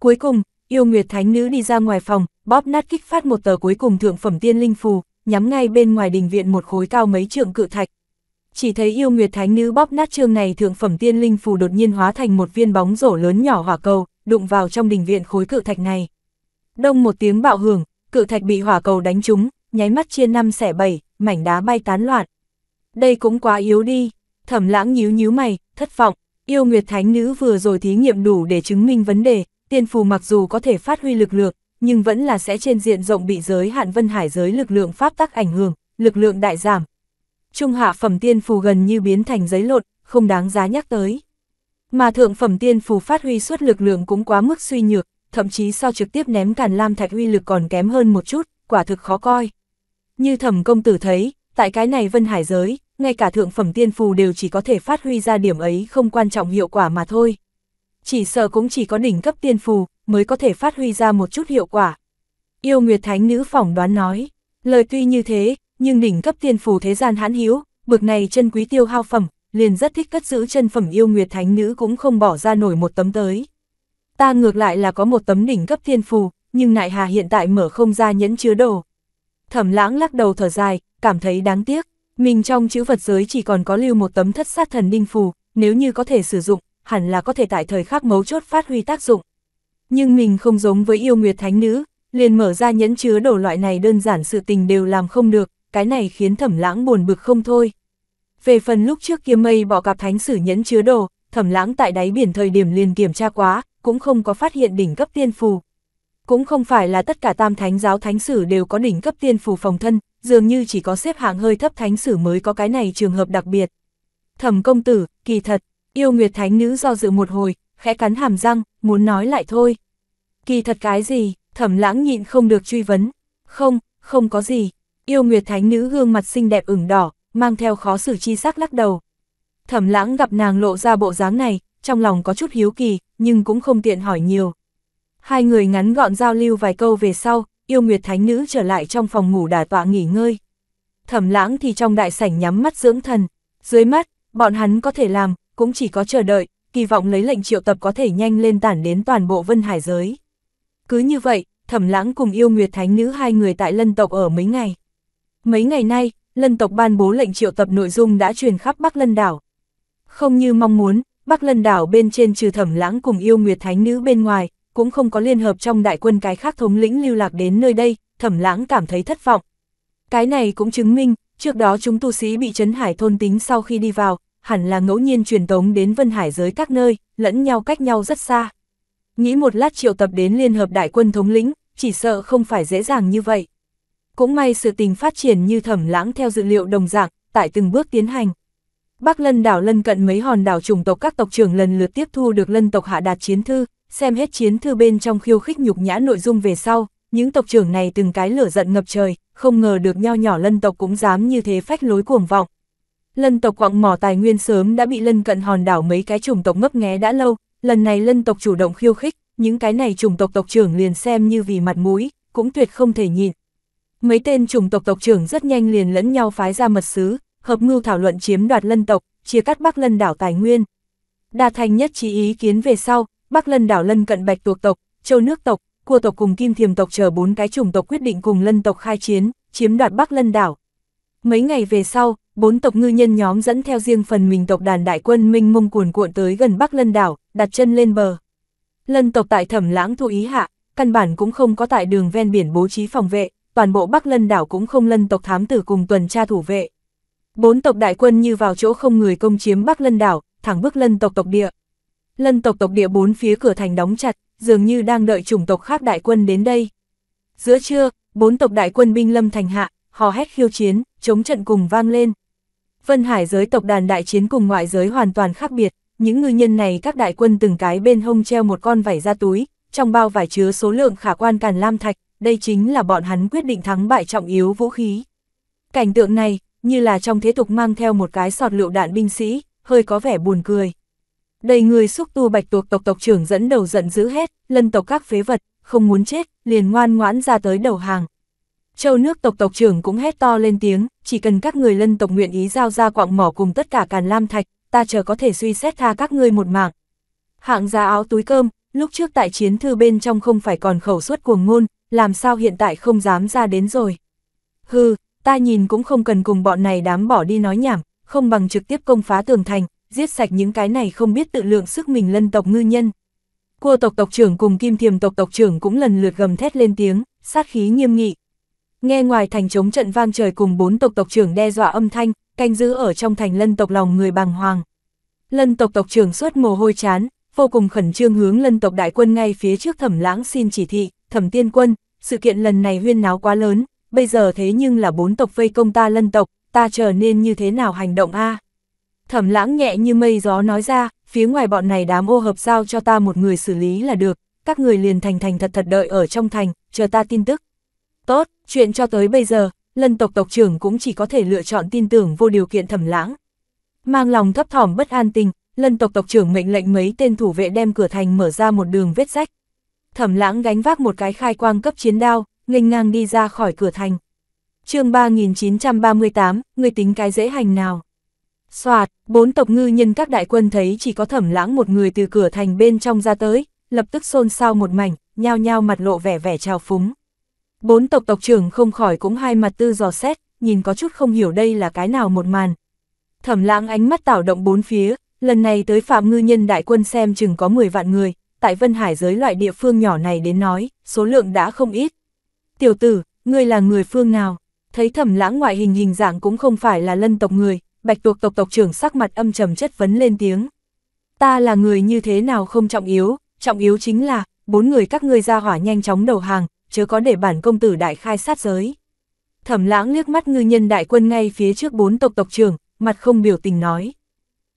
Cuối cùng, yêu nguyệt thánh nữ đi ra ngoài phòng, bóp nát kích phát một tờ cuối cùng thượng phẩm tiên linh phù, nhắm ngay bên ngoài đình viện một khối cao mấy trượng cự thạch. Chỉ thấy yêu nguyệt thánh nữ bóp nát trương này thượng phẩm tiên linh phù đột nhiên hóa thành một viên bóng rổ lớn nhỏ hỏa cầu, đụng vào trong đình viện khối cự thạch này. Đông một tiếng bạo hưởng, cự thạch bị hỏa cầu đánh trúng, nháy mắt chia năm xẻ bảy, mảnh đá bay tán loạn. Đây cũng quá yếu đi, Thẩm lãng nhíu nhíu mày, thất vọng, yêu nguyệt thánh nữ vừa rồi thí nghiệm đủ để chứng minh vấn đề, tiên phù mặc dù có thể phát huy lực lượng, nhưng vẫn là sẽ trên diện rộng bị giới hạn vân hải giới lực lượng pháp tắc ảnh hưởng, lực lượng đại giảm. Trung hạ phẩm tiên phù gần như biến thành giấy lộn, không đáng giá nhắc tới. Mà thượng phẩm tiên phù phát huy suốt lực lượng cũng quá mức suy nhược, thậm chí so trực tiếp ném càn lam thạch uy lực còn kém hơn một chút, quả thực khó coi. Như thẩm công tử thấy, tại cái này vân hải giới, ngay cả thượng phẩm tiên phù đều chỉ có thể phát huy ra điểm ấy không quan trọng hiệu quả mà thôi. Chỉ sợ cũng chỉ có đỉnh cấp tiên phù mới có thể phát huy ra một chút hiệu quả. Yêu Nguyệt Thánh Nữ phỏng đoán nói, lời tuy như thế, nhưng đỉnh cấp tiên phù thế gian hãn hiếu, bực này chân quý tiêu hao phẩm, liền rất thích cất giữ chân phẩm Yêu Nguyệt Thánh Nữ cũng không bỏ ra nổi một tấm tới. Ta ngược lại là có một tấm đỉnh cấp tiên phù, nhưng nại hà hiện tại mở không ra nhẫn chứa đồ. Thẩm lãng lắc đầu thở dài, cảm thấy đáng tiếc. Mình trong chữ vật giới chỉ còn có lưu một tấm thất sát thần đinh phù, nếu như có thể sử dụng, hẳn là có thể tại thời khắc mấu chốt phát huy tác dụng. Nhưng mình không giống với yêu nguyệt thánh nữ, liền mở ra nhẫn chứa đồ loại này đơn giản sự tình đều làm không được, cái này khiến thẩm lãng buồn bực không thôi. Về phần lúc trước kia mây bỏ cặp thánh sử nhẫn chứa đồ, thẩm lãng tại đáy biển thời điểm liền kiểm tra quá, cũng không có phát hiện đỉnh cấp tiên phù. Cũng không phải là tất cả tam thánh giáo thánh sử đều có đỉnh cấp tiên phù phòng thân, dường như chỉ có xếp hạng hơi thấp thánh sử mới có cái này trường hợp đặc biệt. Thẩm công tử, kỳ thật, yêu nguyệt thánh nữ do dự một hồi, khẽ cắn hàm răng, muốn nói lại thôi. Kỳ thật cái gì, thẩm lãng nhịn không được truy vấn. Không, không có gì. Yêu nguyệt thánh nữ gương mặt xinh đẹp ửng đỏ, mang theo khó xử chi sắc lắc đầu. Thẩm lãng gặp nàng lộ ra bộ dáng này, trong lòng có chút hiếu kỳ, nhưng cũng không tiện hỏi nhiều. Hai người ngắn gọn giao lưu vài câu về sau, yêu nguyệt thánh nữ trở lại trong phòng ngủ đà tọa nghỉ ngơi. Thẩm lãng thì trong đại sảnh nhắm mắt dưỡng thần, dưới mắt, bọn hắn có thể làm, cũng chỉ có chờ đợi, kỳ vọng lấy lệnh triệu tập có thể nhanh lên tản đến toàn bộ vân hải giới. Cứ như vậy, thẩm lãng cùng yêu nguyệt thánh nữ hai người tại lân tộc ở mấy ngày. Mấy ngày nay, lân tộc ban bố lệnh triệu tập nội dung đã truyền khắp Bắc Lân Đảo. Không như mong muốn, Bắc Lân Đảo bên trên trừ thẩm lãng cùng yêu nguyệt thánh nữ bên ngoài, cũng không có liên hợp trong đại quân cái khác thống lĩnh lưu lạc đến nơi đây, thẩm lãng cảm thấy thất vọng. Cái này cũng chứng minh, trước đó chúng tu sĩ bị Trấn Hải thôn tính sau khi đi vào, hẳn là ngẫu nhiên truyền tống đến Vân Hải giới các nơi, lẫn nhau cách nhau rất xa. Nghĩ một lát triệu tập đến Liên hợp đại quân thống lĩnh, chỉ sợ không phải dễ dàng như vậy. Cũng may sự tình phát triển như thẩm lãng theo dự liệu đồng dạng, tại từng bước tiến hành. Bắc lân đảo lân cận mấy hòn đảo chủng tộc các tộc trưởng lần lượt tiếp thu được lân tộc hạ đạt chiến thư, xem hết chiến thư bên trong khiêu khích nhục nhã nội dung về sau, những tộc trưởng này từng cái lửa giận ngập trời, không ngờ được nho nhỏ lân tộc cũng dám như thế phách lối cuồng vọng. Lân tộc quặng mỏ tài nguyên sớm đã bị lân cận hòn đảo mấy cái chủng tộc ngấp nghé đã lâu, lần này lân tộc chủ động khiêu khích, những cái này chủng tộc tộc trưởng liền xem như vì mặt mũi, cũng tuyệt không thể nhịn. Mấy tên chủng tộc tộc trưởng rất nhanh liền lẫn nhau phái ra mật sứ, hợp mưu thảo luận chiếm đoạt lân tộc, chia cắt bắc lân đảo tài nguyên. Đa thành nhất trí ý kiến về sau, Bắc Lân đảo Lân cận Bạch tuộc tộc, Châu nước tộc, Cua tộc cùng Kim Thiềm tộc chờ bốn cái chủng tộc quyết định cùng Lân tộc khai chiến, chiếm đoạt Bắc Lân đảo. Mấy ngày về sau, bốn tộc ngư nhân nhóm dẫn theo riêng phần mình tộc đàn đại quân minh mông cuồn cuộn tới gần Bắc Lân đảo, đặt chân lên bờ. Lân tộc tại Thẩm Lãng thu ý hạ, căn bản cũng không có tại đường ven biển bố trí phòng vệ, toàn bộ Bắc Lân đảo cũng không Lân tộc thám tử cùng tuần tra thủ vệ. Bốn tộc đại quân như vào chỗ không người công chiếm Bắc Lân đảo, thẳng bước Lân tộc tộc địa lân tộc tộc địa bốn phía cửa thành đóng chặt, dường như đang đợi chủng tộc khác đại quân đến đây. Giữa trưa, bốn tộc đại quân binh lâm thành hạ, hò hét khiêu chiến, chống trận cùng vang lên. Vân Hải giới tộc đàn đại chiến cùng ngoại giới hoàn toàn khác biệt, những ngư nhân này các đại quân từng cái bên hông treo một con vải ra túi, trong bao vải chứa số lượng khả quan càn lam thạch, đây chính là bọn hắn quyết định thắng bại trọng yếu vũ khí. Cảnh tượng này, như là trong thế tục mang theo một cái sọt lựu đạn binh sĩ, hơi có vẻ buồn cười. Đầy người xúc tu bạch tuộc tộc tộc trưởng dẫn đầu giận dữ hết, lân tộc các phế vật, không muốn chết, liền ngoan ngoãn ra tới đầu hàng. Châu nước tộc tộc trưởng cũng hét to lên tiếng, chỉ cần các người lân tộc nguyện ý giao ra quạng mỏ cùng tất cả càn lam thạch, ta chờ có thể suy xét tha các ngươi một mạng. Hạng giá áo túi cơm, lúc trước tại chiến thư bên trong không phải còn khẩu suất cuồng ngôn, làm sao hiện tại không dám ra đến rồi. Hừ, ta nhìn cũng không cần cùng bọn này đám bỏ đi nói nhảm, không bằng trực tiếp công phá tường thành, giết sạch những cái này không biết tự lượng sức mình lân tộc ngư nhân. Cua tộc tộc trưởng cùng kim thiềm tộc tộc trưởng cũng lần lượt gầm thét lên tiếng, sát khí nghiêm nghị. Nghe ngoài thành chống trận vang trời cùng bốn tộc tộc trưởng đe dọa âm thanh, canh giữ ở trong thành lân tộc lòng người bàng hoàng. Lân tộc tộc trưởng suốt mồ hôi chán, vô cùng khẩn trương hướng lân tộc đại quân ngay phía trước thẩm lãng xin chỉ thị, thẩm tiên quân, sự kiện lần này huyên náo quá lớn, bây giờ thế nhưng là bốn tộc vây công ta lân tộc, ta trở nên như thế nào hành động a thẩm lãng nhẹ như mây gió nói ra, phía ngoài bọn này đám ô hợp giao cho ta một người xử lý là được, các người liền thành thành thật thật đợi ở trong thành, chờ ta tin tức. Tốt, chuyện cho tới bây giờ, lân tộc tộc trưởng cũng chỉ có thể lựa chọn tin tưởng vô điều kiện thẩm lãng. Mang lòng thấp thỏm bất an tình, lân tộc tộc trưởng mệnh lệnh mấy tên thủ vệ đem cửa thành mở ra một đường vết rách. Thẩm lãng gánh vác một cái khai quang cấp chiến đao, nghênh ngang đi ra khỏi cửa thành. chương 3938, người tính cái dễ hành nào? Soạt, bốn tộc ngư nhân các đại quân thấy chỉ có thẩm lãng một người từ cửa thành bên trong ra tới, lập tức xôn xao một mảnh, nhao nhao mặt lộ vẻ vẻ trào phúng. Bốn tộc tộc trưởng không khỏi cũng hai mặt tư dò xét, nhìn có chút không hiểu đây là cái nào một màn. Thẩm lãng ánh mắt tảo động bốn phía, lần này tới phạm ngư nhân đại quân xem chừng có 10 vạn người, tại Vân Hải giới loại địa phương nhỏ này đến nói, số lượng đã không ít. Tiểu tử, ngươi là người phương nào? Thấy thẩm lãng ngoại hình hình dạng cũng không phải là lân tộc người, bạch tuộc tộc tộc trưởng sắc mặt âm trầm chất vấn lên tiếng. Ta là người như thế nào không trọng yếu, trọng yếu chính là, bốn người các ngươi ra hỏa nhanh chóng đầu hàng, chớ có để bản công tử đại khai sát giới. Thẩm lãng liếc mắt ngư nhân đại quân ngay phía trước bốn tộc tộc trưởng, mặt không biểu tình nói.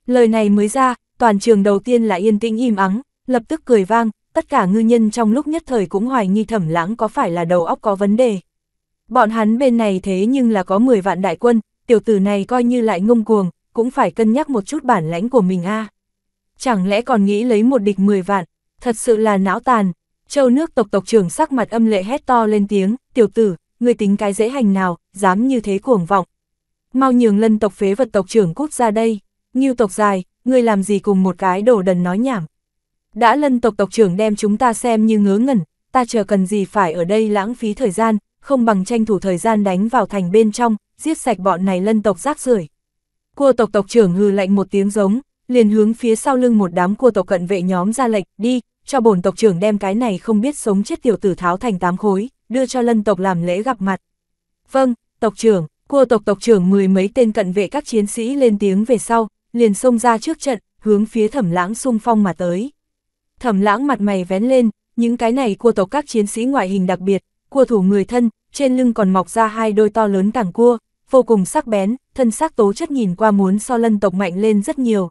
Lời này mới ra, toàn trường đầu tiên là yên tĩnh im ắng, lập tức cười vang, tất cả ngư nhân trong lúc nhất thời cũng hoài nghi thẩm lãng có phải là đầu óc có vấn đề. Bọn hắn bên này thế nhưng là có 10 vạn đại quân, tiểu tử này coi như lại ngông cuồng, cũng phải cân nhắc một chút bản lãnh của mình a. À. Chẳng lẽ còn nghĩ lấy một địch 10 vạn, thật sự là não tàn. Châu nước tộc tộc trưởng sắc mặt âm lệ hét to lên tiếng, tiểu tử, người tính cái dễ hành nào, dám như thế cuồng vọng. Mau nhường lân tộc phế vật tộc trưởng cút ra đây, nghiêu tộc dài, người làm gì cùng một cái đổ đần nói nhảm. Đã lân tộc tộc trưởng đem chúng ta xem như ngớ ngẩn, ta chờ cần gì phải ở đây lãng phí thời gian, không bằng tranh thủ thời gian đánh vào thành bên trong, giết sạch bọn này lân tộc rác rưởi. Cua tộc tộc trưởng hừ lạnh một tiếng giống, liền hướng phía sau lưng một đám cua tộc cận vệ nhóm ra lệnh, đi, cho bổn tộc trưởng đem cái này không biết sống chết tiểu tử tháo thành tám khối, đưa cho lân tộc làm lễ gặp mặt. Vâng, tộc trưởng, cua tộc tộc trưởng mười mấy tên cận vệ các chiến sĩ lên tiếng về sau, liền xông ra trước trận, hướng phía thẩm lãng sung phong mà tới. Thẩm lãng mặt mày vén lên, những cái này cua tộc các chiến sĩ ngoại hình đặc biệt, cua thủ người thân, trên lưng còn mọc ra hai đôi to lớn tảng cua, vô cùng sắc bén, thân xác tố chất nhìn qua muốn so lân tộc mạnh lên rất nhiều.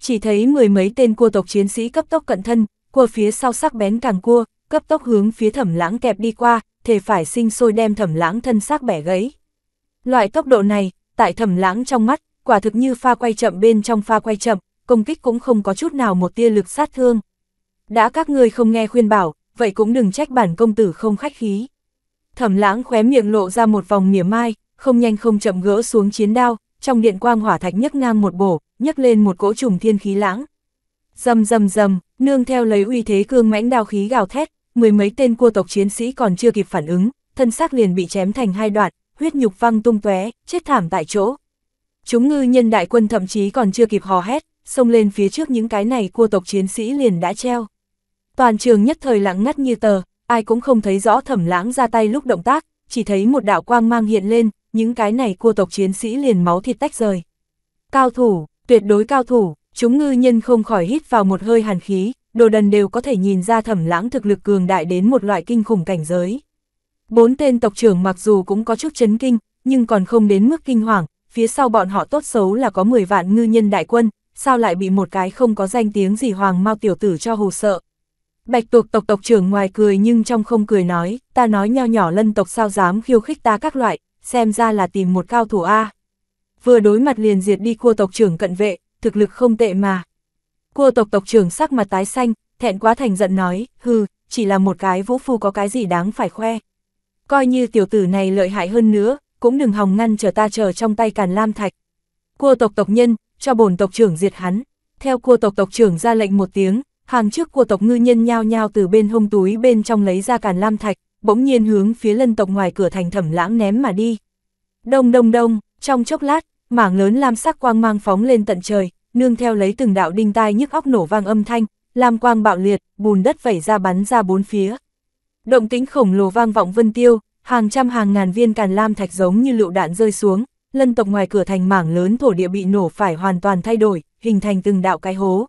Chỉ thấy mười mấy tên cua tộc chiến sĩ cấp tốc cận thân, cua phía sau sắc bén càng cua, cấp tốc hướng phía thẩm lãng kẹp đi qua, thể phải sinh sôi đem thẩm lãng thân xác bẻ gãy. Loại tốc độ này, tại thẩm lãng trong mắt, quả thực như pha quay chậm bên trong pha quay chậm, công kích cũng không có chút nào một tia lực sát thương. Đã các ngươi không nghe khuyên bảo, vậy cũng đừng trách bản công tử không khách khí. Thẩm lãng khóe miệng lộ ra một vòng mỉa mai, không nhanh không chậm gỡ xuống chiến đao, trong điện quang hỏa thạch nhấc ngang một bổ, nhấc lên một cỗ trùng thiên khí lãng. Dầm dầm dầm, nương theo lấy uy thế cương mãnh đao khí gào thét, mười mấy tên cua tộc chiến sĩ còn chưa kịp phản ứng, thân xác liền bị chém thành hai đoạn, huyết nhục văng tung tóe, chết thảm tại chỗ. Chúng ngư nhân đại quân thậm chí còn chưa kịp hò hét, xông lên phía trước những cái này cua tộc chiến sĩ liền đã treo. Toàn trường nhất thời lặng ngắt như tờ, ai cũng không thấy rõ thẩm lãng ra tay lúc động tác, chỉ thấy một đạo quang mang hiện lên, những cái này cua tộc chiến sĩ liền máu thịt tách rời. Cao thủ, tuyệt đối cao thủ, chúng ngư nhân không khỏi hít vào một hơi hàn khí, đồ đần đều có thể nhìn ra thẩm lãng thực lực cường đại đến một loại kinh khủng cảnh giới. Bốn tên tộc trưởng mặc dù cũng có chút chấn kinh, nhưng còn không đến mức kinh hoàng, phía sau bọn họ tốt xấu là có 10 vạn ngư nhân đại quân, sao lại bị một cái không có danh tiếng gì hoàng mau tiểu tử cho hù sợ, Bạch tuộc tộc tộc trưởng ngoài cười nhưng trong không cười nói, ta nói nho nhỏ lân tộc sao dám khiêu khích ta các loại, xem ra là tìm một cao thủ A. Vừa đối mặt liền diệt đi cua tộc trưởng cận vệ, thực lực không tệ mà. Cua tộc tộc trưởng sắc mặt tái xanh, thẹn quá thành giận nói, hừ, chỉ là một cái vũ phu có cái gì đáng phải khoe. Coi như tiểu tử này lợi hại hơn nữa, cũng đừng hòng ngăn chờ ta chờ trong tay càn lam thạch. Cua tộc tộc nhân, cho bổn tộc trưởng diệt hắn. Theo cua tộc tộc trưởng ra lệnh một tiếng, hàng trước của tộc ngư nhân nhao nhao từ bên hông túi bên trong lấy ra càn lam thạch, bỗng nhiên hướng phía lân tộc ngoài cửa thành thẩm lãng ném mà đi. Đông đông đông, trong chốc lát, mảng lớn lam sắc quang mang phóng lên tận trời, nương theo lấy từng đạo đinh tai nhức óc nổ vang âm thanh, lam quang bạo liệt, bùn đất vẩy ra bắn ra bốn phía. Động tính khổng lồ vang vọng vân tiêu, hàng trăm hàng ngàn viên càn lam thạch giống như lựu đạn rơi xuống, lân tộc ngoài cửa thành mảng lớn thổ địa bị nổ phải hoàn toàn thay đổi, hình thành từng đạo cái hố.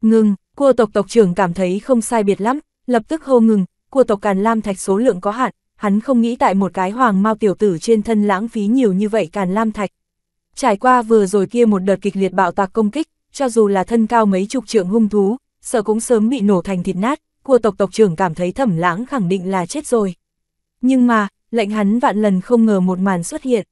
Ngưng, Cua tộc tộc trưởng cảm thấy không sai biệt lắm, lập tức hô ngừng, cua tộc Càn Lam Thạch số lượng có hạn, hắn không nghĩ tại một cái hoàng mao tiểu tử trên thân lãng phí nhiều như vậy Càn Lam Thạch. Trải qua vừa rồi kia một đợt kịch liệt bạo tạc công kích, cho dù là thân cao mấy chục trượng hung thú, sợ cũng sớm bị nổ thành thịt nát, cua tộc tộc trưởng cảm thấy thẩm lãng khẳng định là chết rồi. Nhưng mà, lệnh hắn vạn lần không ngờ một màn xuất hiện.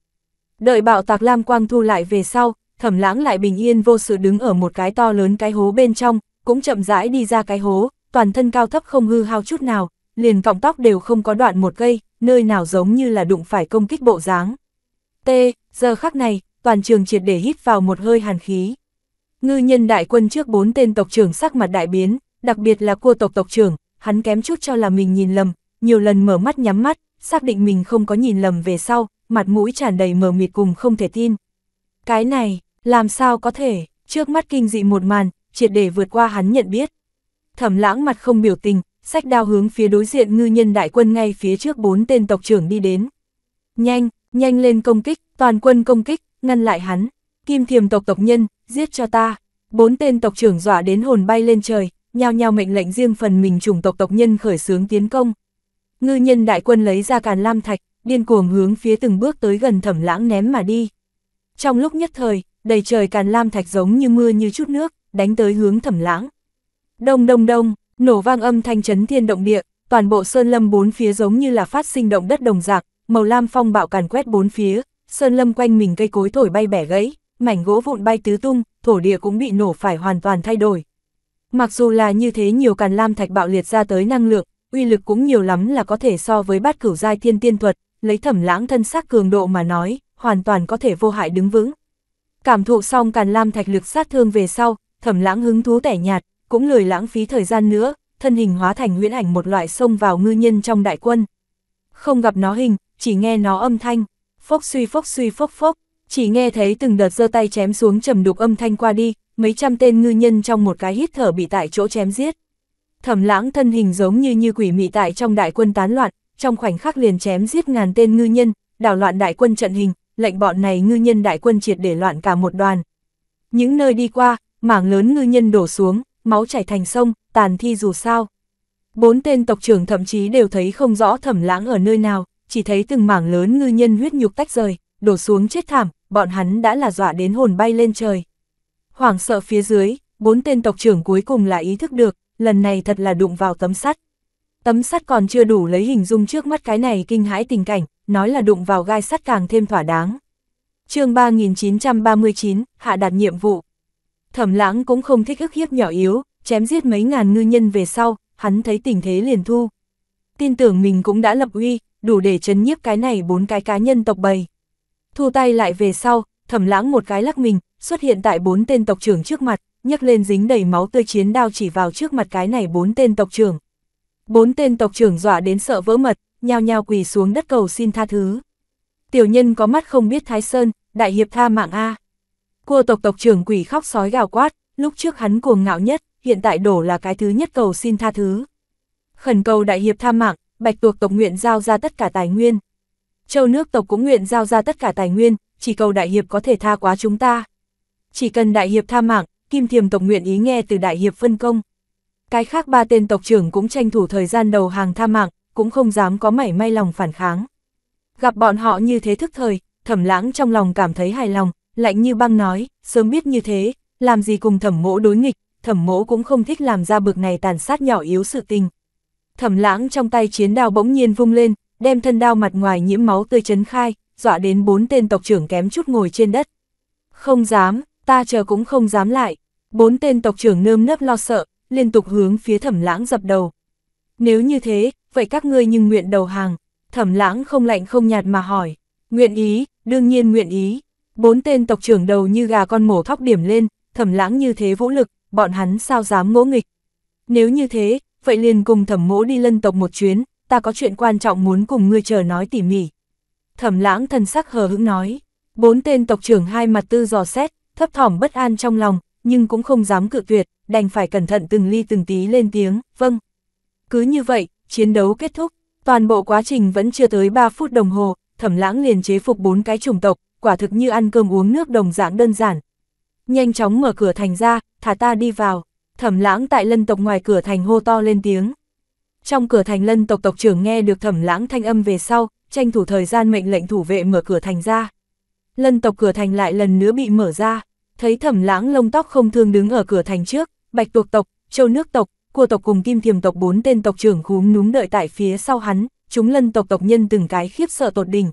Đợi bạo tạc Lam Quang thu lại về sau, thẩm lãng lại bình yên vô sự đứng ở một cái to lớn cái hố bên trong, cũng chậm rãi đi ra cái hố, toàn thân cao thấp không hư hao chút nào, liền cọng tóc đều không có đoạn một cây, nơi nào giống như là đụng phải công kích bộ dáng. T, giờ khắc này, toàn trường triệt để hít vào một hơi hàn khí. Ngư nhân đại quân trước bốn tên tộc trưởng sắc mặt đại biến, đặc biệt là cua tộc tộc trưởng, hắn kém chút cho là mình nhìn lầm, nhiều lần mở mắt nhắm mắt, xác định mình không có nhìn lầm về sau, mặt mũi tràn đầy mờ mịt cùng không thể tin. Cái này, làm sao có thể, trước mắt kinh dị một màn, triệt để vượt qua hắn nhận biết. Thẩm lãng mặt không biểu tình, sách đao hướng phía đối diện ngư nhân đại quân ngay phía trước bốn tên tộc trưởng đi đến. Nhanh, nhanh lên công kích, toàn quân công kích, ngăn lại hắn. Kim thiềm tộc tộc nhân, giết cho ta. Bốn tên tộc trưởng dọa đến hồn bay lên trời, nhao nhao mệnh lệnh riêng phần mình chủng tộc tộc nhân khởi xướng tiến công. Ngư nhân đại quân lấy ra càn lam thạch, điên cuồng hướng phía từng bước tới gần thẩm lãng ném mà đi. Trong lúc nhất thời, đầy trời càn lam thạch giống như mưa như chút nước, đánh tới hướng thẩm lãng. Đông đông đông, nổ vang âm thanh chấn thiên động địa, toàn bộ sơn lâm bốn phía giống như là phát sinh động đất đồng dạng, màu lam phong bạo càn quét bốn phía, sơn lâm quanh mình cây cối thổi bay bẻ gãy, mảnh gỗ vụn bay tứ tung, thổ địa cũng bị nổ phải hoàn toàn thay đổi. Mặc dù là như thế nhiều càn lam thạch bạo liệt ra tới năng lượng, uy lực cũng nhiều lắm là có thể so với bát cửu giai thiên tiên thuật, lấy thẩm lãng thân sắc cường độ mà nói, hoàn toàn có thể vô hại đứng vững. Cảm thụ xong càn lam thạch lực sát thương về sau, thẩm lãng hứng thú tẻ nhạt, cũng lười lãng phí thời gian nữa, thân hình hóa thành huyễn ảnh một loại xông vào ngư nhân trong đại quân. Không gặp nó hình, chỉ nghe nó âm thanh, phốc suy phốc suy phốc phốc, chỉ nghe thấy từng đợt giơ tay chém xuống trầm đục âm thanh qua đi, mấy trăm tên ngư nhân trong một cái hít thở bị tại chỗ chém giết. Thẩm lãng thân hình giống như như quỷ mị tại trong đại quân tán loạn, trong khoảnh khắc liền chém giết ngàn tên ngư nhân, đảo loạn đại quân trận hình, lệnh bọn này ngư nhân đại quân triệt để loạn cả một đoàn. Những nơi đi qua, mảng lớn ngư nhân đổ xuống, máu chảy thành sông, tàn thi dù sao. Bốn tên tộc trưởng thậm chí đều thấy không rõ thẩm lãng ở nơi nào, chỉ thấy từng mảng lớn ngư nhân huyết nhục tách rời, đổ xuống chết thảm, bọn hắn đã là dọa đến hồn bay lên trời. Hoảng sợ phía dưới, bốn tên tộc trưởng cuối cùng là ý thức được, lần này thật là đụng vào tấm sắt. Tấm sắt còn chưa đủ lấy hình dung trước mắt cái này kinh hãi tình cảnh, nói là đụng vào gai sắt càng thêm thỏa đáng. chương 3939, hạ đạt nhiệm vụ. Thẩm lãng cũng không thích ức hiếp nhỏ yếu, chém giết mấy ngàn ngư nhân về sau, hắn thấy tình thế liền thu. Tin tưởng mình cũng đã lập uy, đủ để chấn nhiếp cái này bốn cái cá nhân tộc bầy. Thu tay lại về sau, thẩm lãng một cái lắc mình, xuất hiện tại bốn tên tộc trưởng trước mặt, nhấc lên dính đầy máu tươi chiến đao chỉ vào trước mặt cái này bốn tên tộc trưởng. Bốn tên tộc trưởng dọa đến sợ vỡ mật, nhao nhao quỳ xuống đất cầu xin tha thứ. Tiểu nhân có mắt không biết Thái Sơn, đại hiệp tha mạng A. Cua tộc tộc trưởng quỷ khóc sói gào quát, lúc trước hắn cuồng ngạo nhất, hiện tại đổ là cái thứ nhất cầu xin tha thứ. Khẩn cầu đại hiệp tha mạng, bạch tuộc tộc nguyện giao ra tất cả tài nguyên. Châu nước tộc cũng nguyện giao ra tất cả tài nguyên, chỉ cầu đại hiệp có thể tha quá chúng ta. Chỉ cần đại hiệp tha mạng, kim thiềm tộc nguyện ý nghe từ đại hiệp phân công. Cái khác ba tên tộc trưởng cũng tranh thủ thời gian đầu hàng tha mạng, cũng không dám có mảy may lòng phản kháng. Gặp bọn họ như thế thức thời, thẩm lãng trong lòng cảm thấy hài lòng, lạnh như băng nói, sớm biết như thế, làm gì cùng thẩm mỗ đối nghịch, thẩm mỗ cũng không thích làm ra bực này tàn sát nhỏ yếu sự tình. Thẩm lãng trong tay chiến đao bỗng nhiên vung lên, đem thân đao mặt ngoài nhiễm máu tươi chấn khai, dọa đến bốn tên tộc trưởng kém chút ngồi trên đất. Không dám, ta chờ cũng không dám lại. Bốn tên tộc trưởng nơm nớp lo sợ, liên tục hướng phía thẩm lãng dập đầu. Nếu như thế, vậy các ngươi nhưng nguyện đầu hàng. Thẩm lãng không lạnh không nhạt mà hỏi. Nguyện ý, đương nhiên nguyện ý. Bốn tên tộc trưởng đầu như gà con mổ thóc điểm lên, thẩm lãng như thế vũ lực, bọn hắn sao dám ngỗ nghịch. Nếu như thế, vậy liền cùng thẩm mỗ đi lân tộc một chuyến, ta có chuyện quan trọng muốn cùng ngươi chờ nói tỉ mỉ. Thẩm lãng thần sắc hờ hững nói, bốn tên tộc trưởng hai mặt tư dò xét, thấp thỏm bất an trong lòng, nhưng cũng không dám cự tuyệt, đành phải cẩn thận từng ly từng tí lên tiếng, vâng. Cứ như vậy, chiến đấu kết thúc, toàn bộ quá trình vẫn chưa tới 3 phút đồng hồ, thẩm lãng liền chế phục bốn cái chủng tộc, quả thực như ăn cơm uống nước đồng dạng đơn giản. Nhanh chóng mở cửa thành ra, thả ta đi vào, thẩm lãng tại lân tộc ngoài cửa thành hô to lên tiếng. Trong cửa thành lân tộc tộc trưởng nghe được thẩm lãng thanh âm về sau, tranh thủ thời gian mệnh lệnh thủ vệ mở cửa thành ra. Lân tộc cửa thành lại lần nữa bị mở ra, thấy thẩm lãng lông tóc không thương đứng ở cửa thành trước, bạch tuộc tộc, châu nước tộc, cua tộc cùng kim thiềm tộc bốn tên tộc trưởng khúm núm đợi tại phía sau hắn, chúng lân tộc tộc nhân từng cái khiếp sợ tột đỉnh,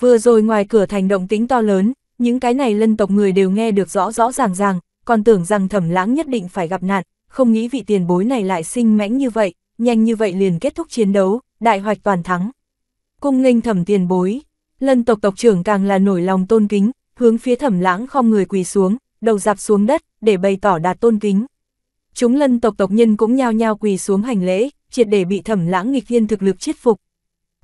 Vừa rồi ngoài cửa thành động tính to lớn, những cái này lân tộc người đều nghe được rõ rõ ràng ràng, còn tưởng rằng thẩm lãng nhất định phải gặp nạn, không nghĩ vị tiền bối này lại sinh mãnh như vậy, nhanh như vậy liền kết thúc chiến đấu, đại hoạch toàn thắng. Cung nghênh thẩm tiền bối, lân tộc tộc trưởng càng là nổi lòng tôn kính, hướng phía thẩm lãng không người quỳ xuống, đầu dạp xuống đất, để bày tỏ đạt tôn kính. Chúng lân tộc tộc nhân cũng nhao nhao quỳ xuống hành lễ, triệt để bị thẩm lãng nghịch thiên thực lực chiết phục.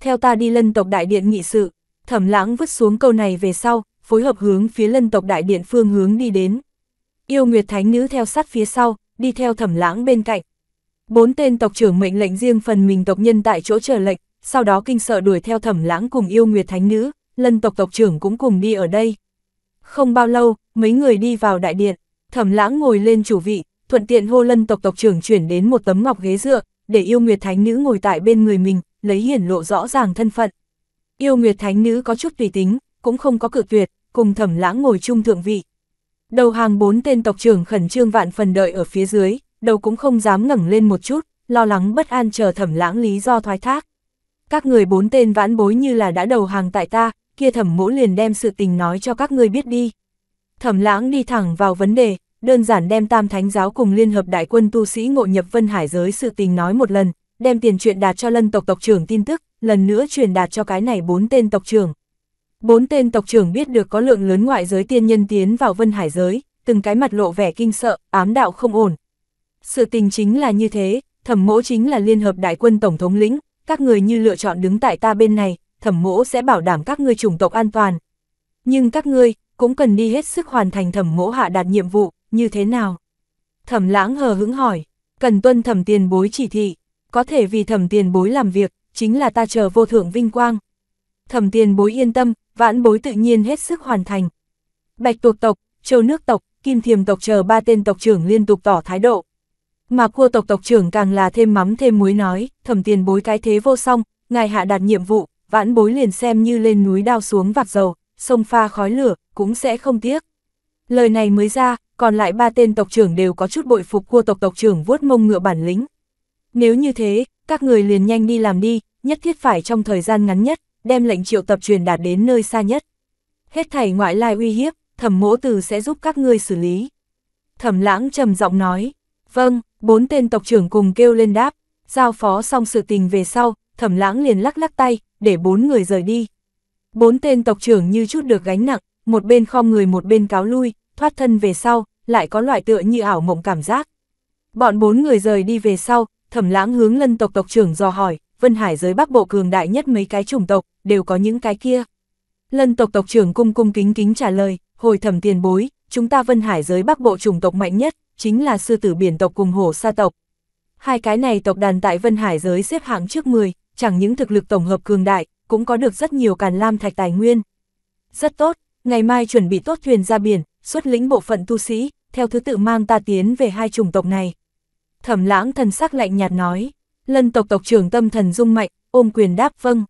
Theo ta đi lân tộc đại điện nghị sự thẩm lãng vứt xuống câu này về sau, phối hợp hướng phía lân tộc đại điện phương hướng đi đến. Yêu Nguyệt Thánh Nữ theo sát phía sau, đi theo thẩm lãng bên cạnh. Bốn tên tộc trưởng mệnh lệnh riêng phần mình tộc nhân tại chỗ chờ lệnh, sau đó kinh sợ đuổi theo thẩm lãng cùng Yêu Nguyệt Thánh Nữ, lân tộc tộc trưởng cũng cùng đi ở đây. Không bao lâu, mấy người đi vào đại điện, thẩm lãng ngồi lên chủ vị, thuận tiện hô lân tộc tộc trưởng chuyển đến một tấm ngọc ghế dựa, để Yêu Nguyệt Thánh Nữ ngồi tại bên người mình, lấy hiển lộ rõ ràng thân phận. Yêu Nguyệt Thánh Nữ có chút tùy tính, cũng không có cự tuyệt, cùng thẩm lãng ngồi chung thượng vị. Đầu hàng bốn tên tộc trưởng khẩn trương vạn phần đợi ở phía dưới, đầu cũng không dám ngẩng lên một chút, lo lắng bất an chờ thẩm lãng lý do thoái thác. Các người bốn tên vãn bối như là đã đầu hàng tại ta, kia thẩm mỗ liền đem sự tình nói cho các ngươi biết đi. Thẩm lãng đi thẳng vào vấn đề, đơn giản đem tam thánh giáo cùng liên hợp đại quân tu sĩ ngộ nhập vân hải giới sự tình nói một lần, đem tiền chuyện đạt cho lân tộc tộc trưởng tin tức, lần nữa truyền đạt cho cái này bốn tên tộc trưởng. Bốn tên tộc trưởng biết được có lượng lớn ngoại giới tiên nhân tiến vào vân hải giới, từng cái mặt lộ vẻ kinh sợ, ám đạo không ổn. Sự tình chính là như thế, thẩm mỗ chính là liên hợp đại quân tổng thống lĩnh, các người như lựa chọn đứng tại ta bên này, thẩm mỗ sẽ bảo đảm các ngươi chủng tộc an toàn. Nhưng các ngươi cũng cần đi hết sức hoàn thành thẩm mỗ hạ đạt nhiệm vụ, như thế nào? Thẩm lãng hờ hững hỏi, cần tuân thẩm tiền bối chỉ thị, có thể vì thẩm tiền bối làm việc, chính là ta chờ vô thượng vinh quang. Thẩm tiền bối yên tâm, vãn bối tự nhiên hết sức hoàn thành. Bạch tuộc tộc, châu nước tộc, kim thiềm tộc chờ ba tên tộc trưởng liên tục tỏ thái độ. Mà cua tộc tộc trưởng càng là thêm mắm thêm muối nói, thẩm tiền bối cái thế vô song, ngài hạ đạt nhiệm vụ, vãn bối liền xem như lên núi đao xuống vặt dầu, sông pha khói lửa, cũng sẽ không tiếc. Lời này mới ra, còn lại ba tên tộc trưởng đều có chút bội phục cua tộc tộc trưởng vuốt mông ngựa bản lĩnh. Nếu như thế, các người liền nhanh đi làm đi, nhất thiết phải trong thời gian ngắn nhất, đem lệnh triệu tập truyền đạt đến nơi xa nhất. Hết thảy ngoại lai uy hiếp, thẩm mỗ từ sẽ giúp các ngươi xử lý. Thẩm lãng trầm giọng nói, vâng, bốn tên tộc trưởng cùng kêu lên đáp, giao phó xong sự tình về sau, thẩm lãng liền lắc lắc tay, để bốn người rời đi. Bốn tên tộc trưởng như chút được gánh nặng, một bên khom người một bên cáo lui, thoát thân về sau, lại có loại tựa như ảo mộng cảm giác. Bọn bốn người rời đi về sau, thẩm lãng hướng lân tộc tộc trưởng dò hỏi, Vân Hải giới Bắc Bộ cường đại nhất mấy cái chủng tộc, đều có những cái kia. Lân tộc tộc trưởng cung cung kính kính trả lời, hồi thẩm tiền bối, chúng ta Vân Hải giới Bắc Bộ chủng tộc mạnh nhất, chính là sư tử biển tộc cùng hổ sa tộc. Hai cái này tộc đàn tại Vân Hải giới xếp hạng trước 10, chẳng những thực lực tổng hợp cường đại, cũng có được rất nhiều càn lam thạch tài nguyên. Rất tốt, ngày mai chuẩn bị tốt thuyền ra biển, xuất lĩnh bộ phận tu sĩ, theo thứ tự mang ta tiến về hai chủng tộc này. Thẩm lãng thần sắc lạnh nhạt nói, lân tộc tộc trưởng tâm thần rung mạnh, ôm quyền đáp vâng.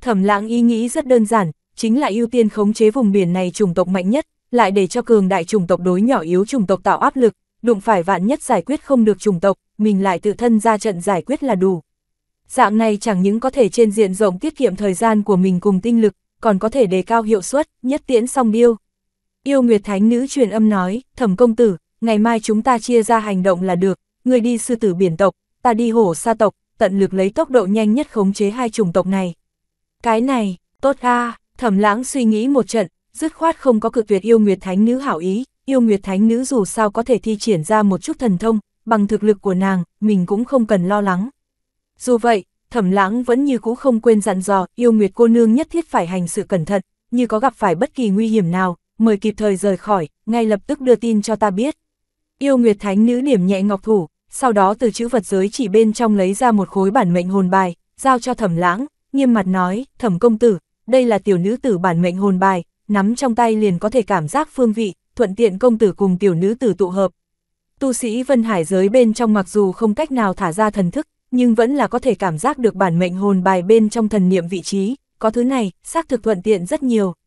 Thẩm lãng ý nghĩ rất đơn giản, chính là ưu tiên khống chế vùng biển này chủng tộc mạnh nhất, lại để cho cường đại chủng tộc đối nhỏ yếu chủng tộc tạo áp lực, đụng phải vạn nhất giải quyết không được chủng tộc, mình lại tự thân ra trận giải quyết là đủ. Dạng này chẳng những có thể trên diện rộng tiết kiệm thời gian của mình cùng tinh lực, còn có thể đề cao hiệu suất, nhất tiễn song điêu. Yêu Nguyệt Thánh Nữ truyền âm nói, thẩm công tử, ngày mai chúng ta chia ra hành động là được, người đi sư tử biển tộc, ta đi hổ sa tộc, tận lực lấy tốc độ nhanh nhất khống chế hai chủng tộc này. Cái này, tốt a thẩm lãng suy nghĩ một trận, dứt khoát không có cự tuyệt yêu nguyệt thánh nữ hảo ý, yêu nguyệt thánh nữ dù sao có thể thi triển ra một chút thần thông, bằng thực lực của nàng, mình cũng không cần lo lắng. Dù vậy, thẩm lãng vẫn như cũ không quên dặn dò, yêu nguyệt cô nương nhất thiết phải hành sự cẩn thận, như có gặp phải bất kỳ nguy hiểm nào, mời kịp thời rời khỏi, ngay lập tức đưa tin cho ta biết. Yêu nguyệt thánh nữ điểm nhẹ ngọc thủ, sau đó từ chữ vật giới chỉ bên trong lấy ra một khối bản mệnh hồn bài, giao cho thẩm lãng, nghiêm mặt nói, thẩm công tử, đây là tiểu nữ tử bản mệnh hồn bài, nắm trong tay liền có thể cảm giác phương vị, thuận tiện công tử cùng tiểu nữ tử tụ hợp. Tu sĩ Vân Hải giới bên trong mặc dù không cách nào thả ra thần thức, nhưng vẫn là có thể cảm giác được bản mệnh hồn bài bên trong thần niệm vị trí, có thứ này, xác thực thuận tiện rất nhiều.